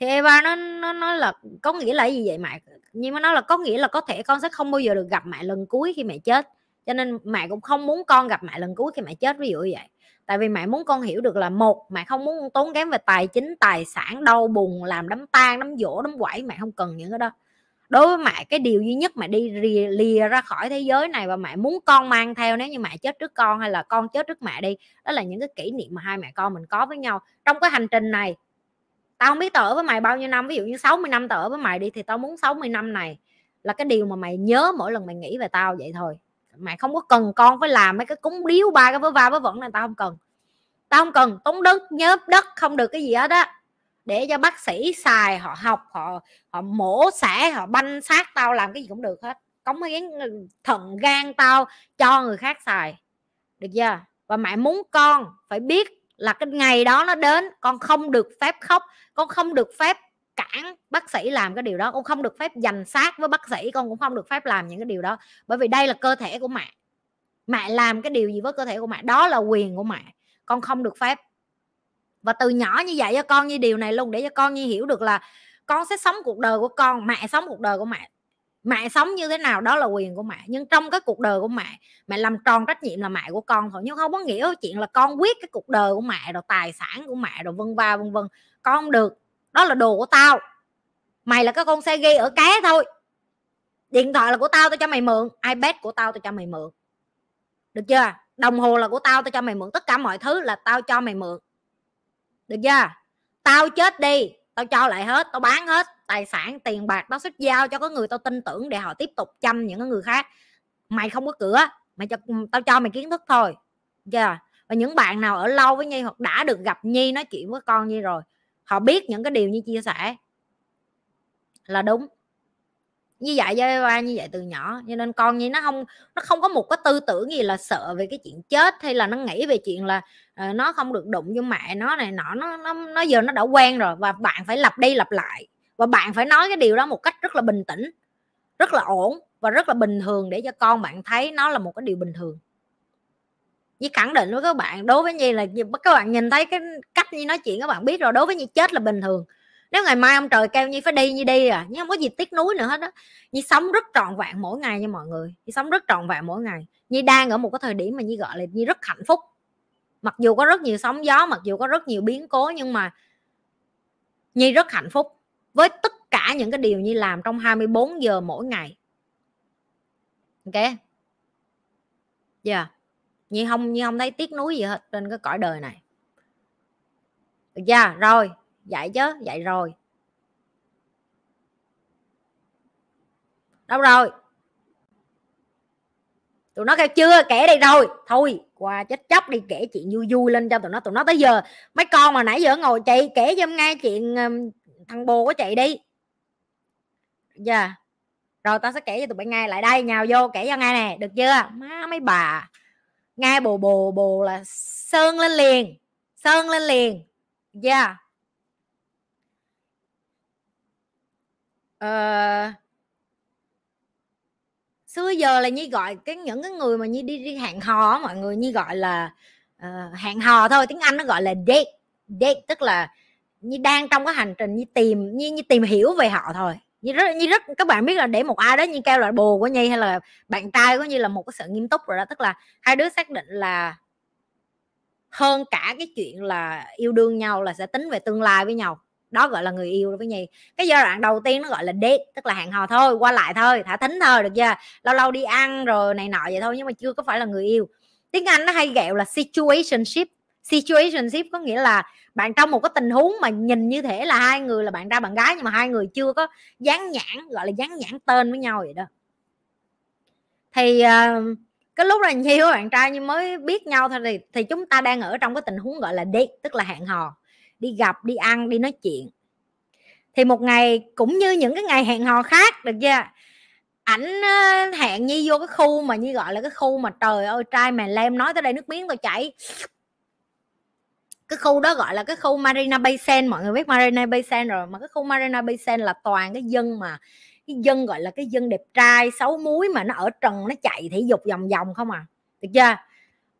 thì Eva nó nó nó là có nghĩa là gì vậy mẹ nhưng mà nó là có nghĩa là có thể con sẽ không bao giờ được gặp mẹ lần cuối khi mẹ chết cho nên mẹ cũng không muốn con gặp mẹ lần cuối khi mẹ chết ví dụ như vậy tại vì mẹ muốn con hiểu được là một mẹ không muốn tốn kém về tài chính tài sản đau buồn làm đám tang đám dỗ đám quẩy mẹ không cần những cái đó đối với mẹ cái điều duy nhất mà đi rìa, lìa ra khỏi thế giới này và mẹ muốn con mang theo nếu như mẹ chết trước con hay là con chết trước mẹ đi đó là những cái kỷ niệm mà hai mẹ con mình có với nhau trong cái hành trình này tao không biết tao ở với mày bao nhiêu năm ví dụ như 60 năm tao ở với mày đi thì tao muốn 60 năm này là cái điều mà mày nhớ mỗi lần mày nghĩ về tao vậy thôi mày không có cần con phải làm mấy cái cúng điếu ba cái với va với vẫn này tao không cần tao không cần tốn đất nhớ đất không được cái gì hết á để cho bác sĩ xài họ học họ họ mổ xẻ họ banh xác tao làm cái gì cũng được hết cống hiến thận gan tao cho người khác xài được chưa và mẹ muốn con phải biết là cái ngày đó nó đến con không được phép khóc con không được phép cản bác sĩ làm cái điều đó con không được phép dành xác với bác sĩ con cũng không được phép làm những cái điều đó bởi vì đây là cơ thể của mẹ mẹ làm cái điều gì với cơ thể của mẹ đó là quyền của mẹ con không được phép và từ nhỏ như vậy cho con như điều này luôn để cho con như hiểu được là con sẽ sống cuộc đời của con mẹ sống cuộc đời của mẹ mẹ sống như thế nào đó là quyền của mẹ nhưng trong cái cuộc đời của mẹ mẹ làm tròn trách nhiệm là mẹ của con thôi nhưng không có nghĩa chuyện là con quyết cái cuộc đời của mẹ rồi tài sản của mẹ rồi vân va vân vân con không được đó là đồ của tao mày là cái con xe ghi ở cá thôi điện thoại là của tao tao cho mày mượn ipad của tao tao cho mày mượn được chưa đồng hồ là của tao tao cho mày mượn tất cả mọi thứ là tao cho mày mượn được chưa tao chết đi tao cho lại hết tao bán hết tài sản tiền bạc tao xuất giao cho có người tao tin tưởng để họ tiếp tục chăm những người khác mày không có cửa mày cho tao cho mày kiến thức thôi chưa và những bạn nào ở lâu với nhi hoặc đã được gặp nhi nói chuyện với con nhi rồi họ biết những cái điều như chia sẻ là đúng như vậy do ba như vậy từ nhỏ cho nên con như nó không nó không có một cái tư tưởng gì là sợ về cái chuyện chết hay là nó nghĩ về chuyện là uh, nó không được đụng vô mẹ nó này nọ nó nó nó giờ nó đã quen rồi và bạn phải lặp đi lặp lại và bạn phải nói cái điều đó một cách rất là bình tĩnh rất là ổn và rất là bình thường để cho con bạn thấy nó là một cái điều bình thường Nhi khẳng định với các bạn đối với Nhi là các bạn nhìn thấy cái cách như nói chuyện các bạn biết rồi đối với Nhi chết là bình thường nếu ngày mai ông trời kêu như phải đi như đi à nhưng không có gì tiếc nuối nữa hết á như sống rất trọn vẹn mỗi ngày nha mọi người như sống rất trọn vẹn mỗi ngày như đang ở một cái thời điểm mà như gọi là như rất hạnh phúc mặc dù có rất nhiều sóng gió mặc dù có rất nhiều biến cố nhưng mà như rất hạnh phúc với tất cả những cái điều như làm trong 24 giờ mỗi ngày ok dạ yeah. nhi không như không thấy tiếc nuối gì hết trên cái cõi đời này được chưa rồi dạy chứ dạy rồi đâu rồi tụi nó kêu chưa kể đây rồi thôi qua chết chóc đi kể chuyện vui vui lên cho tụi nó tụi nó tới giờ mấy con mà nãy giờ ngồi chị kể cho em nghe chuyện thằng bồ của chị đi giờ yeah. rồi tao sẽ kể cho tụi bạn nghe lại đây nhào vô kể cho nghe nè được chưa má mấy bà nghe bồ bồ bồ là sơn lên liền sơn lên liền giờ yeah. uh, xưa giờ là nhi gọi cái những cái người mà nhi đi đi hẹn hò mọi người nhi gọi là uh, hẹn hò thôi tiếng anh nó gọi là date date tức là như đang trong cái hành trình như tìm như như tìm hiểu về họ thôi như rất như rất các bạn biết là để một ai đó như kêu là bồ của nhi hay là bạn trai có như là một cái sự nghiêm túc rồi đó tức là hai đứa xác định là hơn cả cái chuyện là yêu đương nhau là sẽ tính về tương lai với nhau đó gọi là người yêu đó với nhì cái giai đoạn đầu tiên nó gọi là date tức là hẹn hò thôi qua lại thôi thả thính thôi được chưa lâu lâu đi ăn rồi này nọ vậy thôi nhưng mà chưa có phải là người yêu tiếng anh nó hay ghẹo là situationship situationship có nghĩa là bạn trong một cái tình huống mà nhìn như thế là hai người là bạn trai bạn gái nhưng mà hai người chưa có dán nhãn gọi là dán nhãn tên với nhau vậy đó thì ờ, cái lúc là nhiều bạn trai nhưng mới biết nhau thôi thì thì chúng ta đang ở trong cái tình huống gọi là date tức là hẹn hò đi gặp đi ăn đi nói chuyện thì một ngày cũng như những cái ngày hẹn hò khác được chưa ảnh ờ, hẹn nhi vô cái khu mà như gọi là cái khu mà trời ơi trai mà lem nói tới đây nước miếng tôi chảy cái khu đó gọi là cái khu Marina Bay Sen mọi người biết Marina Bay Sen rồi mà cái khu Marina Bay Sen là toàn cái dân mà cái dân gọi là cái dân đẹp trai xấu muối mà nó ở trần nó chạy thể dục vòng vòng không à được chưa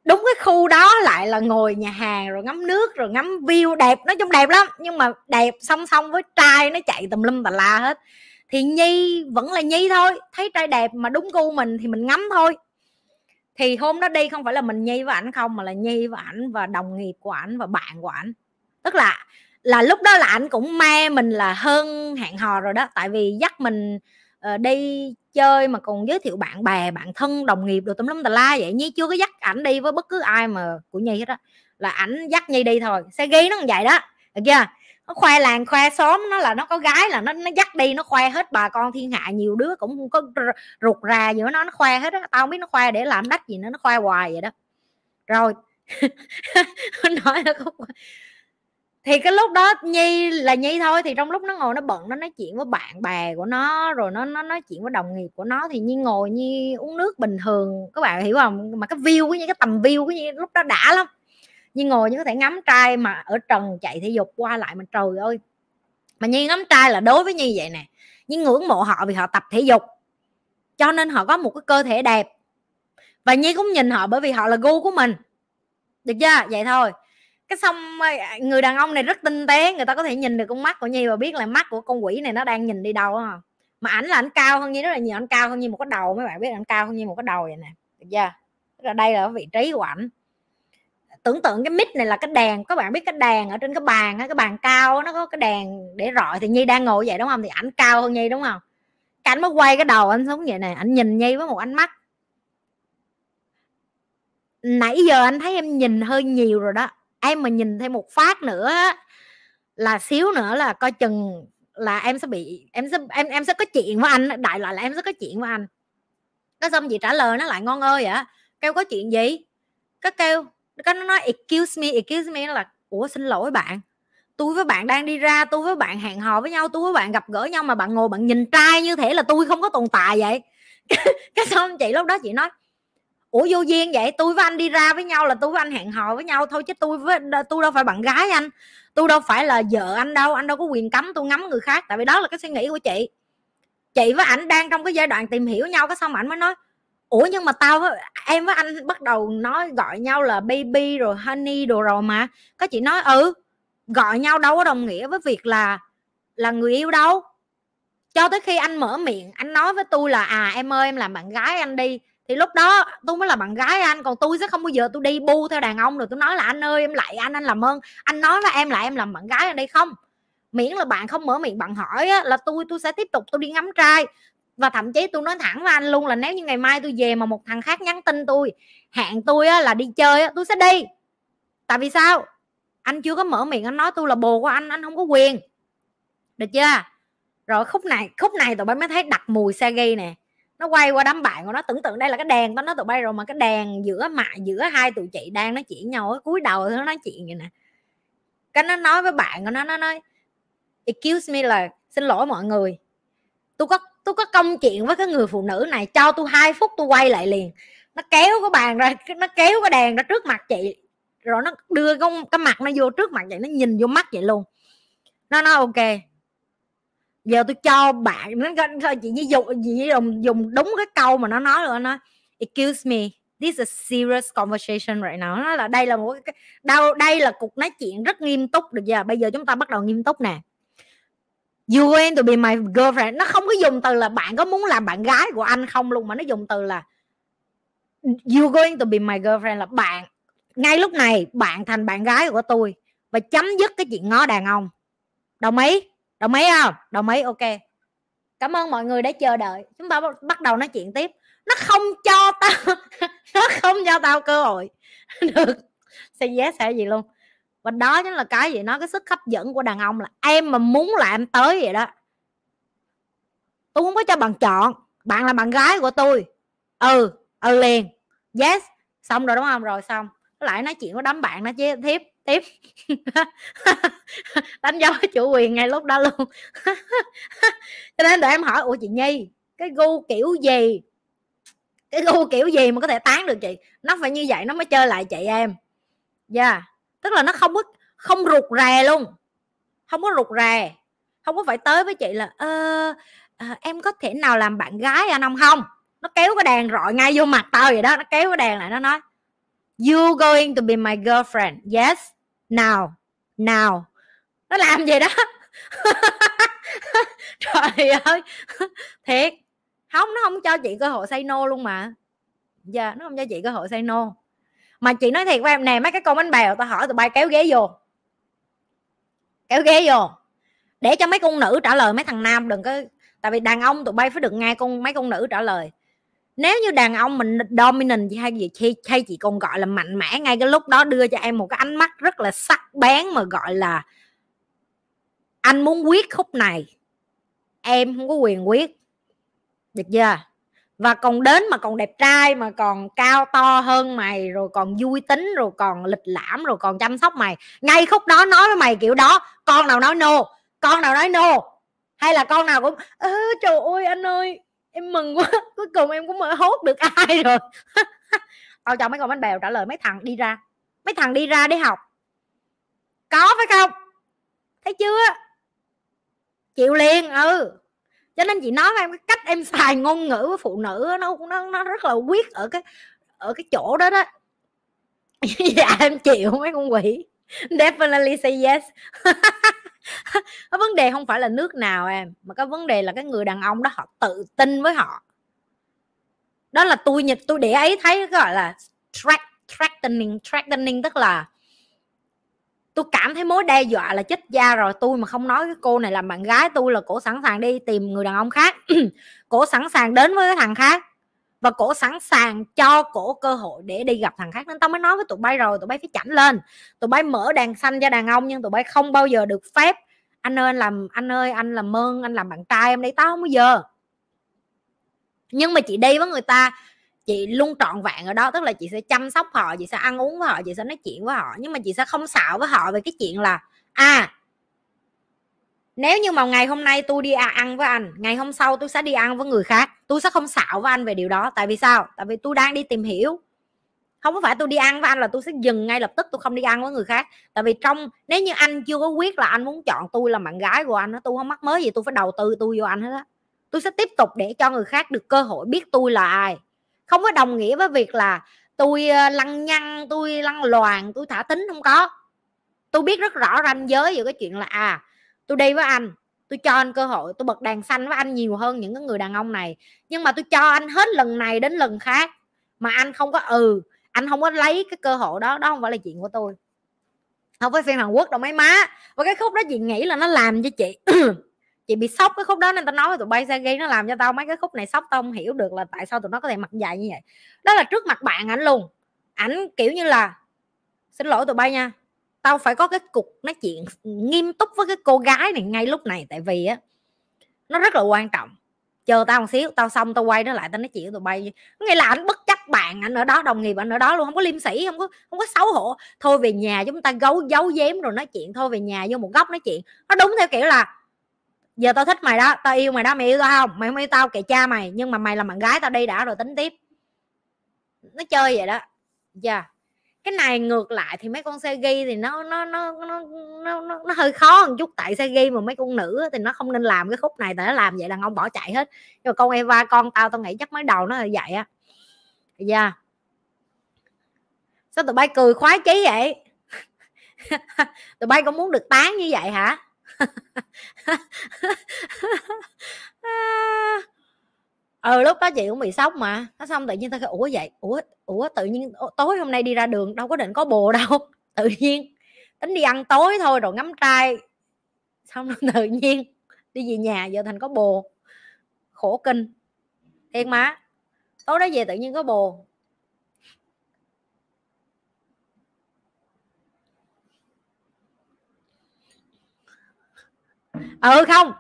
đúng cái khu đó lại là ngồi nhà hàng rồi ngắm nước rồi ngắm view đẹp nói chung đẹp lắm nhưng mà đẹp song song với trai nó chạy tùm lum tà la hết thì nhi vẫn là nhi thôi thấy trai đẹp mà đúng gu mình thì mình ngắm thôi thì hôm đó đi không phải là mình nhi và ảnh không mà là nhi và ảnh và đồng nghiệp của ảnh và bạn của ảnh tức là là lúc đó là ảnh cũng me mình là hơn hẹn hò rồi đó tại vì dắt mình ờ, đi chơi mà còn giới thiệu bạn bè bạn thân đồng nghiệp đồ tùm lum tà la vậy nhi chưa có dắt ảnh đi với bất cứ ai mà của nhi hết đó là ảnh dắt nhi đi thôi xe ghi nó như vậy đó được chưa nó khoe làng khoe xóm nó là nó có gái là nó nó dắt đi nó khoe hết bà con thiên hạ nhiều đứa cũng không có ruột rà giữa nó nó khoe hết á tao không biết nó khoe để làm đách gì nữa nó khoe hoài vậy đó rồi nói nó không thì cái lúc đó nhi là nhi thôi thì trong lúc nó ngồi nó bận nó nói chuyện với bạn bè của nó rồi nó nó nói chuyện với đồng nghiệp của nó thì nhi ngồi nhi uống nước bình thường các bạn hiểu không mà cái view cái như cái tầm view cái như lúc đó đã lắm nhi ngồi như có thể ngắm trai mà ở trần chạy thể dục qua lại mà trời ơi mà nhi ngắm trai là đối với nhi vậy nè nhi ngưỡng mộ họ vì họ tập thể dục cho nên họ có một cái cơ thể đẹp và nhi cũng nhìn họ bởi vì họ là gu của mình được chưa vậy thôi cái xong người đàn ông này rất tinh tế người ta có thể nhìn được con mắt của nhi và biết là mắt của con quỷ này nó đang nhìn đi đâu không mà ảnh là ảnh cao hơn nhi rất là nhiều ảnh cao hơn nhi một cái đầu mấy bạn biết ảnh cao hơn nhi một cái đầu vậy nè được chưa là đây là vị trí của ảnh tưởng tượng cái mic này là cái đèn các bạn biết cái đèn ở trên cái bàn cái bàn cao nó có cái đèn để rọi thì nhi đang ngồi vậy đúng không thì ảnh cao hơn nhi đúng không cảnh mới quay cái đầu anh xuống vậy nè anh nhìn nhi với một ánh mắt nãy giờ anh thấy em nhìn hơi nhiều rồi đó em mà nhìn thêm một phát nữa là xíu nữa là coi chừng là em sẽ bị em sẽ em em sẽ có chuyện với anh đại loại là em sẽ có chuyện với anh cái xong gì trả lời nó lại ngon ơi vậy? kêu có chuyện gì cái kêu cái nó nói excuse me excuse me nó là ủa xin lỗi bạn tôi với bạn đang đi ra tôi với bạn hẹn hò với nhau tôi với bạn gặp gỡ nhau mà bạn ngồi bạn nhìn trai như thế là tôi không có tồn tại vậy cái xong chị lúc đó chị nói ủa vô duyên vậy tôi với anh đi ra với nhau là tôi với anh hẹn hò với nhau thôi chứ tôi với tôi đâu phải bạn gái anh tôi đâu phải là vợ anh đâu anh đâu có quyền cấm tôi ngắm người khác tại vì đó là cái suy nghĩ của chị chị với ảnh đang trong cái giai đoạn tìm hiểu nhau cái xong ảnh mới nói ủa nhưng mà tao với, em với anh bắt đầu nói gọi nhau là baby rồi honey đồ rồi mà có chị nói ừ gọi nhau đâu có đồng nghĩa với việc là là người yêu đâu cho tới khi anh mở miệng anh nói với tôi là à em ơi em làm bạn gái anh đi thì lúc đó tôi mới là bạn gái anh còn tôi sẽ không bao giờ tôi đi bu theo đàn ông rồi tôi nói là anh ơi em lại anh anh làm ơn anh nói là em lại em làm bạn gái ở đây không miễn là bạn không mở miệng bạn hỏi á, là tôi tôi sẽ tiếp tục tôi đi ngắm trai và thậm chí tôi nói thẳng với anh luôn là nếu như ngày mai tôi về mà một thằng khác nhắn tin tôi hẹn tôi á, là đi chơi á, tôi sẽ đi tại vì sao anh chưa có mở miệng anh nói tôi là bồ của anh anh không có quyền được chưa rồi khúc này khúc này tụi bay mới thấy đặt mùi sa gây nè nó quay qua đám bạn của nó tưởng tượng đây là cái đèn tao nói tụi bay rồi mà cái đèn giữa mà giữa hai tụi chị đang nói chuyện nhau ở cúi đầu nó nói chuyện vậy nè cái nó nói với bạn của nó nó nói excuse me là xin lỗi mọi người tôi có tôi có công chuyện với cái người phụ nữ này cho tôi hai phút tôi quay lại liền nó kéo cái bàn ra nó kéo cái đèn ra trước mặt chị rồi nó đưa cái, cái mặt nó vô trước mặt vậy nó nhìn vô mắt vậy luôn nó nói ok giờ tôi cho bạn nó sao chị như dùng chị dùng dùng đúng cái câu mà nó nói rồi nó excuse me this is a serious conversation right now nó là đây là một cái đâu đây là cuộc nói chuyện rất nghiêm túc được giờ bây giờ chúng ta bắt đầu nghiêm túc nè you going to be my girlfriend nó không có dùng từ là bạn có muốn làm bạn gái của anh không luôn mà nó dùng từ là you going to be my girlfriend là bạn ngay lúc này bạn thành bạn gái của tôi và chấm dứt cái chuyện ngó đàn ông đồng ý đồng ý không đồng ý ok cảm ơn mọi người đã chờ đợi chúng ta bắt đầu nói chuyện tiếp nó không cho tao nó không cho tao cơ hội được say yes sẽ gì luôn và đó chính là cái gì nó cái sức hấp dẫn của đàn ông là em mà muốn là em tới vậy đó tôi không có cho bạn chọn bạn là bạn gái của tôi ừ ừ liền yes xong rồi đúng không rồi xong lại nói chuyện với đám bạn nó tiếp tiếp đánh dấu chủ quyền ngay lúc đó luôn cho nên để em hỏi ủa chị nhi cái gu kiểu gì cái gu kiểu gì mà có thể tán được chị nó phải như vậy nó mới chơi lại chị em dạ yeah. tức là nó không có không rụt rè luôn không có rụt rè không có phải tới với chị là ờ, em có thể nào làm bạn gái anh không không nó kéo cái đèn rọi ngay vô mặt tao vậy đó nó kéo cái đèn lại nó nói you going to be my girlfriend yes nào nào nó làm gì đó trời ơi thiệt không nó không cho chị cơ hội say no luôn mà giờ dạ, yeah, nó không cho chị cơ hội say no mà chị nói thiệt với em nè mấy cái con bánh bèo tao hỏi tụi bay kéo ghế vô kéo ghế vô để cho mấy con nữ trả lời mấy thằng nam đừng có tại vì đàn ông tụi bay phải được nghe con mấy con nữ trả lời nếu như đàn ông mình dominant hay gì hay, hay chị còn gọi là mạnh mẽ ngay cái lúc đó đưa cho em một cái ánh mắt rất là sắc bén mà gọi là anh muốn quyết khúc này em không có quyền quyết được chưa và còn đến mà còn đẹp trai mà còn cao to hơn mày rồi còn vui tính rồi còn lịch lãm rồi còn chăm sóc mày ngay khúc đó nói với mày kiểu đó con nào nói no con nào nói no hay là con nào cũng ơ trời ơi anh ơi em mừng quá cuối cùng em cũng mở hốt được ai rồi tao cho mấy con bánh bèo trả lời mấy thằng đi ra mấy thằng đi ra để học có phải không thấy chưa chịu liền ừ cho nên chị nói với em cái cách em xài ngôn ngữ với phụ nữ nó nó nó rất là quyết ở cái ở cái chỗ đó đó dạ em chịu mấy con quỷ definitely say yes có vấn đề không phải là nước nào em mà có vấn đề là cái người đàn ông đó họ tự tin với họ đó là tôi nhật tôi để ấy thấy gọi là track threatening threatening tức là tôi cảm thấy mối đe dọa là chết da rồi tôi mà không nói cái cô này làm bạn gái tôi là cổ sẵn sàng đi tìm người đàn ông khác cổ sẵn sàng đến với cái thằng khác và cổ sẵn sàng cho cổ cơ hội để đi gặp thằng khác nên tao mới nói với tụi bay rồi tụi bay phải chảnh lên tụi bay mở đàn xanh cho đàn ông nhưng tụi bay không bao giờ được phép anh ơi anh làm anh ơi anh làm ơn anh làm bạn trai em đây tao không bao giờ nhưng mà chị đi với người ta chị luôn trọn vẹn ở đó tức là chị sẽ chăm sóc họ chị sẽ ăn uống với họ chị sẽ nói chuyện với họ nhưng mà chị sẽ không xạo với họ về cái chuyện là à nếu như mà ngày hôm nay tôi đi à, ăn với anh ngày hôm sau tôi sẽ đi ăn với người khác tôi sẽ không xạo với anh về điều đó tại vì sao tại vì tôi đang đi tìm hiểu không phải tôi đi ăn với anh là tôi sẽ dừng ngay lập tức tôi không đi ăn với người khác tại vì trong nếu như anh chưa có quyết là anh muốn chọn tôi là bạn gái của anh tôi không mắc mới gì tôi phải đầu tư tôi vô anh hết á tôi sẽ tiếp tục để cho người khác được cơ hội biết tôi là ai không có đồng nghĩa với việc là tôi ờ, lăng nhăng tôi lăng loàn tôi thả tính không có tôi biết rất rõ ranh giới về cái chuyện là à tôi đi với anh tôi cho anh cơ hội tôi bật đèn xanh với anh nhiều hơn những cái người đàn ông này nhưng mà tôi cho anh hết lần này đến lần khác mà anh không có ừ anh không có lấy cái cơ hội đó đó không phải là chuyện của tôi không phải xem Hàn Quốc đâu mấy má và cái khúc đó chị nghĩ là nó làm cho chị chị bị sốc cái khúc đó nên tao nói tụi bay ghi nó làm cho tao mấy cái khúc này sốc tao không hiểu được là tại sao tụi nó có thể mặc dài như vậy đó là trước mặt bạn ảnh luôn ảnh kiểu như là xin lỗi tụi bay nha tao phải có cái cuộc nói chuyện nghiêm túc với cái cô gái này ngay lúc này tại vì á nó rất là quan trọng chờ tao một xíu tao xong tao quay nó lại tao nói chuyện tụi bay nghĩa là anh bất chấp bạn anh ở đó đồng nghiệp anh ở đó luôn không có liêm sĩ không có không có xấu hổ thôi về nhà chúng ta gấu giấu giếm rồi nói chuyện thôi về nhà vô một góc nói chuyện nó đúng theo kiểu là giờ tao thích mày đó tao yêu mày đó mày yêu tao không mày không yêu tao kệ cha mày nhưng mà mày là bạn gái tao đi đã rồi tính tiếp nó chơi vậy đó dạ yeah cái này ngược lại thì mấy con xe ghi thì nó nó nó nó nó nó, nó hơi khó một chút tại xe ghi mà mấy con nữ thì nó không nên làm cái khúc này tại nó làm vậy đàn ông bỏ chạy hết nhưng mà con Eva con tao tao nghĩ chắc mới đầu nó là vậy á dạ yeah. sao tụi bay cười khoái chí vậy tụi bay có muốn được tán như vậy hả à, ờ lúc đó chị cũng bị sốc mà nó xong tự nhiên tao kêu ủa vậy ủa ủa tự nhiên tối hôm nay đi ra đường đâu có định có bồ đâu tự nhiên tính đi ăn tối thôi rồi ngắm trai xong rồi tự nhiên đi về nhà giờ thành có bồ khổ kinh thiệt má tối đó về tự nhiên có bồ ừ không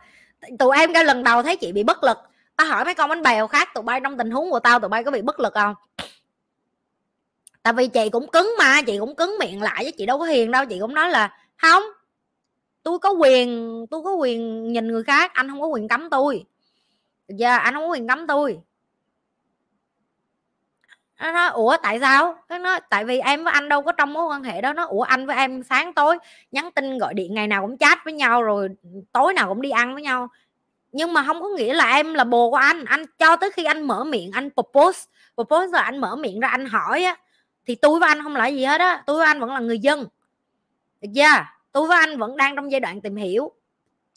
tụi em cái lần đầu thấy chị bị bất lực tao hỏi mấy con bánh bèo khác tụi bay trong tình huống của tao tụi bay có bị bất lực không tại vì chị cũng cứng mà chị cũng cứng miệng lại với chị đâu có hiền đâu chị cũng nói là không tôi có quyền tôi có quyền nhìn người khác anh không có quyền cấm tôi giờ dạ, yeah, anh không có quyền cấm tôi nó nói ủa tại sao nó nói tại vì em với anh đâu có trong mối quan hệ đó nó ủa anh với em sáng tối nhắn tin gọi điện ngày nào cũng chat với nhau rồi tối nào cũng đi ăn với nhau nhưng mà không có nghĩa là em là bồ của anh anh cho tới khi anh mở miệng anh propose propose rồi anh mở miệng ra anh hỏi á thì tôi với anh không là gì hết á tôi với anh vẫn là người dân được chưa tôi với anh vẫn đang trong giai đoạn tìm hiểu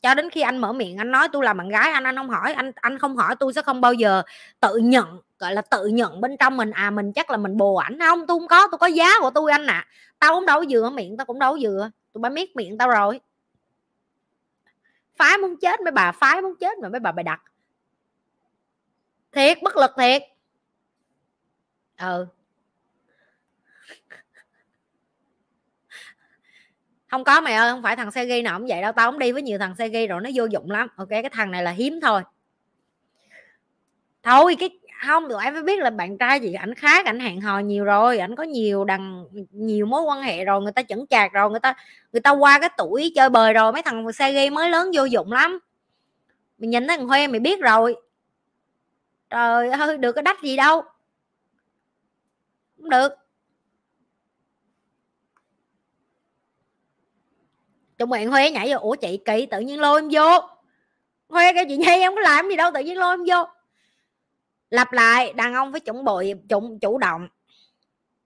cho đến khi anh mở miệng anh nói tôi là bạn gái anh anh không hỏi anh anh không hỏi tôi sẽ không bao giờ tự nhận gọi là tự nhận bên trong mình à mình chắc là mình bồ ảnh không tôi không có tôi có giá của tôi anh ạ à. tao cũng đâu dừa miệng tao cũng đâu dừa tôi bấm miết miệng tao rồi phái muốn chết mấy bà phái muốn chết mà mấy bà bày đặt thiệt bất lực thiệt ừ không có mày ơi không phải thằng xe ghi nào cũng vậy đâu tao không đi với nhiều thằng xe ghi rồi nó vô dụng lắm ok cái thằng này là hiếm thôi thôi cái không tụi em mới biết là bạn trai chị ảnh khác ảnh hẹn hò nhiều rồi ảnh có nhiều đằng nhiều mối quan hệ rồi người ta chẩn chạc rồi người ta người ta qua cái tuổi chơi bời rồi mấy thằng xe ghi mới lớn vô dụng lắm mình nhìn thấy thằng huê mày biết rồi trời ơi được cái đách gì đâu không được tụi bạn huê nhảy vô ủa chị kỳ tự nhiên lôi em vô huê cái chị nhi em có làm gì đâu tự nhiên lôi em vô lặp lại đàn ông phải chuẩn bị chủ, chủ động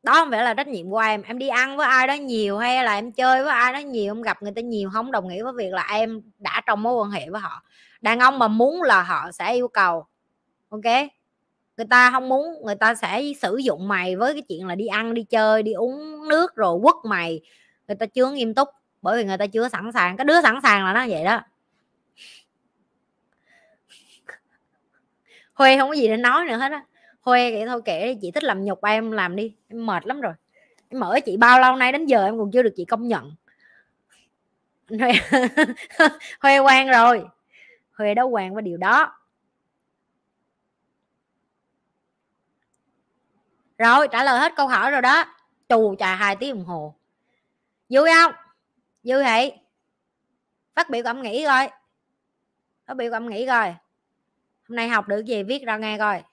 đó không phải là trách nhiệm của em em đi ăn với ai đó nhiều hay là em chơi với ai đó nhiều em gặp người ta nhiều không đồng nghĩa với việc là em đã trong mối quan hệ với họ đàn ông mà muốn là họ sẽ yêu cầu ok người ta không muốn người ta sẽ sử dụng mày với cái chuyện là đi ăn đi chơi đi uống nước rồi quất mày người ta chưa nghiêm túc bởi vì người ta chưa sẵn sàng cái đứa sẵn sàng là nó vậy đó huê không có gì để nói nữa hết á huê vậy thôi kể đi chị thích làm nhục em làm đi em mệt lắm rồi em ở chị bao lâu nay đến giờ em còn chưa được chị công nhận huê, huê quan rồi huê đấu quan với điều đó rồi trả lời hết câu hỏi rồi đó chù chà hai tiếng đồng hồ vui không vui vậy phát biểu cảm nghĩ coi phát biểu cảm nghĩ coi hôm nay học được gì viết ra nghe coi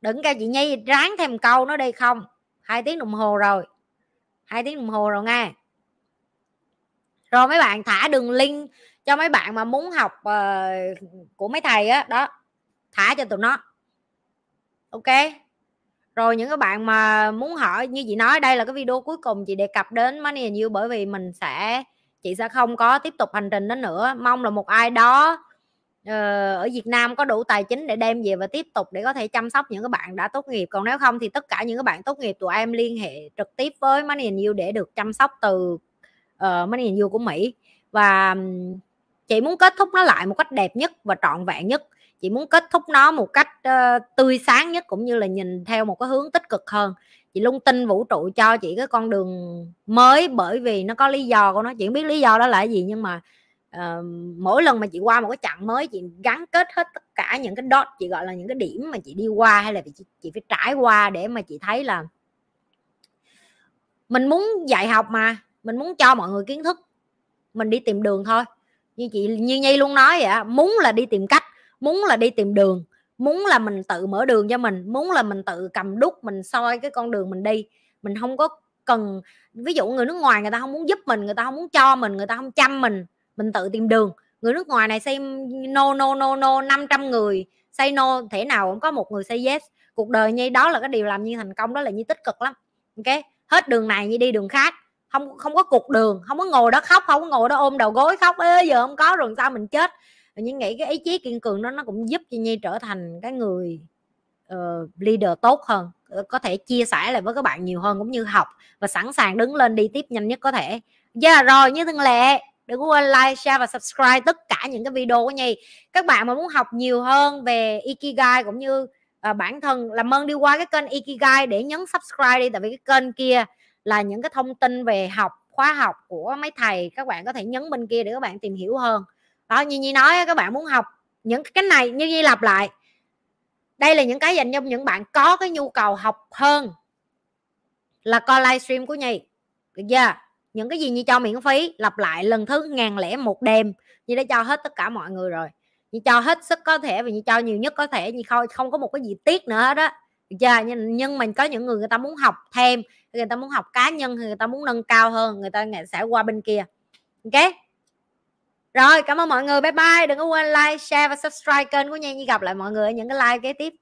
đừng cho chị nhi ráng thêm câu nó đi không hai tiếng đồng hồ rồi hai tiếng đồng hồ rồi nghe rồi mấy bạn thả đường link cho mấy bạn mà muốn học uh, của mấy thầy á đó thả cho tụi nó ok rồi những cái bạn mà muốn hỏi như chị nói đây là cái video cuối cùng chị đề cập đến money and you bởi vì mình sẽ chị sẽ không có tiếp tục hành trình đó nữa mong là một ai đó Ờ, ở Việt Nam có đủ tài chính để đem về và tiếp tục để có thể chăm sóc những các bạn đã tốt nghiệp còn nếu không thì tất cả những các bạn tốt nghiệp tụi em liên hệ trực tiếp với Money and You để được chăm sóc từ uh, Money and You của Mỹ và chị muốn kết thúc nó lại một cách đẹp nhất và trọn vẹn nhất chị muốn kết thúc nó một cách uh, tươi sáng nhất cũng như là nhìn theo một cái hướng tích cực hơn chị lung tin vũ trụ cho chị cái con đường mới bởi vì nó có lý do của nó chị không biết lý do đó là gì nhưng mà uh, mỗi lần mà chị qua một cái chặng mới chị gắn kết hết tất cả những cái dot chị gọi là những cái điểm mà chị đi qua hay là chị, chị phải trải qua để mà chị thấy là mình muốn dạy học mà mình muốn cho mọi người kiến thức mình đi tìm đường thôi như chị như nhi luôn nói vậy muốn là đi tìm cách muốn là đi tìm đường muốn là mình tự mở đường cho mình muốn là mình tự cầm đúc mình soi cái con đường mình đi mình không có cần ví dụ người nước ngoài người ta không muốn giúp mình người ta không muốn cho mình người ta không chăm mình mình tự tìm đường người nước ngoài này say no no no no 500 người xây no thể nào cũng có một người xây yes cuộc đời như đó là cái điều làm như thành công đó là như tích cực lắm ok hết đường này như đi đường khác không không có cuộc đường không có ngồi đó khóc không có ngồi đó ôm đầu gối khóc ê giờ không có rồi sao mình chết nhưng nghĩ cái ý chí kiên cường đó nó cũng giúp cho nhi trở thành cái người uh, leader tốt hơn ờ, có thể chia sẻ lại với các bạn nhiều hơn cũng như học và sẵn sàng đứng lên đi tiếp nhanh nhất có thể dạ yeah, rồi như thường lệ đừng quên like share và subscribe tất cả những cái video của nhì. các bạn mà muốn học nhiều hơn về ikigai cũng như uh, bản thân làm ơn đi qua cái kênh ikigai để nhấn subscribe đi tại vì cái kênh kia là những cái thông tin về học khóa học của mấy thầy các bạn có thể nhấn bên kia để các bạn tìm hiểu hơn đó như nhi nói các bạn muốn học những cái này như nhi lặp lại đây là những cái dành cho những bạn có cái nhu cầu học hơn là coi livestream của nhì. được chưa những cái gì như cho miễn phí lặp lại lần thứ ngàn lẻ một đêm như đã cho hết tất cả mọi người rồi như cho hết sức có thể và như cho nhiều nhất có thể như không không có một cái gì tiếc nữa hết á chưa nhưng mình có những người người ta muốn học thêm người ta muốn học cá nhân người ta muốn nâng cao hơn người ta sẽ qua bên kia ok rồi cảm ơn mọi người bye bye đừng có quên like share và subscribe kênh của nhi như gặp lại mọi người ở những cái like kế tiếp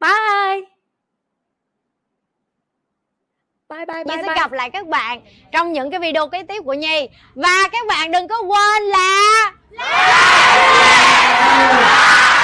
bye Bye bye bye. Nhi sẽ bye. gặp lại các bạn trong những cái video kế tiếp của Nhi. Và các bạn đừng có quên là like.